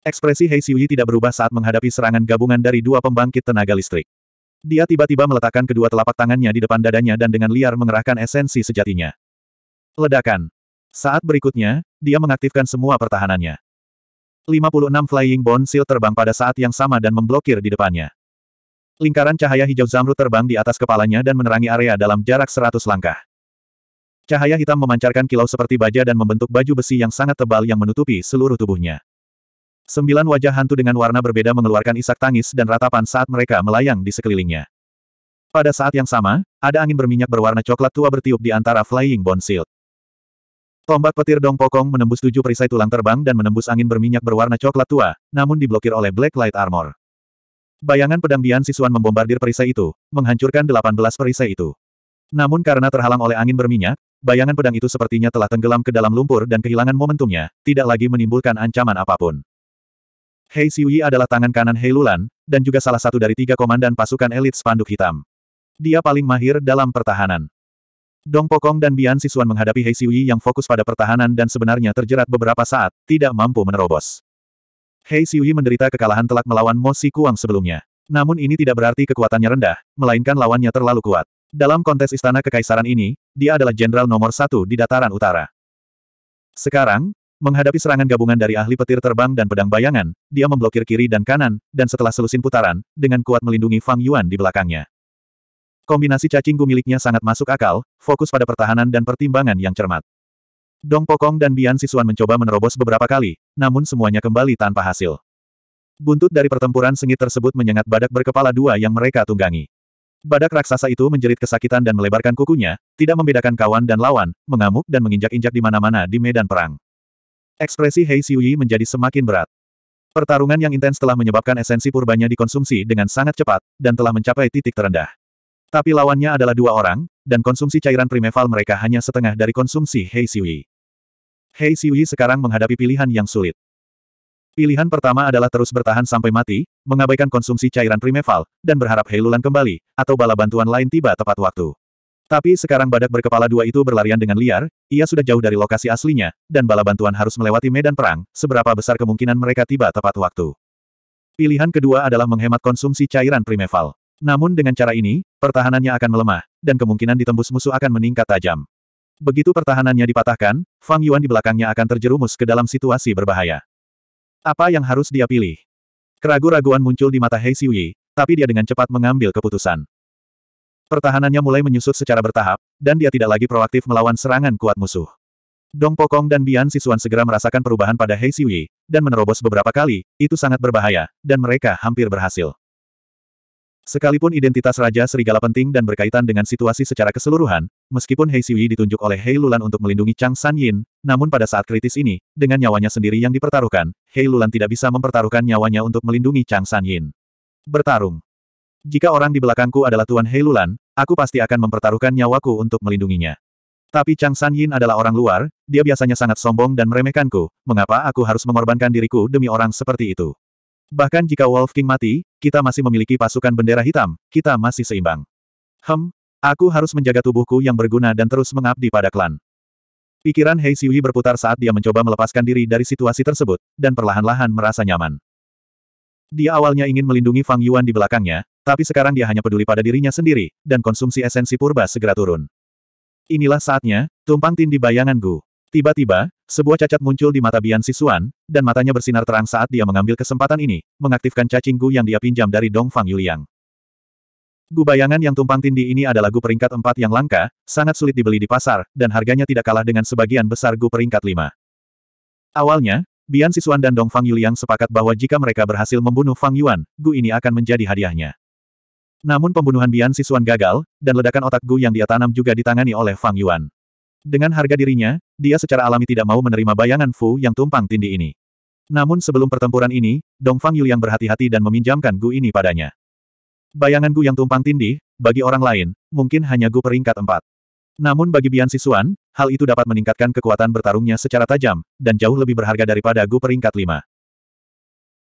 Ekspresi Hei Siuyi tidak berubah saat menghadapi serangan gabungan dari dua pembangkit tenaga listrik. Dia tiba-tiba meletakkan kedua telapak tangannya di depan dadanya dan dengan liar mengerahkan esensi sejatinya. Ledakan. Saat berikutnya, dia mengaktifkan semua pertahanannya. 56 Flying Bone Seal terbang pada saat yang sama dan memblokir di depannya. Lingkaran cahaya hijau zamrud terbang di atas kepalanya dan menerangi area dalam jarak 100 langkah. Cahaya hitam memancarkan kilau seperti baja dan membentuk baju besi yang sangat tebal yang menutupi seluruh tubuhnya. Sembilan wajah hantu dengan warna berbeda mengeluarkan isak tangis dan ratapan saat mereka melayang di sekelilingnya. Pada saat yang sama, ada angin berminyak berwarna coklat tua bertiup di antara Flying Bone Shield. Tombak petir Dong Pokong menembus tujuh perisai tulang terbang dan menembus angin berminyak berwarna coklat tua, namun diblokir oleh Black Light Armor. Bayangan pedang Bian Sisuan membombardir perisai itu, menghancurkan 18 perisai itu. Namun karena terhalang oleh angin berminyak, bayangan pedang itu sepertinya telah tenggelam ke dalam lumpur dan kehilangan momentumnya, tidak lagi menimbulkan ancaman apapun. Hei Siuyi adalah tangan kanan Hei Lulan, dan juga salah satu dari tiga komandan pasukan elit spanduk hitam. Dia paling mahir dalam pertahanan. Dong Pokong dan Bian Sisuan menghadapi Hei Siuyi yang fokus pada pertahanan dan sebenarnya terjerat beberapa saat, tidak mampu menerobos. Hei Siuyi menderita kekalahan telak melawan Mo Si Kuang sebelumnya. Namun ini tidak berarti kekuatannya rendah, melainkan lawannya terlalu kuat. Dalam kontes istana kekaisaran ini, dia adalah jenderal nomor satu di dataran utara. Sekarang, Menghadapi serangan gabungan dari ahli petir terbang dan pedang bayangan, dia memblokir kiri dan kanan, dan setelah selusin putaran, dengan kuat melindungi Fang Yuan di belakangnya. Kombinasi cacing gumi miliknya sangat masuk akal, fokus pada pertahanan dan pertimbangan yang cermat. Dong Pokong dan Bian Sisuan mencoba menerobos beberapa kali, namun semuanya kembali tanpa hasil. Buntut dari pertempuran sengit tersebut menyengat badak berkepala dua yang mereka tunggangi. Badak raksasa itu menjerit kesakitan dan melebarkan kukunya, tidak membedakan kawan dan lawan, mengamuk dan menginjak-injak di mana-mana di medan perang. Ekspresi Hei Siuyi menjadi semakin berat. Pertarungan yang intens telah menyebabkan esensi purbanya dikonsumsi dengan sangat cepat, dan telah mencapai titik terendah. Tapi lawannya adalah dua orang, dan konsumsi cairan primeval mereka hanya setengah dari konsumsi Hei Siuyi. Hei Siuyi sekarang menghadapi pilihan yang sulit. Pilihan pertama adalah terus bertahan sampai mati, mengabaikan konsumsi cairan primeval, dan berharap Heilulan kembali, atau bala bantuan lain tiba tepat waktu. Tapi sekarang badak berkepala dua itu berlarian dengan liar, ia sudah jauh dari lokasi aslinya, dan bala bantuan harus melewati medan perang, seberapa besar kemungkinan mereka tiba tepat waktu. Pilihan kedua adalah menghemat konsumsi cairan primeval. Namun dengan cara ini, pertahanannya akan melemah, dan kemungkinan ditembus musuh akan meningkat tajam. Begitu pertahanannya dipatahkan, Fang Yuan di belakangnya akan terjerumus ke dalam situasi berbahaya. Apa yang harus dia pilih? Keraguan-raguan muncul di mata Hei Siwi, tapi dia dengan cepat mengambil keputusan. Pertahanannya mulai menyusut secara bertahap, dan dia tidak lagi proaktif melawan serangan kuat musuh. Dong Pokong dan Bian Sisuan segera merasakan perubahan pada Hei Siwi, dan menerobos beberapa kali, itu sangat berbahaya, dan mereka hampir berhasil. Sekalipun identitas Raja Serigala penting dan berkaitan dengan situasi secara keseluruhan, meskipun Hei Siwi ditunjuk oleh Hei Lulan untuk melindungi Chang San Yin, namun pada saat kritis ini, dengan nyawanya sendiri yang dipertaruhkan, Hei Lulan tidak bisa mempertaruhkan nyawanya untuk melindungi Chang San Yin. Bertarung jika orang di belakangku adalah Tuan Heilulan, aku pasti akan mempertaruhkan nyawaku untuk melindunginya. Tapi Chang San Yin adalah orang luar, dia biasanya sangat sombong dan meremehkanku, mengapa aku harus mengorbankan diriku demi orang seperti itu? Bahkan jika Wolf King mati, kita masih memiliki pasukan bendera hitam, kita masih seimbang. Hem, aku harus menjaga tubuhku yang berguna dan terus mengabdi pada klan. Pikiran Hei Siwi berputar saat dia mencoba melepaskan diri dari situasi tersebut, dan perlahan-lahan merasa nyaman. Dia awalnya ingin melindungi Fang Yuan di belakangnya, tapi sekarang dia hanya peduli pada dirinya sendiri, dan konsumsi esensi purba segera turun. Inilah saatnya, tumpang tin di bayangan Gu. Tiba-tiba, sebuah cacat muncul di mata Bian Sisuan, dan matanya bersinar terang saat dia mengambil kesempatan ini, mengaktifkan cacing Gu yang dia pinjam dari Dong Fang Yuliang. Gu bayangan yang tumpang tindih ini adalah Gu peringkat 4 yang langka, sangat sulit dibeli di pasar, dan harganya tidak kalah dengan sebagian besar Gu peringkat 5. Awalnya, Bian Sisuan dan Dong Fang Yuliang sepakat bahwa jika mereka berhasil membunuh Fang Yuan, Gu ini akan menjadi hadiahnya. Namun pembunuhan Bian Sisuan gagal, dan ledakan otak Gu yang dia tanam juga ditangani oleh Fang Yuan. Dengan harga dirinya, dia secara alami tidak mau menerima bayangan Fu yang tumpang tindih ini. Namun sebelum pertempuran ini, Dong Fang Yuliang berhati-hati dan meminjamkan Gu ini padanya. Bayangan Gu yang tumpang tindih, bagi orang lain, mungkin hanya Gu peringkat empat. Namun bagi Bian Sisuan, hal itu dapat meningkatkan kekuatan bertarungnya secara tajam, dan jauh lebih berharga daripada Gu peringkat 5.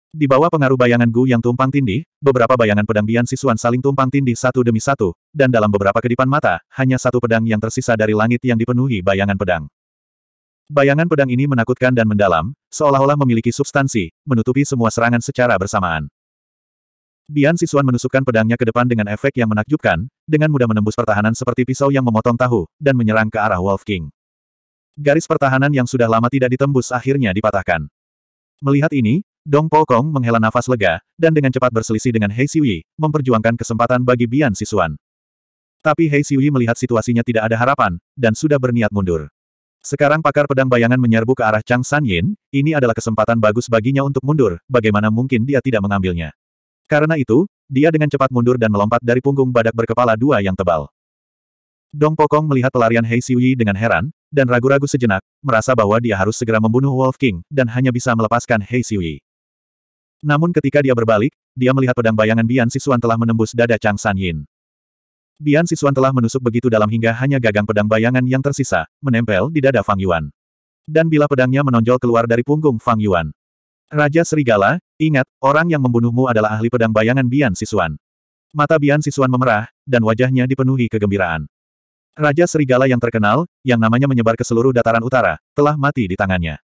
Di bawah pengaruh bayangan Gu yang tumpang tindih, beberapa bayangan pedang Bian Sisuan saling tumpang tindih satu demi satu, dan dalam beberapa kedipan mata, hanya satu pedang yang tersisa dari langit yang dipenuhi bayangan pedang. Bayangan pedang ini menakutkan dan mendalam, seolah-olah memiliki substansi, menutupi semua serangan secara bersamaan. Bian Sisuan menusukkan pedangnya ke depan dengan efek yang menakjubkan, dengan mudah menembus pertahanan seperti pisau yang memotong tahu, dan menyerang ke arah Wolf King. Garis pertahanan yang sudah lama tidak ditembus akhirnya dipatahkan. Melihat ini, Dong Po Kong menghela nafas lega, dan dengan cepat berselisih dengan Hei Siwi, memperjuangkan kesempatan bagi Bian Sisuan. Tapi Hei Siwi melihat situasinya tidak ada harapan, dan sudah berniat mundur. Sekarang pakar pedang bayangan menyerbu ke arah Chang San Yin, ini adalah kesempatan bagus baginya untuk mundur, bagaimana mungkin dia tidak mengambilnya. Karena itu, dia dengan cepat mundur dan melompat dari punggung badak berkepala dua yang tebal. Dong Pokong melihat pelarian Hei Siuyi dengan heran, dan ragu-ragu sejenak, merasa bahwa dia harus segera membunuh Wolf King, dan hanya bisa melepaskan Hei Siuyi. Namun ketika dia berbalik, dia melihat pedang bayangan Bian Sisuan telah menembus dada Chang San Yin. Bian Sisuan telah menusuk begitu dalam hingga hanya gagang pedang bayangan yang tersisa, menempel di dada Fang Yuan. Dan bila pedangnya menonjol keluar dari punggung Fang Yuan. Raja Serigala, Ingat, orang yang membunuhmu adalah ahli pedang bayangan Bian Sisuan. Mata Bian Sisuan memerah, dan wajahnya dipenuhi kegembiraan. Raja Serigala yang terkenal, yang namanya menyebar ke seluruh dataran utara, telah mati di tangannya.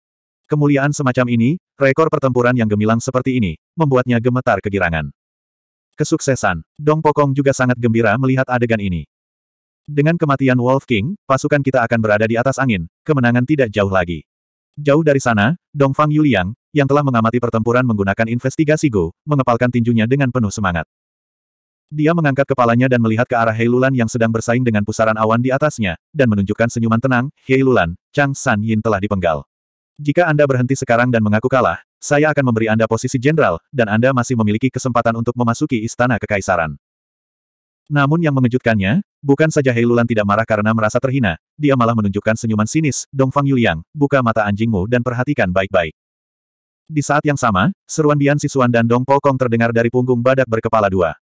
Kemuliaan semacam ini, rekor pertempuran yang gemilang seperti ini, membuatnya gemetar kegirangan. Kesuksesan, Dong Pokong juga sangat gembira melihat adegan ini. Dengan kematian Wolf King, pasukan kita akan berada di atas angin, kemenangan tidak jauh lagi. Jauh dari sana, Dong Fang Yuliang, yang telah mengamati pertempuran menggunakan investigasi Go, mengepalkan tinjunya dengan penuh semangat. Dia mengangkat kepalanya dan melihat ke arah Heilulan yang sedang bersaing dengan pusaran awan di atasnya, dan menunjukkan senyuman tenang, Heilulan, Chang San Yin telah dipenggal. Jika Anda berhenti sekarang dan mengaku kalah, saya akan memberi Anda posisi jenderal, dan Anda masih memiliki kesempatan untuk memasuki istana kekaisaran. Namun yang mengejutkannya, bukan saja Heilulan tidak marah karena merasa terhina, dia malah menunjukkan senyuman sinis, Dongfang Yuliang, buka mata anjingmu dan perhatikan baik-baik. Di saat yang sama, seruan Dian Sisuan dan Dong Kong terdengar dari punggung badak berkepala dua.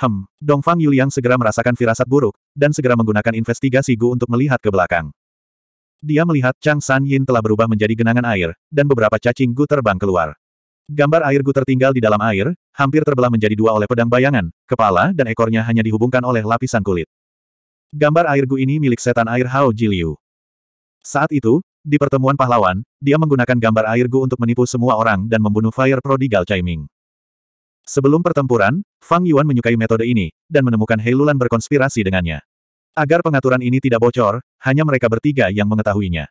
Hem, Dong Fang Yuliang segera merasakan firasat buruk, dan segera menggunakan investigasi Gu untuk melihat ke belakang. Dia melihat Chang San Yin telah berubah menjadi genangan air, dan beberapa cacing Gu terbang keluar. Gambar air Gu tertinggal di dalam air, hampir terbelah menjadi dua oleh pedang bayangan, kepala dan ekornya hanya dihubungkan oleh lapisan kulit. Gambar air Gu ini milik setan air Hao Jiliu. Saat itu, di pertemuan pahlawan, dia menggunakan gambar air Gu untuk menipu semua orang dan membunuh Fire Prodigal Chaiming. Sebelum pertempuran, Fang Yuan menyukai metode ini, dan menemukan Heilulan berkonspirasi dengannya. Agar pengaturan ini tidak bocor, hanya mereka bertiga yang mengetahuinya.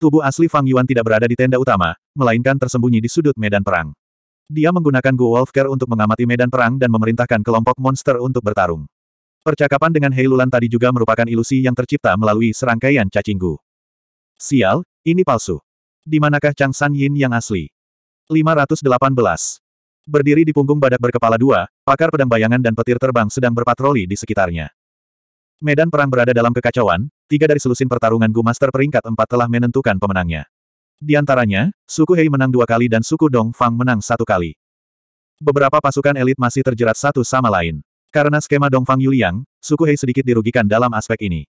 Tubuh asli Fang Yuan tidak berada di tenda utama, melainkan tersembunyi di sudut medan perang. Dia menggunakan Gu Wolfcare untuk mengamati medan perang dan memerintahkan kelompok monster untuk bertarung. Percakapan dengan Heilulan tadi juga merupakan ilusi yang tercipta melalui serangkaian cacing Gu. Sial, ini palsu. Di manakah Chang San Yin yang asli? 518. Berdiri di punggung badak berkepala dua, pakar pedang bayangan dan petir terbang sedang berpatroli di sekitarnya. Medan perang berada dalam kekacauan, tiga dari selusin pertarungan Gu Master peringkat empat telah menentukan pemenangnya. Di antaranya, suku Hei menang dua kali dan suku Dong Fang menang satu kali. Beberapa pasukan elit masih terjerat satu sama lain. Karena skema Dong Fang Yuliang, suku Hei sedikit dirugikan dalam aspek ini.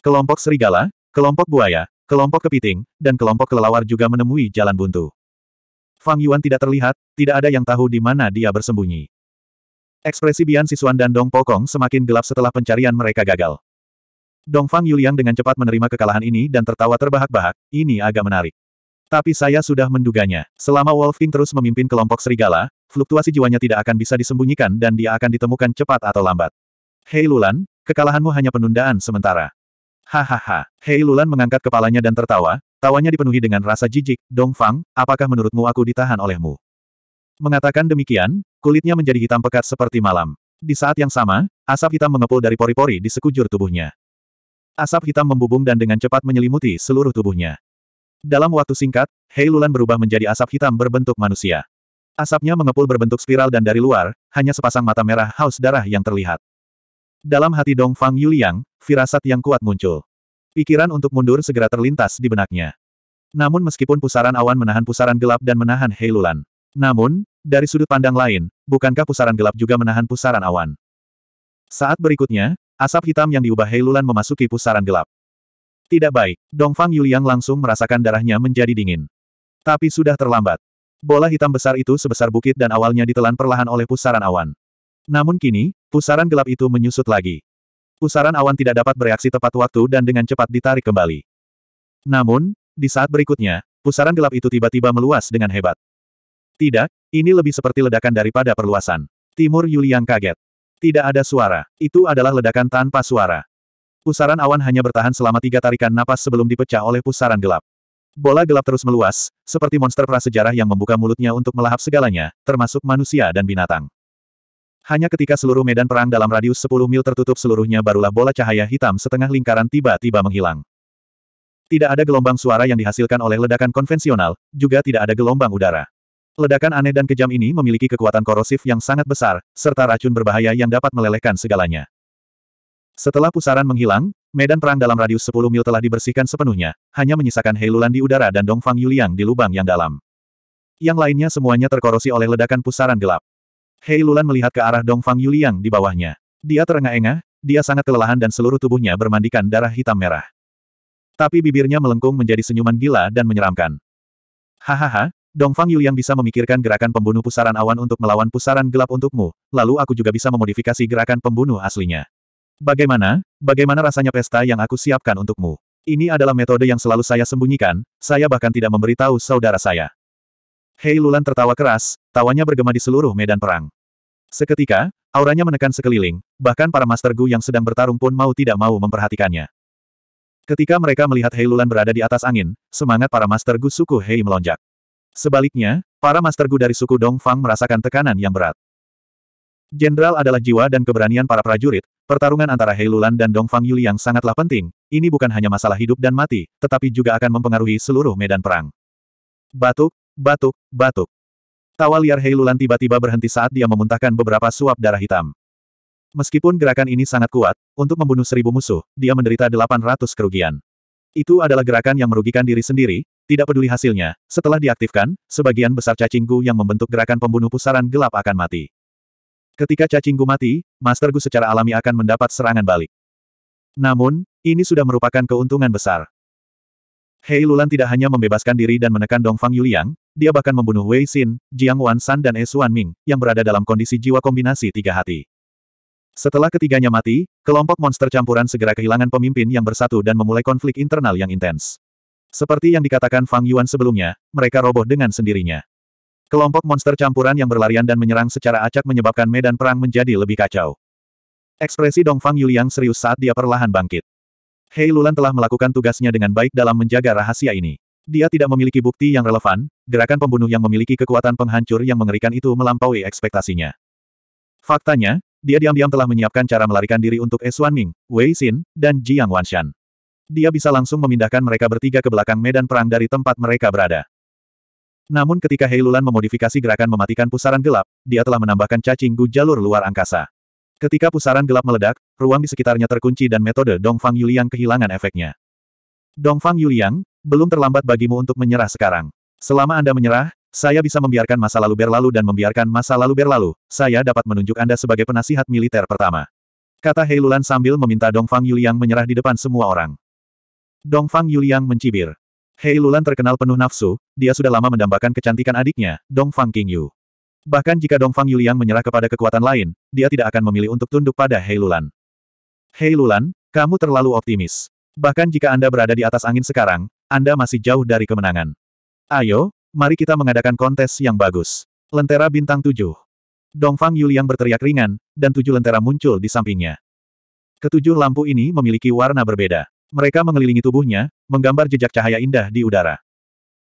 Kelompok Serigala, Kelompok buaya, kelompok kepiting, dan kelompok kelelawar juga menemui jalan buntu. Fang Yuan tidak terlihat, tidak ada yang tahu di mana dia bersembunyi. Ekspresi Bian Sisuan dan Dong Pokong semakin gelap setelah pencarian mereka gagal. Dong Fang Yuliang dengan cepat menerima kekalahan ini dan tertawa terbahak-bahak, ini agak menarik. Tapi saya sudah menduganya. Selama Wolf King terus memimpin kelompok serigala, fluktuasi jiwanya tidak akan bisa disembunyikan dan dia akan ditemukan cepat atau lambat. Hei Lulan, kekalahanmu hanya penundaan sementara. Hahaha. Hei Lulan mengangkat kepalanya dan tertawa, tawanya dipenuhi dengan rasa jijik, Dong Fang, apakah menurutmu aku ditahan olehmu? Mengatakan demikian, kulitnya menjadi hitam pekat seperti malam. Di saat yang sama, asap hitam mengepul dari pori-pori di sekujur tubuhnya. Asap hitam membubung dan dengan cepat menyelimuti seluruh tubuhnya. Dalam waktu singkat, Hei Lulan berubah menjadi asap hitam berbentuk manusia. Asapnya mengepul berbentuk spiral dan dari luar, hanya sepasang mata merah haus darah yang terlihat. Dalam hati Dong Fang Yuliang, firasat yang kuat muncul. Pikiran untuk mundur segera terlintas di benaknya. Namun meskipun pusaran awan menahan pusaran gelap dan menahan Heilulan. Namun, dari sudut pandang lain, bukankah pusaran gelap juga menahan pusaran awan? Saat berikutnya, asap hitam yang diubah Heilulan memasuki pusaran gelap. Tidak baik, Dongfang Yuliang langsung merasakan darahnya menjadi dingin. Tapi sudah terlambat. Bola hitam besar itu sebesar bukit dan awalnya ditelan perlahan oleh pusaran awan. Namun kini, Pusaran gelap itu menyusut lagi. Pusaran awan tidak dapat bereaksi tepat waktu dan dengan cepat ditarik kembali. Namun, di saat berikutnya, pusaran gelap itu tiba-tiba meluas dengan hebat. Tidak, ini lebih seperti ledakan daripada perluasan. Timur Yuliang kaget. Tidak ada suara. Itu adalah ledakan tanpa suara. Pusaran awan hanya bertahan selama tiga tarikan napas sebelum dipecah oleh pusaran gelap. Bola gelap terus meluas, seperti monster prasejarah yang membuka mulutnya untuk melahap segalanya, termasuk manusia dan binatang. Hanya ketika seluruh medan perang dalam radius 10 mil tertutup seluruhnya barulah bola cahaya hitam setengah lingkaran tiba-tiba menghilang. Tidak ada gelombang suara yang dihasilkan oleh ledakan konvensional, juga tidak ada gelombang udara. Ledakan aneh dan kejam ini memiliki kekuatan korosif yang sangat besar, serta racun berbahaya yang dapat melelehkan segalanya. Setelah pusaran menghilang, medan perang dalam radius 10 mil telah dibersihkan sepenuhnya, hanya menyisakan Heilulan di udara dan Dongfang Yuliang di lubang yang dalam. Yang lainnya semuanya terkorosi oleh ledakan pusaran gelap. Hei Lulan melihat ke arah Dongfang Yuliang di bawahnya. Dia terengah-engah, dia sangat kelelahan dan seluruh tubuhnya bermandikan darah hitam merah. Tapi bibirnya melengkung menjadi senyuman gila dan menyeramkan. Hahaha, Dongfang Yuliang bisa memikirkan gerakan pembunuh pusaran awan untuk melawan pusaran gelap untukmu, lalu aku juga bisa memodifikasi gerakan pembunuh aslinya. Bagaimana, bagaimana rasanya pesta yang aku siapkan untukmu? Ini adalah metode yang selalu saya sembunyikan, saya bahkan tidak memberitahu saudara saya. Hei Lulan tertawa keras, tawanya bergema di seluruh medan perang. Seketika, auranya menekan sekeliling, bahkan para Master Gu yang sedang bertarung pun mau tidak mau memperhatikannya. Ketika mereka melihat Hei Lulan berada di atas angin, semangat para Master Gu suku Hei melonjak. Sebaliknya, para Master Gu dari suku Dongfang merasakan tekanan yang berat. Jenderal adalah jiwa dan keberanian para prajurit, pertarungan antara Hei Lulan dan Dongfang Yuli yang sangatlah penting, ini bukan hanya masalah hidup dan mati, tetapi juga akan mempengaruhi seluruh medan perang. Batuk, batuk, batuk. Tawa liar Heilulan tiba-tiba berhenti saat dia memuntahkan beberapa suap darah hitam. Meskipun gerakan ini sangat kuat, untuk membunuh seribu musuh, dia menderita 800 kerugian. Itu adalah gerakan yang merugikan diri sendiri, tidak peduli hasilnya. Setelah diaktifkan, sebagian besar cacinggu yang membentuk gerakan pembunuh pusaran gelap akan mati. Ketika cacinggu mati, Master Gu secara alami akan mendapat serangan balik. Namun, ini sudah merupakan keuntungan besar. Hei Lulan tidak hanya membebaskan diri dan menekan Dong Fang Yuliang, dia bahkan membunuh Wei Xin, Jiang Wansan dan Esuan Ming, yang berada dalam kondisi jiwa kombinasi tiga hati. Setelah ketiganya mati, kelompok monster campuran segera kehilangan pemimpin yang bersatu dan memulai konflik internal yang intens. Seperti yang dikatakan Fang Yuan sebelumnya, mereka roboh dengan sendirinya. Kelompok monster campuran yang berlarian dan menyerang secara acak menyebabkan medan perang menjadi lebih kacau. Ekspresi Dong Fang Yuliang serius saat dia perlahan bangkit. Hei Lulan telah melakukan tugasnya dengan baik dalam menjaga rahasia ini. Dia tidak memiliki bukti yang relevan, gerakan pembunuh yang memiliki kekuatan penghancur yang mengerikan itu melampaui ekspektasinya. Faktanya, dia diam-diam telah menyiapkan cara melarikan diri untuk Eswan Ming, Wei Xin, dan Jiang Wanshan. Dia bisa langsung memindahkan mereka bertiga ke belakang medan perang dari tempat mereka berada. Namun ketika Heilulan memodifikasi gerakan mematikan pusaran gelap, dia telah menambahkan cacing gu jalur luar angkasa. Ketika pusaran gelap meledak, ruang di sekitarnya terkunci dan metode Dongfang Yuliang kehilangan efeknya. Dongfang Yuliang, belum terlambat bagimu untuk menyerah sekarang. Selama Anda menyerah, saya bisa membiarkan masa lalu berlalu dan membiarkan masa lalu berlalu, saya dapat menunjuk Anda sebagai penasihat militer pertama. Kata Heilulan sambil meminta Dongfang Yuliang menyerah di depan semua orang. Dongfang Yuliang mencibir. Heilulan terkenal penuh nafsu, dia sudah lama mendambakan kecantikan adiknya, Dongfang Yu. Bahkan jika Dongfang Yuliang menyerah kepada kekuatan lain, dia tidak akan memilih untuk tunduk pada Heilulan. Heilulan, kamu terlalu optimis. Bahkan jika Anda berada di atas angin sekarang, Anda masih jauh dari kemenangan. Ayo, mari kita mengadakan kontes yang bagus. Lentera bintang tujuh. Dongfang Yuliang berteriak ringan, dan tujuh lentera muncul di sampingnya. Ketujuh lampu ini memiliki warna berbeda. Mereka mengelilingi tubuhnya, menggambar jejak cahaya indah di udara.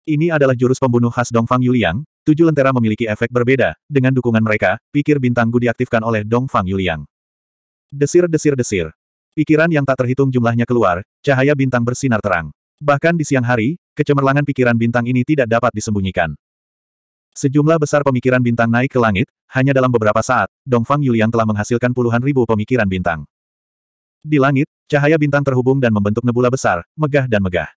Ini adalah jurus pembunuh khas Dongfang Yuliang, tujuh lentera memiliki efek berbeda, dengan dukungan mereka, pikir bintang Gu diaktifkan oleh Dongfang Yuliang. Desir-desir-desir. Pikiran yang tak terhitung jumlahnya keluar, cahaya bintang bersinar terang. Bahkan di siang hari, kecemerlangan pikiran bintang ini tidak dapat disembunyikan. Sejumlah besar pemikiran bintang naik ke langit, hanya dalam beberapa saat, Dongfang Yuliang telah menghasilkan puluhan ribu pemikiran bintang. Di langit, cahaya bintang terhubung dan membentuk nebula besar, megah dan megah.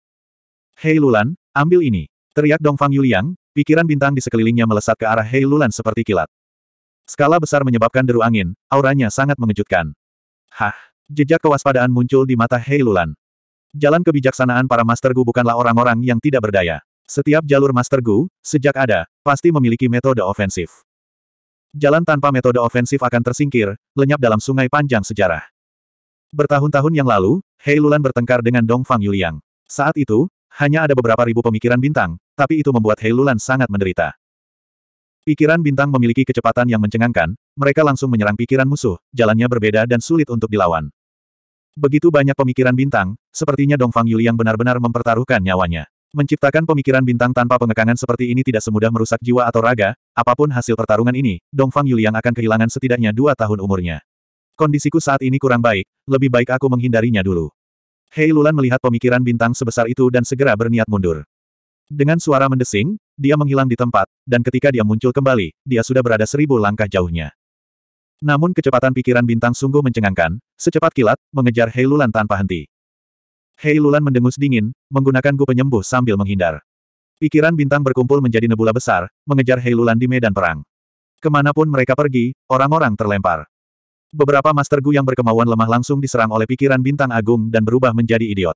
Hei Lulan, ambil ini. Teriak Dongfang Yuliang, pikiran bintang di sekelilingnya melesat ke arah Hei Lulan seperti kilat. Skala besar menyebabkan deru angin, auranya sangat mengejutkan. Hah, jejak kewaspadaan muncul di mata Hei Lulan. Jalan kebijaksanaan para Master Gu bukanlah orang-orang yang tidak berdaya. Setiap jalur Master Gu, sejak ada, pasti memiliki metode ofensif. Jalan tanpa metode ofensif akan tersingkir, lenyap dalam sungai panjang sejarah. Bertahun-tahun yang lalu, Hei Lulan bertengkar dengan Dong Fang Yuliang. Saat itu, hanya ada beberapa ribu pemikiran bintang, tapi itu membuat Hei Lulan sangat menderita. Pikiran bintang memiliki kecepatan yang mencengangkan, mereka langsung menyerang pikiran musuh, jalannya berbeda dan sulit untuk dilawan. Begitu banyak pemikiran bintang, sepertinya Dongfang Fang Yuli yang benar-benar mempertaruhkan nyawanya. Menciptakan pemikiran bintang tanpa pengekangan seperti ini tidak semudah merusak jiwa atau raga, apapun hasil pertarungan ini, Dongfang Fang Yuli yang akan kehilangan setidaknya dua tahun umurnya. Kondisiku saat ini kurang baik, lebih baik aku menghindarinya dulu. Hei Lulan melihat pemikiran bintang sebesar itu dan segera berniat mundur. Dengan suara mendesing, dia menghilang di tempat, dan ketika dia muncul kembali, dia sudah berada seribu langkah jauhnya. Namun kecepatan pikiran bintang sungguh mencengangkan, secepat kilat, mengejar Hei Lulan tanpa henti. Hei Lulan mendengus dingin, menggunakan gu penyembuh sambil menghindar. Pikiran bintang berkumpul menjadi nebula besar, mengejar Hei Lulan di medan perang. Kemanapun mereka pergi, orang-orang terlempar. Beberapa Master Gu yang berkemauan lemah langsung diserang oleh pikiran bintang agung dan berubah menjadi idiot.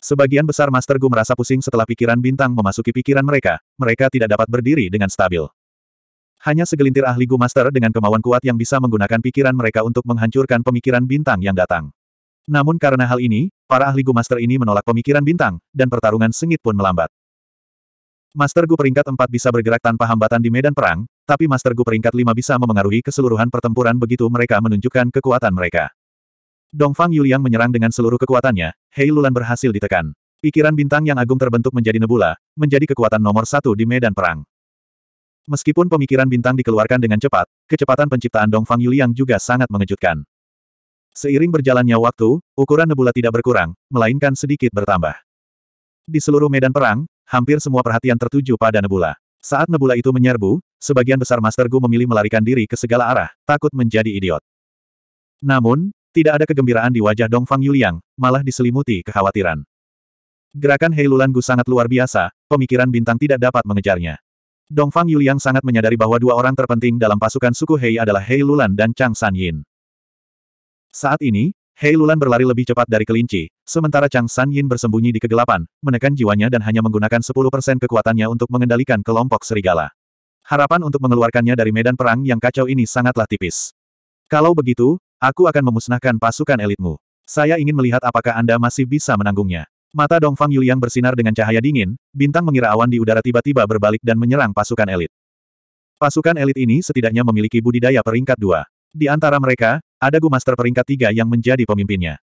Sebagian besar Master Gu merasa pusing setelah pikiran bintang memasuki pikiran mereka, mereka tidak dapat berdiri dengan stabil. Hanya segelintir ahli Gu Master dengan kemauan kuat yang bisa menggunakan pikiran mereka untuk menghancurkan pemikiran bintang yang datang. Namun karena hal ini, para ahli Gu Master ini menolak pemikiran bintang, dan pertarungan sengit pun melambat. Master Gu peringkat 4 bisa bergerak tanpa hambatan di medan perang, tapi Master Gu peringkat 5 bisa memengaruhi keseluruhan pertempuran begitu mereka menunjukkan kekuatan mereka. Dongfang Yuliang menyerang dengan seluruh kekuatannya, Hei Lulan berhasil ditekan. Pikiran bintang yang agung terbentuk menjadi nebula, menjadi kekuatan nomor satu di medan perang. Meskipun pemikiran bintang dikeluarkan dengan cepat, kecepatan penciptaan Dongfang Yuliang juga sangat mengejutkan. Seiring berjalannya waktu, ukuran nebula tidak berkurang, melainkan sedikit bertambah. Di seluruh medan perang, hampir semua perhatian tertuju pada nebula. Saat nebula itu menyerbu, sebagian besar Master Gu memilih melarikan diri ke segala arah, takut menjadi idiot. Namun, tidak ada kegembiraan di wajah Dongfang Yuliang, malah diselimuti kekhawatiran. Gerakan Heilulan Gu sangat luar biasa, pemikiran bintang tidak dapat mengejarnya. Dongfang Yuliang sangat menyadari bahwa dua orang terpenting dalam pasukan suku Hei adalah Hei Lulan dan Chang San Yin. Saat ini, Hei Lulan berlari lebih cepat dari kelinci, sementara Chang San Yin bersembunyi di kegelapan, menekan jiwanya dan hanya menggunakan 10% kekuatannya untuk mengendalikan kelompok serigala. Harapan untuk mengeluarkannya dari medan perang yang kacau ini sangatlah tipis. Kalau begitu, aku akan memusnahkan pasukan elitmu. Saya ingin melihat apakah Anda masih bisa menanggungnya. Mata Dongfang Yuliang bersinar dengan cahaya dingin, bintang mengira awan di udara tiba-tiba berbalik dan menyerang pasukan elit. Pasukan elit ini setidaknya memiliki budidaya peringkat dua. Di antara mereka, ada Gu Master peringkat tiga yang menjadi pemimpinnya.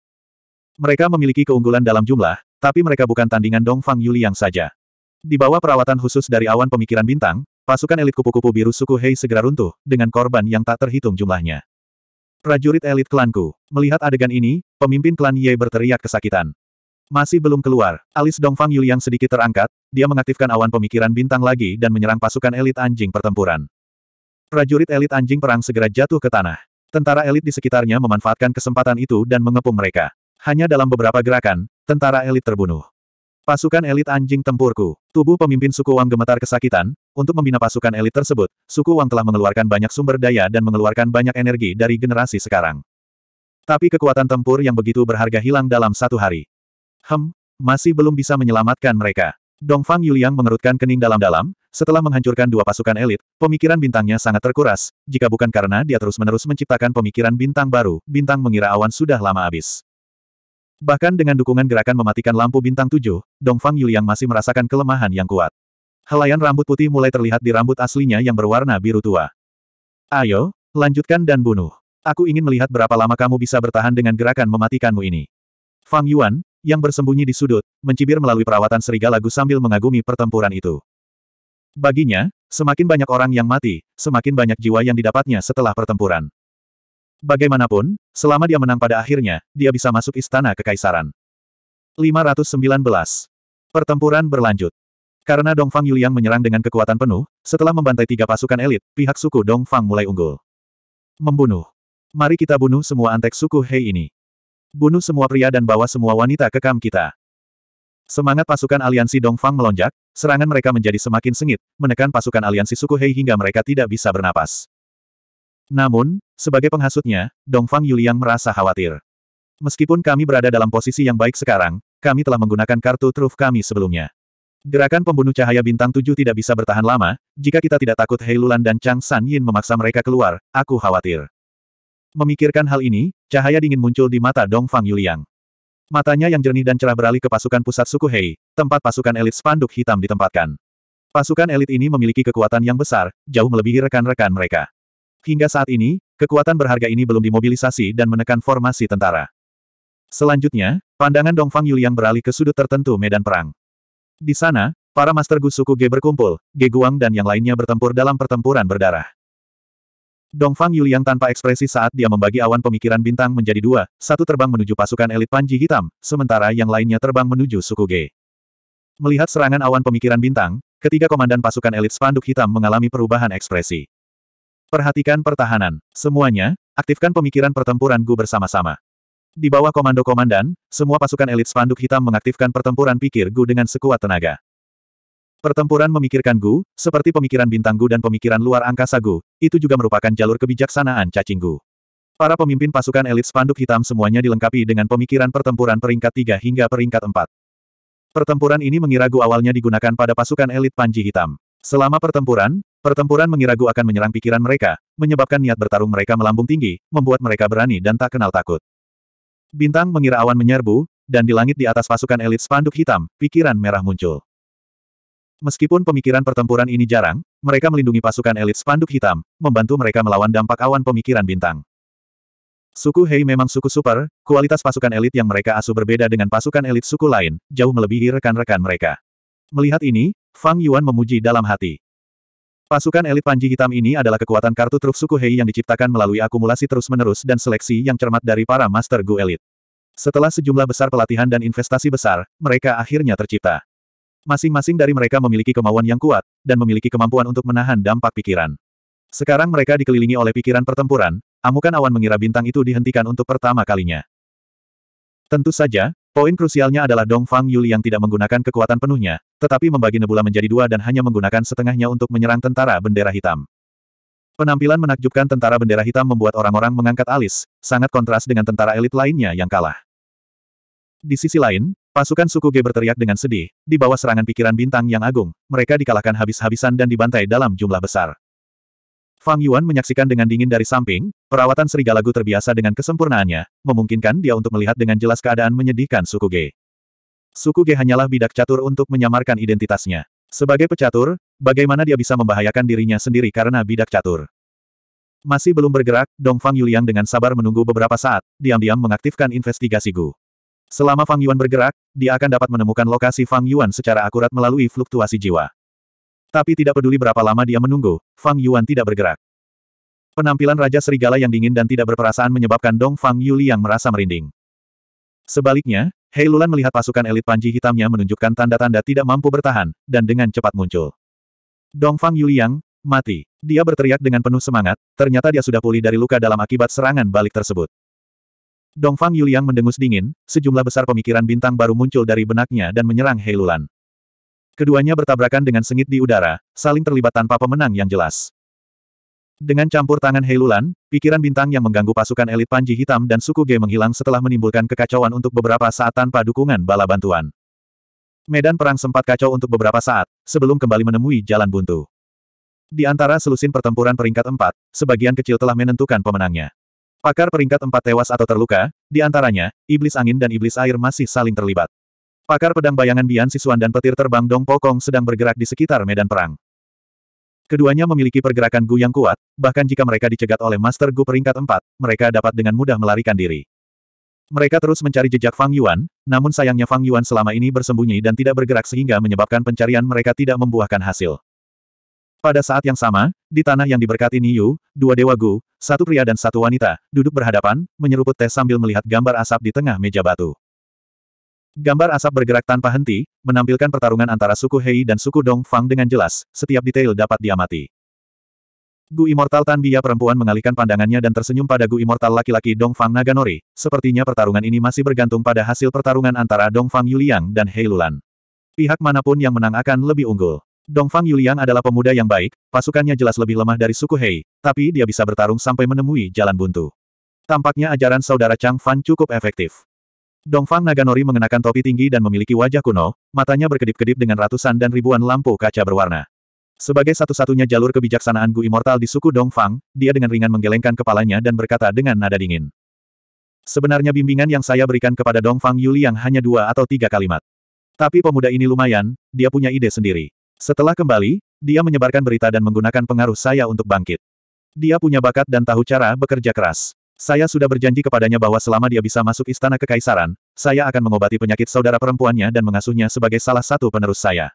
Mereka memiliki keunggulan dalam jumlah, tapi mereka bukan tandingan Dongfang Yuliang saja. Di bawah perawatan khusus dari awan pemikiran bintang, pasukan elit kupu-kupu biru suku Hei segera runtuh, dengan korban yang tak terhitung jumlahnya. Prajurit elit klanku, melihat adegan ini, pemimpin klan Ye berteriak kesakitan. Masih belum keluar, alis Dongfang Yuliang sedikit terangkat, dia mengaktifkan awan pemikiran bintang lagi dan menyerang pasukan elit anjing pertempuran. Prajurit elit anjing perang segera jatuh ke tanah. Tentara elit di sekitarnya memanfaatkan kesempatan itu dan mengepung mereka. Hanya dalam beberapa gerakan, tentara elit terbunuh. Pasukan elit anjing tempurku. Tubuh pemimpin suku Wang gemetar kesakitan, untuk membina pasukan elit tersebut, suku Wang telah mengeluarkan banyak sumber daya dan mengeluarkan banyak energi dari generasi sekarang. Tapi kekuatan tempur yang begitu berharga hilang dalam satu hari. Hem, masih belum bisa menyelamatkan mereka. Dongfang Yuliang mengerutkan kening dalam-dalam, setelah menghancurkan dua pasukan elit, pemikiran bintangnya sangat terkuras, jika bukan karena dia terus-menerus menciptakan pemikiran bintang baru, bintang mengira awan sudah lama habis. Bahkan dengan dukungan gerakan mematikan lampu bintang tujuh, Dongfang Yuliang masih merasakan kelemahan yang kuat. Helaian rambut putih mulai terlihat di rambut aslinya yang berwarna biru tua. Ayo, lanjutkan dan bunuh. Aku ingin melihat berapa lama kamu bisa bertahan dengan gerakan mematikanmu ini. Fang Yuan, yang bersembunyi di sudut, mencibir melalui perawatan serigala Gu sambil mengagumi pertempuran itu. Baginya, semakin banyak orang yang mati, semakin banyak jiwa yang didapatnya setelah pertempuran. Bagaimanapun, selama dia menang pada akhirnya, dia bisa masuk istana kekaisaran. 519. Pertempuran berlanjut. Karena Dongfang Yuliang menyerang dengan kekuatan penuh, setelah membantai tiga pasukan elit, pihak suku Dongfang mulai unggul. Membunuh. Mari kita bunuh semua antek suku Hei ini. Bunuh semua pria dan bawa semua wanita ke kam kita. Semangat pasukan aliansi Dongfang melonjak, serangan mereka menjadi semakin sengit, menekan pasukan aliansi suku Hei hingga mereka tidak bisa bernapas. Namun, sebagai penghasutnya, Dongfang Yuliang merasa khawatir. Meskipun kami berada dalam posisi yang baik sekarang, kami telah menggunakan kartu truf kami sebelumnya. Gerakan pembunuh cahaya bintang tujuh tidak bisa bertahan lama, jika kita tidak takut Hei dan Chang San Yin memaksa mereka keluar, aku khawatir. Memikirkan hal ini, cahaya dingin muncul di mata Dongfang Yuliang. Matanya yang jernih dan cerah beralih ke pasukan pusat suku Hei, tempat pasukan elit spanduk hitam ditempatkan. Pasukan elit ini memiliki kekuatan yang besar, jauh melebihi rekan-rekan mereka. Hingga saat ini, kekuatan berharga ini belum dimobilisasi dan menekan formasi tentara. Selanjutnya, pandangan Dongfang Yuliang beralih ke sudut tertentu medan perang. Di sana, para master Gu suku Ge berkumpul, Ge Guang dan yang lainnya bertempur dalam pertempuran berdarah. Dongfang Yuliang tanpa ekspresi saat dia membagi awan pemikiran bintang menjadi dua, satu terbang menuju pasukan elit Panji Hitam, sementara yang lainnya terbang menuju suku G. Melihat serangan awan pemikiran bintang, ketiga komandan pasukan elit Spanduk Hitam mengalami perubahan ekspresi. Perhatikan pertahanan. Semuanya, aktifkan pemikiran pertempuran Gu bersama-sama. Di bawah komando komandan, semua pasukan elit Spanduk Hitam mengaktifkan pertempuran pikir Gu dengan sekuat tenaga. Pertempuran memikirkan Gu, seperti pemikiran bintang Gu dan pemikiran luar angkasa Gu, itu juga merupakan jalur kebijaksanaan cacing Gu. Para pemimpin pasukan elit spanduk hitam semuanya dilengkapi dengan pemikiran pertempuran peringkat 3 hingga peringkat 4. Pertempuran ini mengira Gu awalnya digunakan pada pasukan elit Panji Hitam. Selama pertempuran, pertempuran mengira Gu akan menyerang pikiran mereka, menyebabkan niat bertarung mereka melambung tinggi, membuat mereka berani dan tak kenal takut. Bintang mengira awan menyerbu, dan di langit di atas pasukan elit spanduk hitam, pikiran merah muncul. Meskipun pemikiran pertempuran ini jarang, mereka melindungi pasukan elit spanduk hitam, membantu mereka melawan dampak awan pemikiran bintang. Suku Hei memang suku super, kualitas pasukan elit yang mereka asuh berbeda dengan pasukan elit suku lain, jauh melebihi rekan-rekan mereka. Melihat ini, Fang Yuan memuji dalam hati. Pasukan elit Panji Hitam ini adalah kekuatan kartu truf suku Hei yang diciptakan melalui akumulasi terus-menerus dan seleksi yang cermat dari para Master Gu elit. Setelah sejumlah besar pelatihan dan investasi besar, mereka akhirnya tercipta. Masing-masing dari mereka memiliki kemauan yang kuat, dan memiliki kemampuan untuk menahan dampak pikiran. Sekarang mereka dikelilingi oleh pikiran pertempuran, amukan awan mengira bintang itu dihentikan untuk pertama kalinya. Tentu saja, Poin krusialnya adalah Dong Fang Yuli yang tidak menggunakan kekuatan penuhnya, tetapi membagi nebula menjadi dua dan hanya menggunakan setengahnya untuk menyerang tentara bendera hitam. Penampilan menakjubkan tentara bendera hitam membuat orang-orang mengangkat alis, sangat kontras dengan tentara elit lainnya yang kalah. Di sisi lain, Pasukan suku G berteriak dengan sedih, di bawah serangan pikiran bintang yang agung, mereka dikalahkan habis-habisan dan dibantai dalam jumlah besar. Fang Yuan menyaksikan dengan dingin dari samping, perawatan serigala Gu terbiasa dengan kesempurnaannya, memungkinkan dia untuk melihat dengan jelas keadaan menyedihkan suku G. Suku G hanyalah bidak catur untuk menyamarkan identitasnya. Sebagai pecatur, bagaimana dia bisa membahayakan dirinya sendiri karena bidak catur? Masih belum bergerak, Dong Fang Yuliang dengan sabar menunggu beberapa saat, diam-diam mengaktifkan investigasi Gu. Selama Fang Yuan bergerak, dia akan dapat menemukan lokasi Fang Yuan secara akurat melalui fluktuasi jiwa. Tapi tidak peduli berapa lama dia menunggu, Fang Yuan tidak bergerak. Penampilan Raja Serigala yang dingin dan tidak berperasaan menyebabkan Dong Fang Yuli yang merasa merinding. Sebaliknya, Hei Lulan melihat pasukan elit panji hitamnya menunjukkan tanda-tanda tidak mampu bertahan, dan dengan cepat muncul. Dong Fang Yuli yang mati. Dia berteriak dengan penuh semangat, ternyata dia sudah pulih dari luka dalam akibat serangan balik tersebut. Dongfang Yuliang mendengus dingin, sejumlah besar pemikiran bintang baru muncul dari benaknya dan menyerang Heilulan. Keduanya bertabrakan dengan sengit di udara, saling terlibat tanpa pemenang yang jelas. Dengan campur tangan Heilulan, pikiran bintang yang mengganggu pasukan elit Panji Hitam dan suku Ge menghilang setelah menimbulkan kekacauan untuk beberapa saat tanpa dukungan bala bantuan. Medan perang sempat kacau untuk beberapa saat, sebelum kembali menemui jalan buntu. Di antara selusin pertempuran peringkat 4, sebagian kecil telah menentukan pemenangnya. Pakar peringkat empat tewas atau terluka, di antaranya, iblis angin dan iblis air masih saling terlibat. Pakar pedang bayangan Bian Sisuan dan petir terbang Dong Pokong sedang bergerak di sekitar medan perang. Keduanya memiliki pergerakan Gu yang kuat, bahkan jika mereka dicegat oleh Master Gu peringkat empat, mereka dapat dengan mudah melarikan diri. Mereka terus mencari jejak Fang Yuan, namun sayangnya Fang Yuan selama ini bersembunyi dan tidak bergerak sehingga menyebabkan pencarian mereka tidak membuahkan hasil. Pada saat yang sama, di tanah yang diberkati Niu, dua dewa Gu, satu pria dan satu wanita, duduk berhadapan, menyeruput teh sambil melihat gambar asap di tengah meja batu. Gambar asap bergerak tanpa henti, menampilkan pertarungan antara suku Hei dan suku Dong Fang dengan jelas, setiap detail dapat diamati. Gu Immortal Tan Bia perempuan mengalihkan pandangannya dan tersenyum pada Gu Immortal laki-laki Dong Dongfang Naganori, sepertinya pertarungan ini masih bergantung pada hasil pertarungan antara Dong Fang Yuliang dan Hei Lulan. Pihak manapun yang menang akan lebih unggul. Dongfang Yuliang adalah pemuda yang baik, pasukannya jelas lebih lemah dari suku Hei, tapi dia bisa bertarung sampai menemui jalan buntu. Tampaknya ajaran saudara Chang Fan cukup efektif. Dongfang Naganori mengenakan topi tinggi dan memiliki wajah kuno, matanya berkedip-kedip dengan ratusan dan ribuan lampu kaca berwarna. Sebagai satu-satunya jalur kebijaksanaan Gu Immortal di suku Dongfang, dia dengan ringan menggelengkan kepalanya dan berkata dengan nada dingin. Sebenarnya bimbingan yang saya berikan kepada Dongfang Yuliang hanya dua atau tiga kalimat. Tapi pemuda ini lumayan, dia punya ide sendiri. Setelah kembali, dia menyebarkan berita dan menggunakan pengaruh saya untuk bangkit. Dia punya bakat dan tahu cara bekerja keras. Saya sudah berjanji kepadanya bahwa selama dia bisa masuk istana kekaisaran, saya akan mengobati penyakit saudara perempuannya dan mengasuhnya sebagai salah satu penerus saya.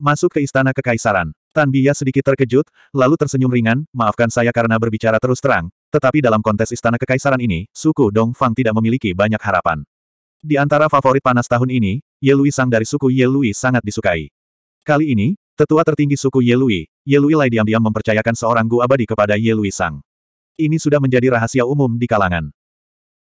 Masuk ke istana kekaisaran. Tan Biya sedikit terkejut, lalu tersenyum ringan, maafkan saya karena berbicara terus terang, tetapi dalam kontes istana kekaisaran ini, suku Dong Fang tidak memiliki banyak harapan. Di antara favorit panas tahun ini, Ye Lui Sang dari suku Ye Lui sangat disukai. Kali ini, tetua tertinggi suku Yelui, Yelui Lai diam-diam mempercayakan seorang Gu abadi kepada Yelui Sang. Ini sudah menjadi rahasia umum di kalangan.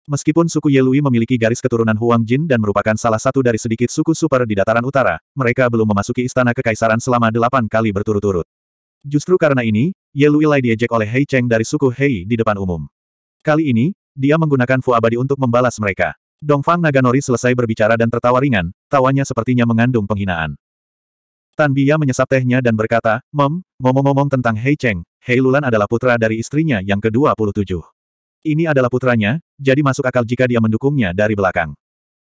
Meskipun suku Yelui memiliki garis keturunan Huang Jin dan merupakan salah satu dari sedikit suku super di dataran utara, mereka belum memasuki istana kekaisaran selama delapan kali berturut-turut. Justru karena ini, Yelui Lai diejek oleh Hei Cheng dari suku Hei di depan umum. Kali ini, dia menggunakan Fu Abadi untuk membalas mereka. Dongfang Naganori selesai berbicara dan tertawa ringan, tawanya sepertinya mengandung penghinaan. Tan Bia menyesap tehnya dan berkata, Mem, ngomong-ngomong tentang Hei Cheng, Hei Lulan adalah putra dari istrinya yang ke-27. Ini adalah putranya, jadi masuk akal jika dia mendukungnya dari belakang.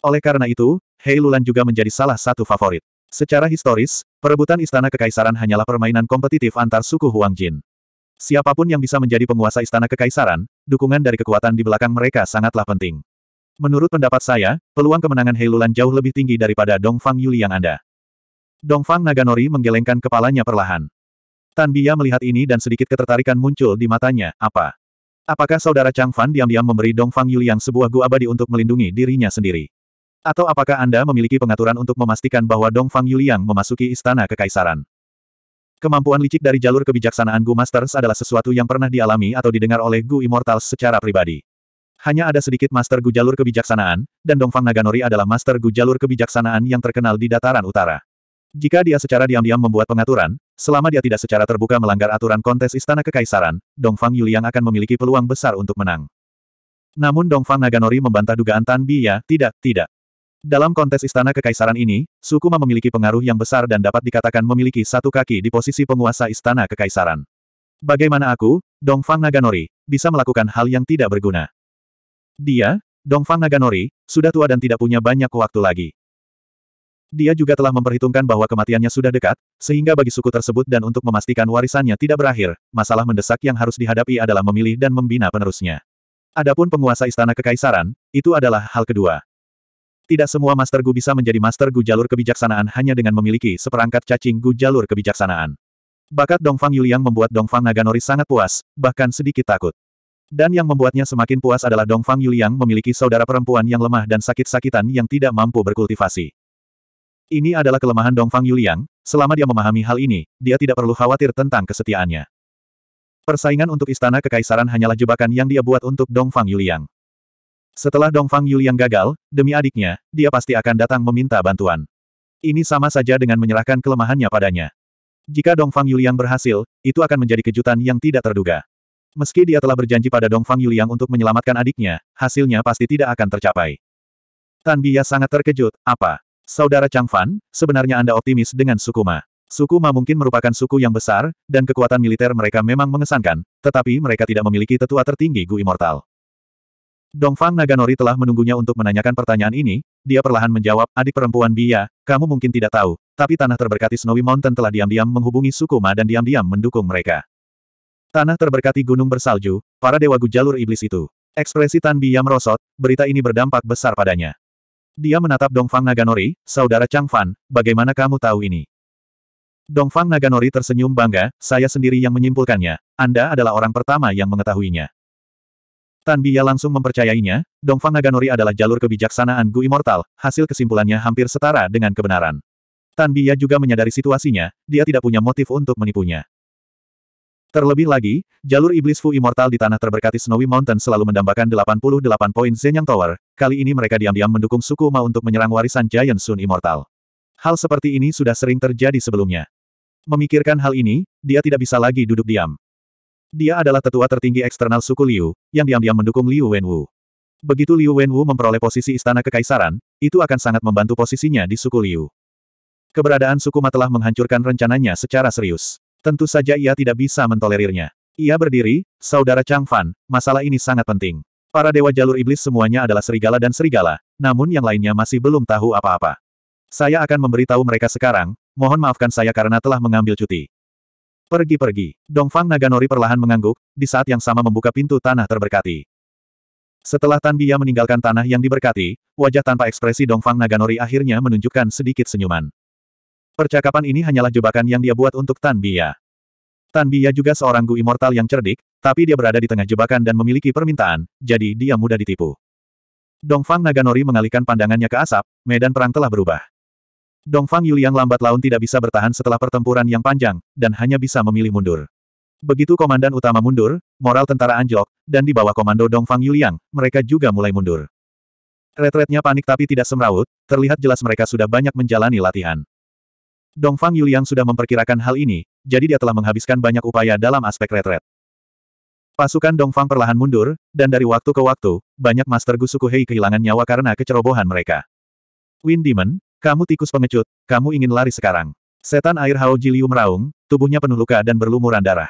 Oleh karena itu, Hei Lulan juga menjadi salah satu favorit. Secara historis, perebutan istana kekaisaran hanyalah permainan kompetitif antar suku Huang Jin. Siapapun yang bisa menjadi penguasa istana kekaisaran, dukungan dari kekuatan di belakang mereka sangatlah penting. Menurut pendapat saya, peluang kemenangan Hei jauh lebih tinggi daripada Dong Fang Yuli yang Anda Dongfang Naganori menggelengkan kepalanya perlahan. Tan Bia melihat ini dan sedikit ketertarikan muncul di matanya, apa? Apakah saudara Chang Fan diam-diam memberi Dongfang Yuliang sebuah gua abadi untuk melindungi dirinya sendiri? Atau apakah Anda memiliki pengaturan untuk memastikan bahwa Dongfang Yuliang memasuki istana kekaisaran? Kemampuan licik dari jalur kebijaksanaan Gu Masters adalah sesuatu yang pernah dialami atau didengar oleh Gu Immortals secara pribadi. Hanya ada sedikit master Gu jalur kebijaksanaan, dan Dongfang Naganori adalah master Gu jalur kebijaksanaan yang terkenal di dataran utara. Jika dia secara diam-diam membuat pengaturan, selama dia tidak secara terbuka melanggar aturan kontes Istana Kekaisaran, Dongfang Yuliang akan memiliki peluang besar untuk menang. Namun Dongfang Naganori membantah dugaan Tan Biya, tidak, tidak. Dalam kontes Istana Kekaisaran ini, Sukuma memiliki pengaruh yang besar dan dapat dikatakan memiliki satu kaki di posisi penguasa Istana Kekaisaran. Bagaimana aku, Dongfang Naganori, bisa melakukan hal yang tidak berguna? Dia, Dongfang Naganori, sudah tua dan tidak punya banyak waktu lagi. Dia juga telah memperhitungkan bahwa kematiannya sudah dekat, sehingga bagi suku tersebut dan untuk memastikan warisannya tidak berakhir, masalah mendesak yang harus dihadapi adalah memilih dan membina penerusnya. Adapun penguasa istana kekaisaran, itu adalah hal kedua. Tidak semua Master Gu bisa menjadi Master Gu jalur kebijaksanaan hanya dengan memiliki seperangkat cacing Gu jalur kebijaksanaan. Bakat Dongfang Yuliang membuat Dongfang Naganori sangat puas, bahkan sedikit takut. Dan yang membuatnya semakin puas adalah Dongfang Yuliang memiliki saudara perempuan yang lemah dan sakit-sakitan yang tidak mampu berkultivasi. Ini adalah kelemahan Dongfang Yuliang, selama dia memahami hal ini, dia tidak perlu khawatir tentang kesetiaannya. Persaingan untuk istana kekaisaran hanyalah jebakan yang dia buat untuk Dongfang Yuliang. Setelah Dongfang Yuliang gagal, demi adiknya, dia pasti akan datang meminta bantuan. Ini sama saja dengan menyerahkan kelemahannya padanya. Jika Dongfang Yuliang berhasil, itu akan menjadi kejutan yang tidak terduga. Meski dia telah berjanji pada Dongfang Yuliang untuk menyelamatkan adiknya, hasilnya pasti tidak akan tercapai. Tan Bia sangat terkejut, apa? Saudara Chang Fan, sebenarnya Anda optimis dengan suku Ma. Suku Ma mungkin merupakan suku yang besar, dan kekuatan militer mereka memang mengesankan, tetapi mereka tidak memiliki tetua tertinggi Gu Immortal. Dongfang Naganori telah menunggunya untuk menanyakan pertanyaan ini, dia perlahan menjawab, adik perempuan Bia, kamu mungkin tidak tahu, tapi tanah terberkati Snowy Mountain telah diam-diam menghubungi suku Ma dan diam-diam mendukung mereka. Tanah terberkati gunung bersalju, para dewa gu jalur iblis itu. Ekspresi Tan Bia merosot, berita ini berdampak besar padanya. Dia menatap Dongfang Naganori, saudara Chang Fan, bagaimana kamu tahu ini? Dongfang Naganori tersenyum bangga, saya sendiri yang menyimpulkannya, Anda adalah orang pertama yang mengetahuinya. Tan Biya langsung mempercayainya, Dongfang Naganori adalah jalur kebijaksanaan Gu Immortal, hasil kesimpulannya hampir setara dengan kebenaran. Tan Biya juga menyadari situasinya, dia tidak punya motif untuk menipunya. Terlebih lagi, jalur iblis Fu Immortal di tanah terberkati Snowy Mountain selalu mendambakan 88 poin Zenyang Tower, kali ini mereka diam-diam mendukung suku Ma untuk menyerang warisan Giant Sun Immortal. Hal seperti ini sudah sering terjadi sebelumnya. Memikirkan hal ini, dia tidak bisa lagi duduk diam. Dia adalah tetua tertinggi eksternal suku Liu, yang diam-diam mendukung Liu Wenwu. Begitu Liu Wenwu memperoleh posisi istana kekaisaran, itu akan sangat membantu posisinya di suku Liu. Keberadaan suku Ma telah menghancurkan rencananya secara serius. Tentu saja ia tidak bisa mentolerirnya. Ia berdiri, saudara Chang Fan, masalah ini sangat penting. Para dewa jalur iblis semuanya adalah serigala dan serigala, namun yang lainnya masih belum tahu apa-apa. Saya akan memberitahu mereka sekarang, mohon maafkan saya karena telah mengambil cuti. Pergi-pergi. Dongfang Naganori perlahan mengangguk, di saat yang sama membuka pintu tanah terberkati. Setelah Tan Bia meninggalkan tanah yang diberkati, wajah tanpa ekspresi Dongfang Naganori akhirnya menunjukkan sedikit senyuman. Percakapan ini hanyalah jebakan yang dia buat untuk Tan Bia. Tan Bia juga seorang Gu Immortal yang cerdik, tapi dia berada di tengah jebakan dan memiliki permintaan, jadi dia mudah ditipu. Dongfang Naganori mengalihkan pandangannya ke asap, medan perang telah berubah. Dongfang Yuliang lambat laun tidak bisa bertahan setelah pertempuran yang panjang, dan hanya bisa memilih mundur. Begitu komandan utama mundur, moral tentara anjlok, dan di bawah komando Dongfang Yuliang, mereka juga mulai mundur. Retretnya panik tapi tidak semrawut, terlihat jelas mereka sudah banyak menjalani latihan. Dongfang Yuliang sudah memperkirakan hal ini, jadi dia telah menghabiskan banyak upaya dalam aspek retret. Pasukan Dongfang perlahan mundur, dan dari waktu ke waktu, banyak Master Gu suku Hei kehilangan nyawa karena kecerobohan mereka. Wind Demon, kamu tikus pengecut, kamu ingin lari sekarang. Setan air Hao Jiliu meraung, tubuhnya penuh luka dan berlumuran darah.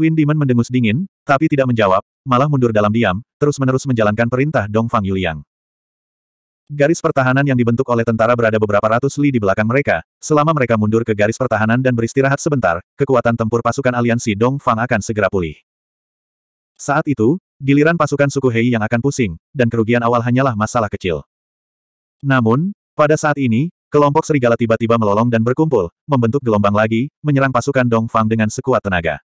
Wind Demon mendengus dingin, tapi tidak menjawab, malah mundur dalam diam, terus-menerus menjalankan perintah Dongfang Yuliang. Garis pertahanan yang dibentuk oleh tentara berada beberapa ratus li di belakang mereka. Selama mereka mundur ke garis pertahanan dan beristirahat sebentar, kekuatan tempur pasukan aliansi Dong Fang akan segera pulih. Saat itu, giliran pasukan suku Hei yang akan pusing, dan kerugian awal hanyalah masalah kecil. Namun, pada saat ini, kelompok serigala tiba-tiba melolong dan berkumpul, membentuk gelombang lagi, menyerang pasukan Dong Fang dengan sekuat tenaga.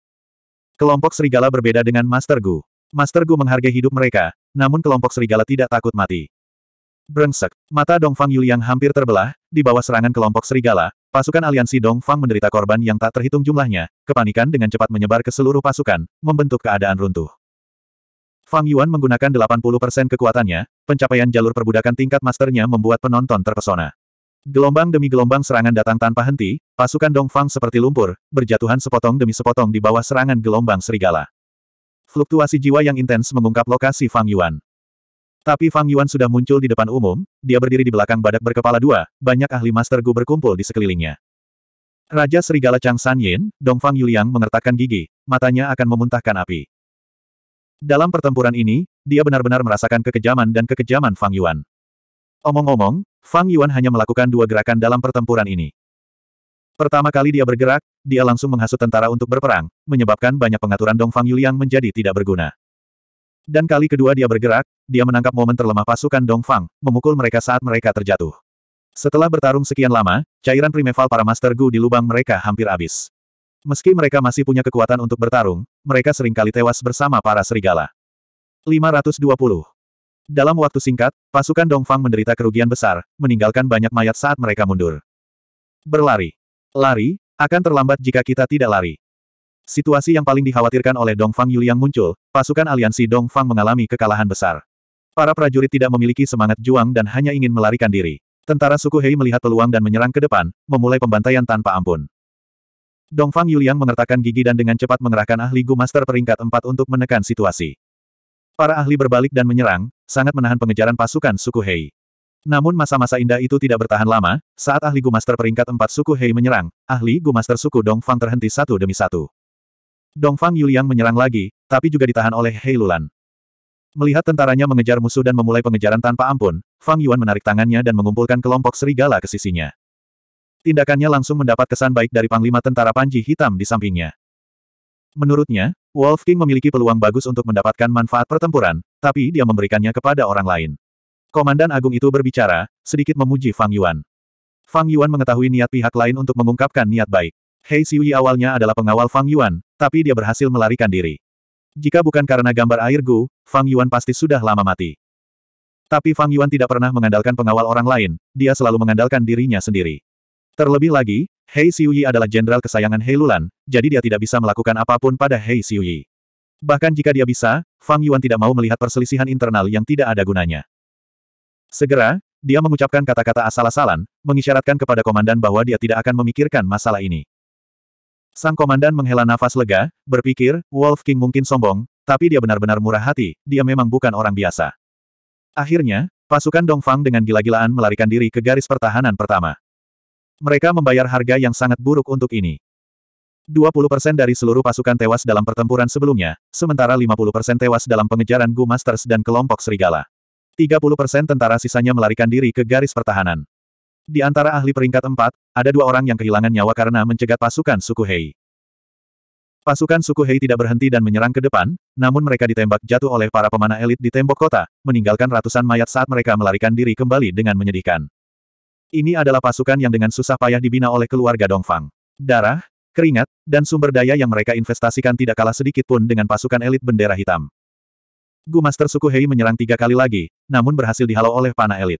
Kelompok serigala berbeda dengan Master Gu. Master Gu menghargai hidup mereka, namun kelompok serigala tidak takut mati. Brengsek, mata Dongfang Yuliang hampir terbelah, di bawah serangan kelompok serigala, pasukan aliansi Dongfang menderita korban yang tak terhitung jumlahnya, kepanikan dengan cepat menyebar ke seluruh pasukan, membentuk keadaan runtuh. Fang Yuan menggunakan 80% kekuatannya, pencapaian jalur perbudakan tingkat masternya membuat penonton terpesona. Gelombang demi gelombang serangan datang tanpa henti, pasukan Dongfang seperti lumpur, berjatuhan sepotong demi sepotong di bawah serangan gelombang serigala. Fluktuasi jiwa yang intens mengungkap lokasi Fang Yuan. Tapi Fang Yuan sudah muncul di depan umum, dia berdiri di belakang badak berkepala dua, banyak ahli Master Gu berkumpul di sekelilingnya. Raja Serigala Chang San Yin, Dong Fang Yuliang mengertakkan gigi, matanya akan memuntahkan api. Dalam pertempuran ini, dia benar-benar merasakan kekejaman dan kekejaman Fang Yuan. Omong-omong, Fang Yuan hanya melakukan dua gerakan dalam pertempuran ini. Pertama kali dia bergerak, dia langsung menghasut tentara untuk berperang, menyebabkan banyak pengaturan Dong Fang Yuliang menjadi tidak berguna. Dan kali kedua dia bergerak, dia menangkap momen terlemah pasukan Dongfang, memukul mereka saat mereka terjatuh. Setelah bertarung sekian lama, cairan primeval para Master Gu di lubang mereka hampir habis. Meski mereka masih punya kekuatan untuk bertarung, mereka seringkali tewas bersama para serigala. 520. Dalam waktu singkat, pasukan Dongfang menderita kerugian besar, meninggalkan banyak mayat saat mereka mundur. Berlari. Lari, akan terlambat jika kita tidak lari. Situasi yang paling dikhawatirkan oleh Dongfang Yuliang muncul, pasukan aliansi Dongfang mengalami kekalahan besar. Para prajurit tidak memiliki semangat juang dan hanya ingin melarikan diri. Tentara suku Hei melihat peluang dan menyerang ke depan, memulai pembantaian tanpa ampun. Dongfang Yuliang mengertakkan gigi dan dengan cepat mengerahkan ahli Gu Master peringkat 4 untuk menekan situasi. Para ahli berbalik dan menyerang, sangat menahan pengejaran pasukan suku Hei. Namun masa-masa indah itu tidak bertahan lama, saat ahli Gu Master peringkat 4 suku Hei menyerang, ahli Gu Master suku Dongfang terhenti satu demi satu. Dongfang Yuliang menyerang lagi, tapi juga ditahan oleh Hei Lulan. Melihat tentaranya mengejar musuh dan memulai pengejaran tanpa ampun, Fang Yuan menarik tangannya dan mengumpulkan kelompok serigala ke sisinya. Tindakannya langsung mendapat kesan baik dari Panglima Tentara Panji Hitam di sampingnya. Menurutnya, Wolf King memiliki peluang bagus untuk mendapatkan manfaat pertempuran, tapi dia memberikannya kepada orang lain. Komandan Agung itu berbicara, sedikit memuji Fang Yuan. Fang Yuan mengetahui niat pihak lain untuk mengungkapkan niat baik. Hei Siwi awalnya adalah pengawal Fang Yuan, tapi dia berhasil melarikan diri. Jika bukan karena gambar air Gu, Fang Yuan pasti sudah lama mati. Tapi Fang Yuan tidak pernah mengandalkan pengawal orang lain, dia selalu mengandalkan dirinya sendiri. Terlebih lagi, Hei Siuyi adalah jenderal kesayangan Hei Lulan, jadi dia tidak bisa melakukan apapun pada Hei Siuyi. Bahkan jika dia bisa, Fang Yuan tidak mau melihat perselisihan internal yang tidak ada gunanya. Segera, dia mengucapkan kata-kata asal-asalan, mengisyaratkan kepada komandan bahwa dia tidak akan memikirkan masalah ini. Sang komandan menghela nafas lega, berpikir, Wolf King mungkin sombong, tapi dia benar-benar murah hati, dia memang bukan orang biasa. Akhirnya, pasukan Dongfang dengan gila-gilaan melarikan diri ke garis pertahanan pertama. Mereka membayar harga yang sangat buruk untuk ini. 20% dari seluruh pasukan tewas dalam pertempuran sebelumnya, sementara 50% tewas dalam pengejaran Gu Masters dan kelompok Serigala. 30% tentara sisanya melarikan diri ke garis pertahanan. Di antara ahli peringkat empat, ada dua orang yang kehilangan nyawa karena mencegat pasukan suku Hei. Pasukan suku Hei tidak berhenti dan menyerang ke depan, namun mereka ditembak jatuh oleh para pemanah elit di tembok kota, meninggalkan ratusan mayat saat mereka melarikan diri kembali dengan menyedihkan. Ini adalah pasukan yang dengan susah payah dibina oleh keluarga Dongfang. Darah, keringat, dan sumber daya yang mereka investasikan tidak kalah sedikit pun dengan pasukan elit bendera hitam. Gu Master suku Hei menyerang tiga kali lagi, namun berhasil dihalau oleh panah elit.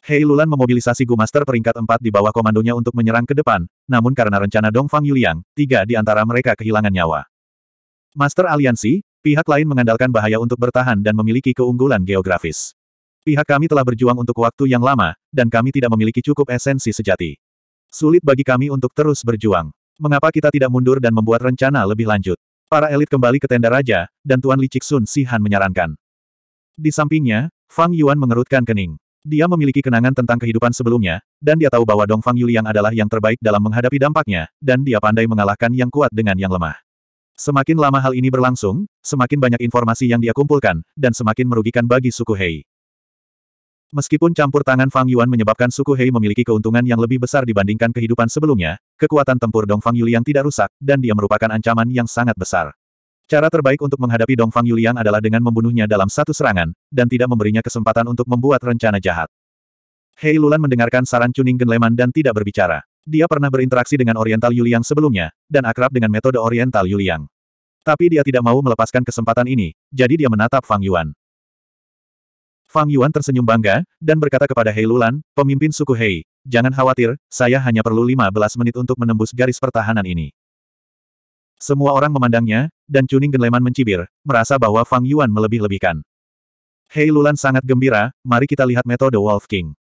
Hei Lulan memobilisasi Gu Master peringkat 4 di bawah komandonya untuk menyerang ke depan, namun karena rencana Dongfang Yuliang, tiga di antara mereka kehilangan nyawa. Master Aliansi, pihak lain mengandalkan bahaya untuk bertahan dan memiliki keunggulan geografis. Pihak kami telah berjuang untuk waktu yang lama, dan kami tidak memiliki cukup esensi sejati. Sulit bagi kami untuk terus berjuang. Mengapa kita tidak mundur dan membuat rencana lebih lanjut? Para elit kembali ke tenda raja, dan Tuan Li Sun Sihan menyarankan. Di sampingnya, Fang Yuan mengerutkan kening. Dia memiliki kenangan tentang kehidupan sebelumnya, dan dia tahu bahwa Dongfang Yuliang adalah yang terbaik dalam menghadapi dampaknya, dan dia pandai mengalahkan yang kuat dengan yang lemah. Semakin lama hal ini berlangsung, semakin banyak informasi yang dia kumpulkan, dan semakin merugikan bagi suku Hei. Meskipun campur tangan Fang Yuan menyebabkan suku Hei memiliki keuntungan yang lebih besar dibandingkan kehidupan sebelumnya, kekuatan tempur Dongfang Yuliang tidak rusak, dan dia merupakan ancaman yang sangat besar. Cara terbaik untuk menghadapi Dong Fang Yuliang adalah dengan membunuhnya dalam satu serangan, dan tidak memberinya kesempatan untuk membuat rencana jahat. Hei Lulan mendengarkan saran Cuning Genleman dan tidak berbicara. Dia pernah berinteraksi dengan Oriental Yuliang sebelumnya, dan akrab dengan metode Oriental Yuliang. Tapi dia tidak mau melepaskan kesempatan ini, jadi dia menatap Fang Yuan. Fang Yuan tersenyum bangga, dan berkata kepada Hei Lulan, pemimpin suku Hei, jangan khawatir, saya hanya perlu 15 menit untuk menembus garis pertahanan ini. Semua orang memandangnya, dan Chuning Genleman mencibir, merasa bahwa Fang Yuan melebih-lebihkan. Hei Lulan sangat gembira, mari kita lihat metode Wolf King.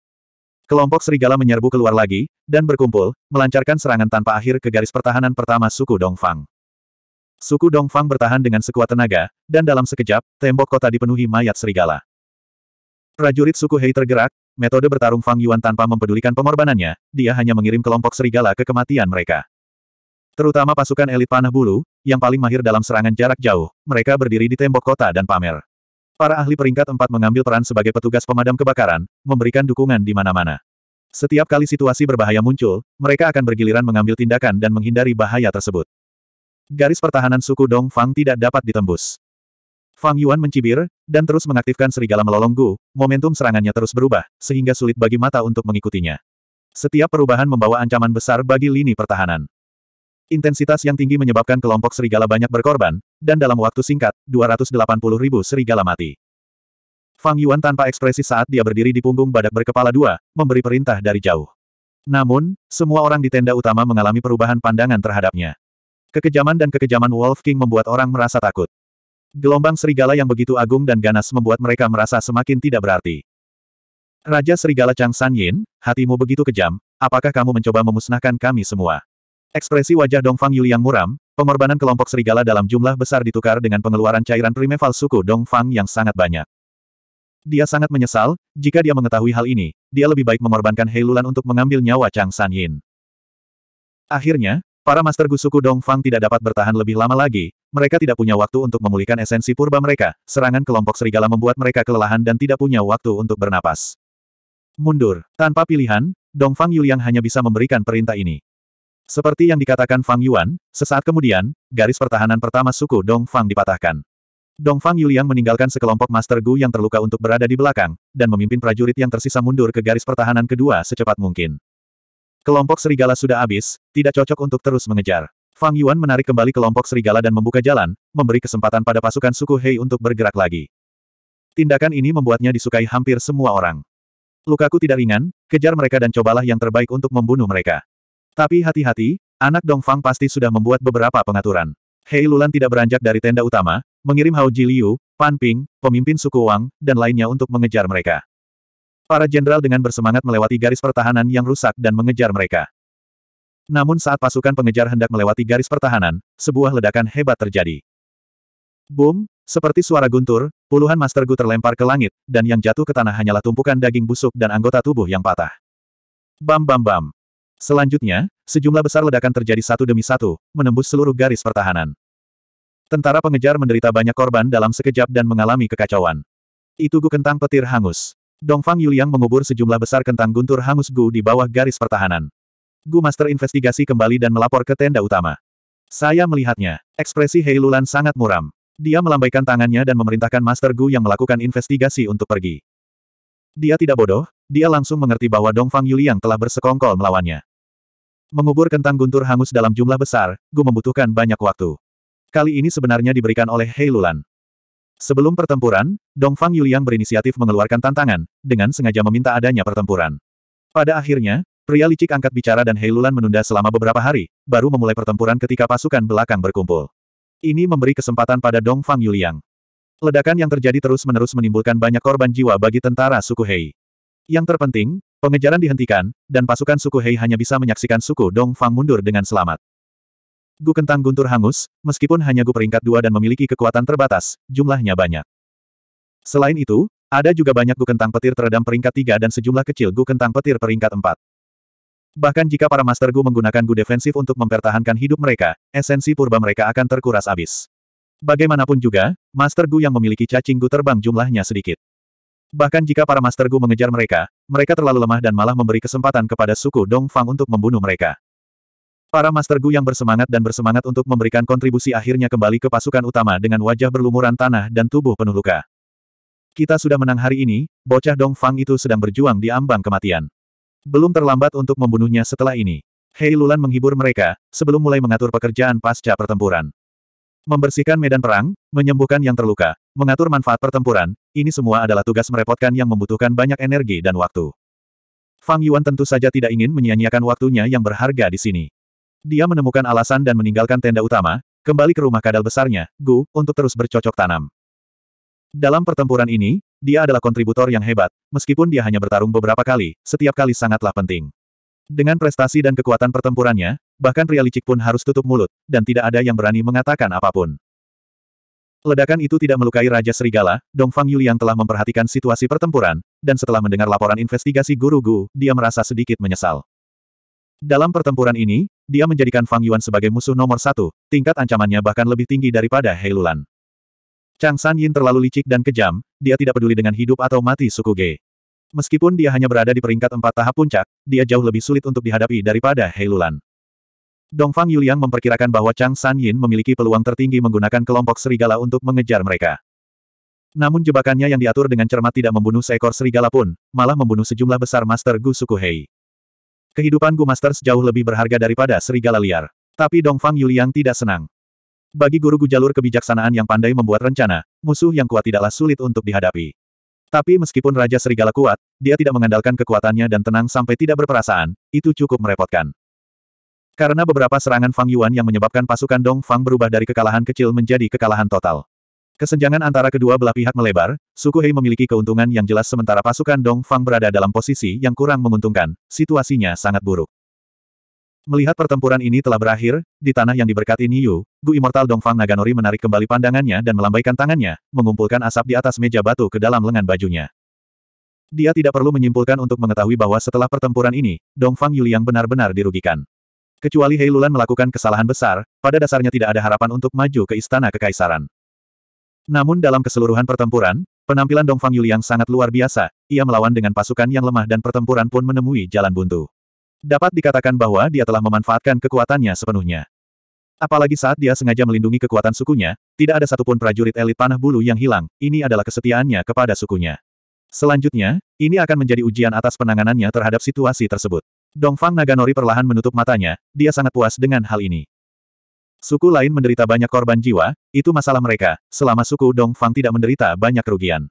Kelompok serigala menyerbu keluar lagi, dan berkumpul, melancarkan serangan tanpa akhir ke garis pertahanan pertama suku Dongfang. Suku Dongfang bertahan dengan sekuat tenaga, dan dalam sekejap, tembok kota dipenuhi mayat serigala. Prajurit suku Hei tergerak, metode bertarung Fang Yuan tanpa mempedulikan pengorbanannya, dia hanya mengirim kelompok serigala ke kematian mereka. Terutama pasukan elit panah bulu, yang paling mahir dalam serangan jarak jauh, mereka berdiri di tembok kota dan pamer. Para ahli peringkat empat mengambil peran sebagai petugas pemadam kebakaran, memberikan dukungan di mana-mana. Setiap kali situasi berbahaya muncul, mereka akan bergiliran mengambil tindakan dan menghindari bahaya tersebut. Garis pertahanan suku Dong Fang tidak dapat ditembus. Fang Yuan mencibir, dan terus mengaktifkan serigala melolong Gu, momentum serangannya terus berubah, sehingga sulit bagi mata untuk mengikutinya. Setiap perubahan membawa ancaman besar bagi lini pertahanan. Intensitas yang tinggi menyebabkan kelompok serigala banyak berkorban, dan dalam waktu singkat, 280 ribu serigala mati. Fang Yuan tanpa ekspresi saat dia berdiri di punggung badak berkepala dua, memberi perintah dari jauh. Namun, semua orang di tenda utama mengalami perubahan pandangan terhadapnya. Kekejaman dan kekejaman Wolf King membuat orang merasa takut. Gelombang serigala yang begitu agung dan ganas membuat mereka merasa semakin tidak berarti. Raja Serigala Chang San Yin, hatimu begitu kejam, apakah kamu mencoba memusnahkan kami semua? Ekspresi wajah Dongfang Yuliang muram, pengorbanan kelompok serigala dalam jumlah besar ditukar dengan pengeluaran cairan primeval suku Dongfang yang sangat banyak. Dia sangat menyesal, jika dia mengetahui hal ini, dia lebih baik mengorbankan Heilulan untuk mengambil nyawa Chang San Yin. Akhirnya, para master gusuku Dongfang tidak dapat bertahan lebih lama lagi, mereka tidak punya waktu untuk memulihkan esensi purba mereka, serangan kelompok serigala membuat mereka kelelahan dan tidak punya waktu untuk bernapas. Mundur, tanpa pilihan, Dongfang Yuliang hanya bisa memberikan perintah ini. Seperti yang dikatakan Fang Yuan, sesaat kemudian, garis pertahanan pertama suku Dong Fang dipatahkan. Dong Fang Yuliang meninggalkan sekelompok Master Gu yang terluka untuk berada di belakang, dan memimpin prajurit yang tersisa mundur ke garis pertahanan kedua secepat mungkin. Kelompok serigala sudah habis, tidak cocok untuk terus mengejar. Fang Yuan menarik kembali kelompok serigala dan membuka jalan, memberi kesempatan pada pasukan suku Hei untuk bergerak lagi. Tindakan ini membuatnya disukai hampir semua orang. Lukaku tidak ringan, kejar mereka dan cobalah yang terbaik untuk membunuh mereka. Tapi hati-hati, anak Dongfang pasti sudah membuat beberapa pengaturan. Hei Lulan tidak beranjak dari tenda utama, mengirim Hao Jiliu, Pan Ping, pemimpin suku Wang, dan lainnya untuk mengejar mereka. Para jenderal dengan bersemangat melewati garis pertahanan yang rusak dan mengejar mereka. Namun saat pasukan pengejar hendak melewati garis pertahanan, sebuah ledakan hebat terjadi. Boom, seperti suara guntur, puluhan Master Gu terlempar ke langit, dan yang jatuh ke tanah hanyalah tumpukan daging busuk dan anggota tubuh yang patah. Bam bam bam. Selanjutnya, sejumlah besar ledakan terjadi satu demi satu, menembus seluruh garis pertahanan. Tentara pengejar menderita banyak korban dalam sekejap dan mengalami kekacauan. Itu gu kentang petir hangus. Dongfang Yuliang mengubur sejumlah besar kentang guntur hangus Gu di bawah garis pertahanan. Gu Master investigasi kembali dan melapor ke tenda utama. Saya melihatnya. Ekspresi Hei Lulan sangat muram. Dia melambaikan tangannya dan memerintahkan Master Gu yang melakukan investigasi untuk pergi. Dia tidak bodoh, dia langsung mengerti bahwa Dongfang Yuliang telah bersekongkol melawannya. Mengubur kentang guntur hangus dalam jumlah besar, Gu membutuhkan banyak waktu. Kali ini sebenarnya diberikan oleh Hei Lulan. Sebelum pertempuran, Dongfang Yuliang berinisiatif mengeluarkan tantangan, dengan sengaja meminta adanya pertempuran. Pada akhirnya, pria licik angkat bicara dan Hei Lulan menunda selama beberapa hari, baru memulai pertempuran ketika pasukan belakang berkumpul. Ini memberi kesempatan pada Dongfang Yuliang. Ledakan yang terjadi terus-menerus menimbulkan banyak korban jiwa bagi tentara suku Hei. Yang terpenting, pengejaran dihentikan, dan pasukan suku Hei hanya bisa menyaksikan suku Dong Fang mundur dengan selamat. Gu kentang guntur hangus, meskipun hanya Gu peringkat dua dan memiliki kekuatan terbatas, jumlahnya banyak. Selain itu, ada juga banyak Gu kentang petir teredam peringkat tiga dan sejumlah kecil Gu kentang petir peringkat empat. Bahkan jika para Master Gu menggunakan Gu defensif untuk mempertahankan hidup mereka, esensi purba mereka akan terkuras habis. Bagaimanapun juga, Master Gu yang memiliki cacing Gu terbang jumlahnya sedikit. Bahkan jika para Master Gu mengejar mereka, mereka terlalu lemah dan malah memberi kesempatan kepada suku Dongfang untuk membunuh mereka. Para Master Gu yang bersemangat dan bersemangat untuk memberikan kontribusi akhirnya kembali ke pasukan utama dengan wajah berlumuran tanah dan tubuh penuh luka. Kita sudah menang hari ini, bocah Dongfang itu sedang berjuang di ambang kematian. Belum terlambat untuk membunuhnya setelah ini. Hei Lulan menghibur mereka, sebelum mulai mengatur pekerjaan pasca pertempuran. Membersihkan medan perang, menyembuhkan yang terluka, mengatur manfaat pertempuran, ini semua adalah tugas merepotkan yang membutuhkan banyak energi dan waktu. Fang Yuan tentu saja tidak ingin menyia-nyiakan waktunya yang berharga di sini. Dia menemukan alasan dan meninggalkan tenda utama, kembali ke rumah kadal besarnya, Gu, untuk terus bercocok tanam. Dalam pertempuran ini, dia adalah kontributor yang hebat, meskipun dia hanya bertarung beberapa kali, setiap kali sangatlah penting. Dengan prestasi dan kekuatan pertempurannya, bahkan licik pun harus tutup mulut, dan tidak ada yang berani mengatakan apapun. Ledakan itu tidak melukai Raja Serigala, Dongfang Yuli yang telah memperhatikan situasi pertempuran, dan setelah mendengar laporan investigasi Guru Gu, dia merasa sedikit menyesal. Dalam pertempuran ini, dia menjadikan Fang Yuan sebagai musuh nomor satu, tingkat ancamannya bahkan lebih tinggi daripada Heilulan. Chang San Yin terlalu licik dan kejam, dia tidak peduli dengan hidup atau mati suku G. Meskipun dia hanya berada di peringkat empat tahap puncak, dia jauh lebih sulit untuk dihadapi daripada Heilulan. Dongfang Yuliang memperkirakan bahwa Chang San Yin memiliki peluang tertinggi menggunakan kelompok serigala untuk mengejar mereka. Namun jebakannya yang diatur dengan cermat tidak membunuh seekor serigala pun, malah membunuh sejumlah besar Master Gu suku Hei. Kehidupan Gu Masters jauh lebih berharga daripada serigala liar. Tapi Dongfang Yuliang tidak senang. Bagi guru Gu jalur kebijaksanaan yang pandai membuat rencana, musuh yang kuat tidaklah sulit untuk dihadapi. Tapi meskipun Raja Serigala kuat, dia tidak mengandalkan kekuatannya dan tenang sampai tidak berperasaan, itu cukup merepotkan. Karena beberapa serangan Fang Yuan yang menyebabkan pasukan Dong Fang berubah dari kekalahan kecil menjadi kekalahan total. Kesenjangan antara kedua belah pihak melebar, suku Hei memiliki keuntungan yang jelas sementara pasukan Dong Fang berada dalam posisi yang kurang menguntungkan, situasinya sangat buruk. Melihat pertempuran ini telah berakhir, di tanah yang diberkati Niu, Gu Immortal Dongfang Naganori menarik kembali pandangannya dan melambaikan tangannya, mengumpulkan asap di atas meja batu ke dalam lengan bajunya. Dia tidak perlu menyimpulkan untuk mengetahui bahwa setelah pertempuran ini, Dongfang Yuliang benar-benar dirugikan. Kecuali Heilulan melakukan kesalahan besar, pada dasarnya tidak ada harapan untuk maju ke istana kekaisaran. Namun dalam keseluruhan pertempuran, penampilan Dongfang Yuliang sangat luar biasa, ia melawan dengan pasukan yang lemah dan pertempuran pun menemui jalan buntu. Dapat dikatakan bahwa dia telah memanfaatkan kekuatannya sepenuhnya. Apalagi saat dia sengaja melindungi kekuatan sukunya, tidak ada satupun prajurit elit panah bulu yang hilang, ini adalah kesetiaannya kepada sukunya. Selanjutnya, ini akan menjadi ujian atas penanganannya terhadap situasi tersebut. Dongfang Naganori perlahan menutup matanya, dia sangat puas dengan hal ini. Suku lain menderita banyak korban jiwa, itu masalah mereka, selama suku Dongfang tidak menderita banyak kerugian.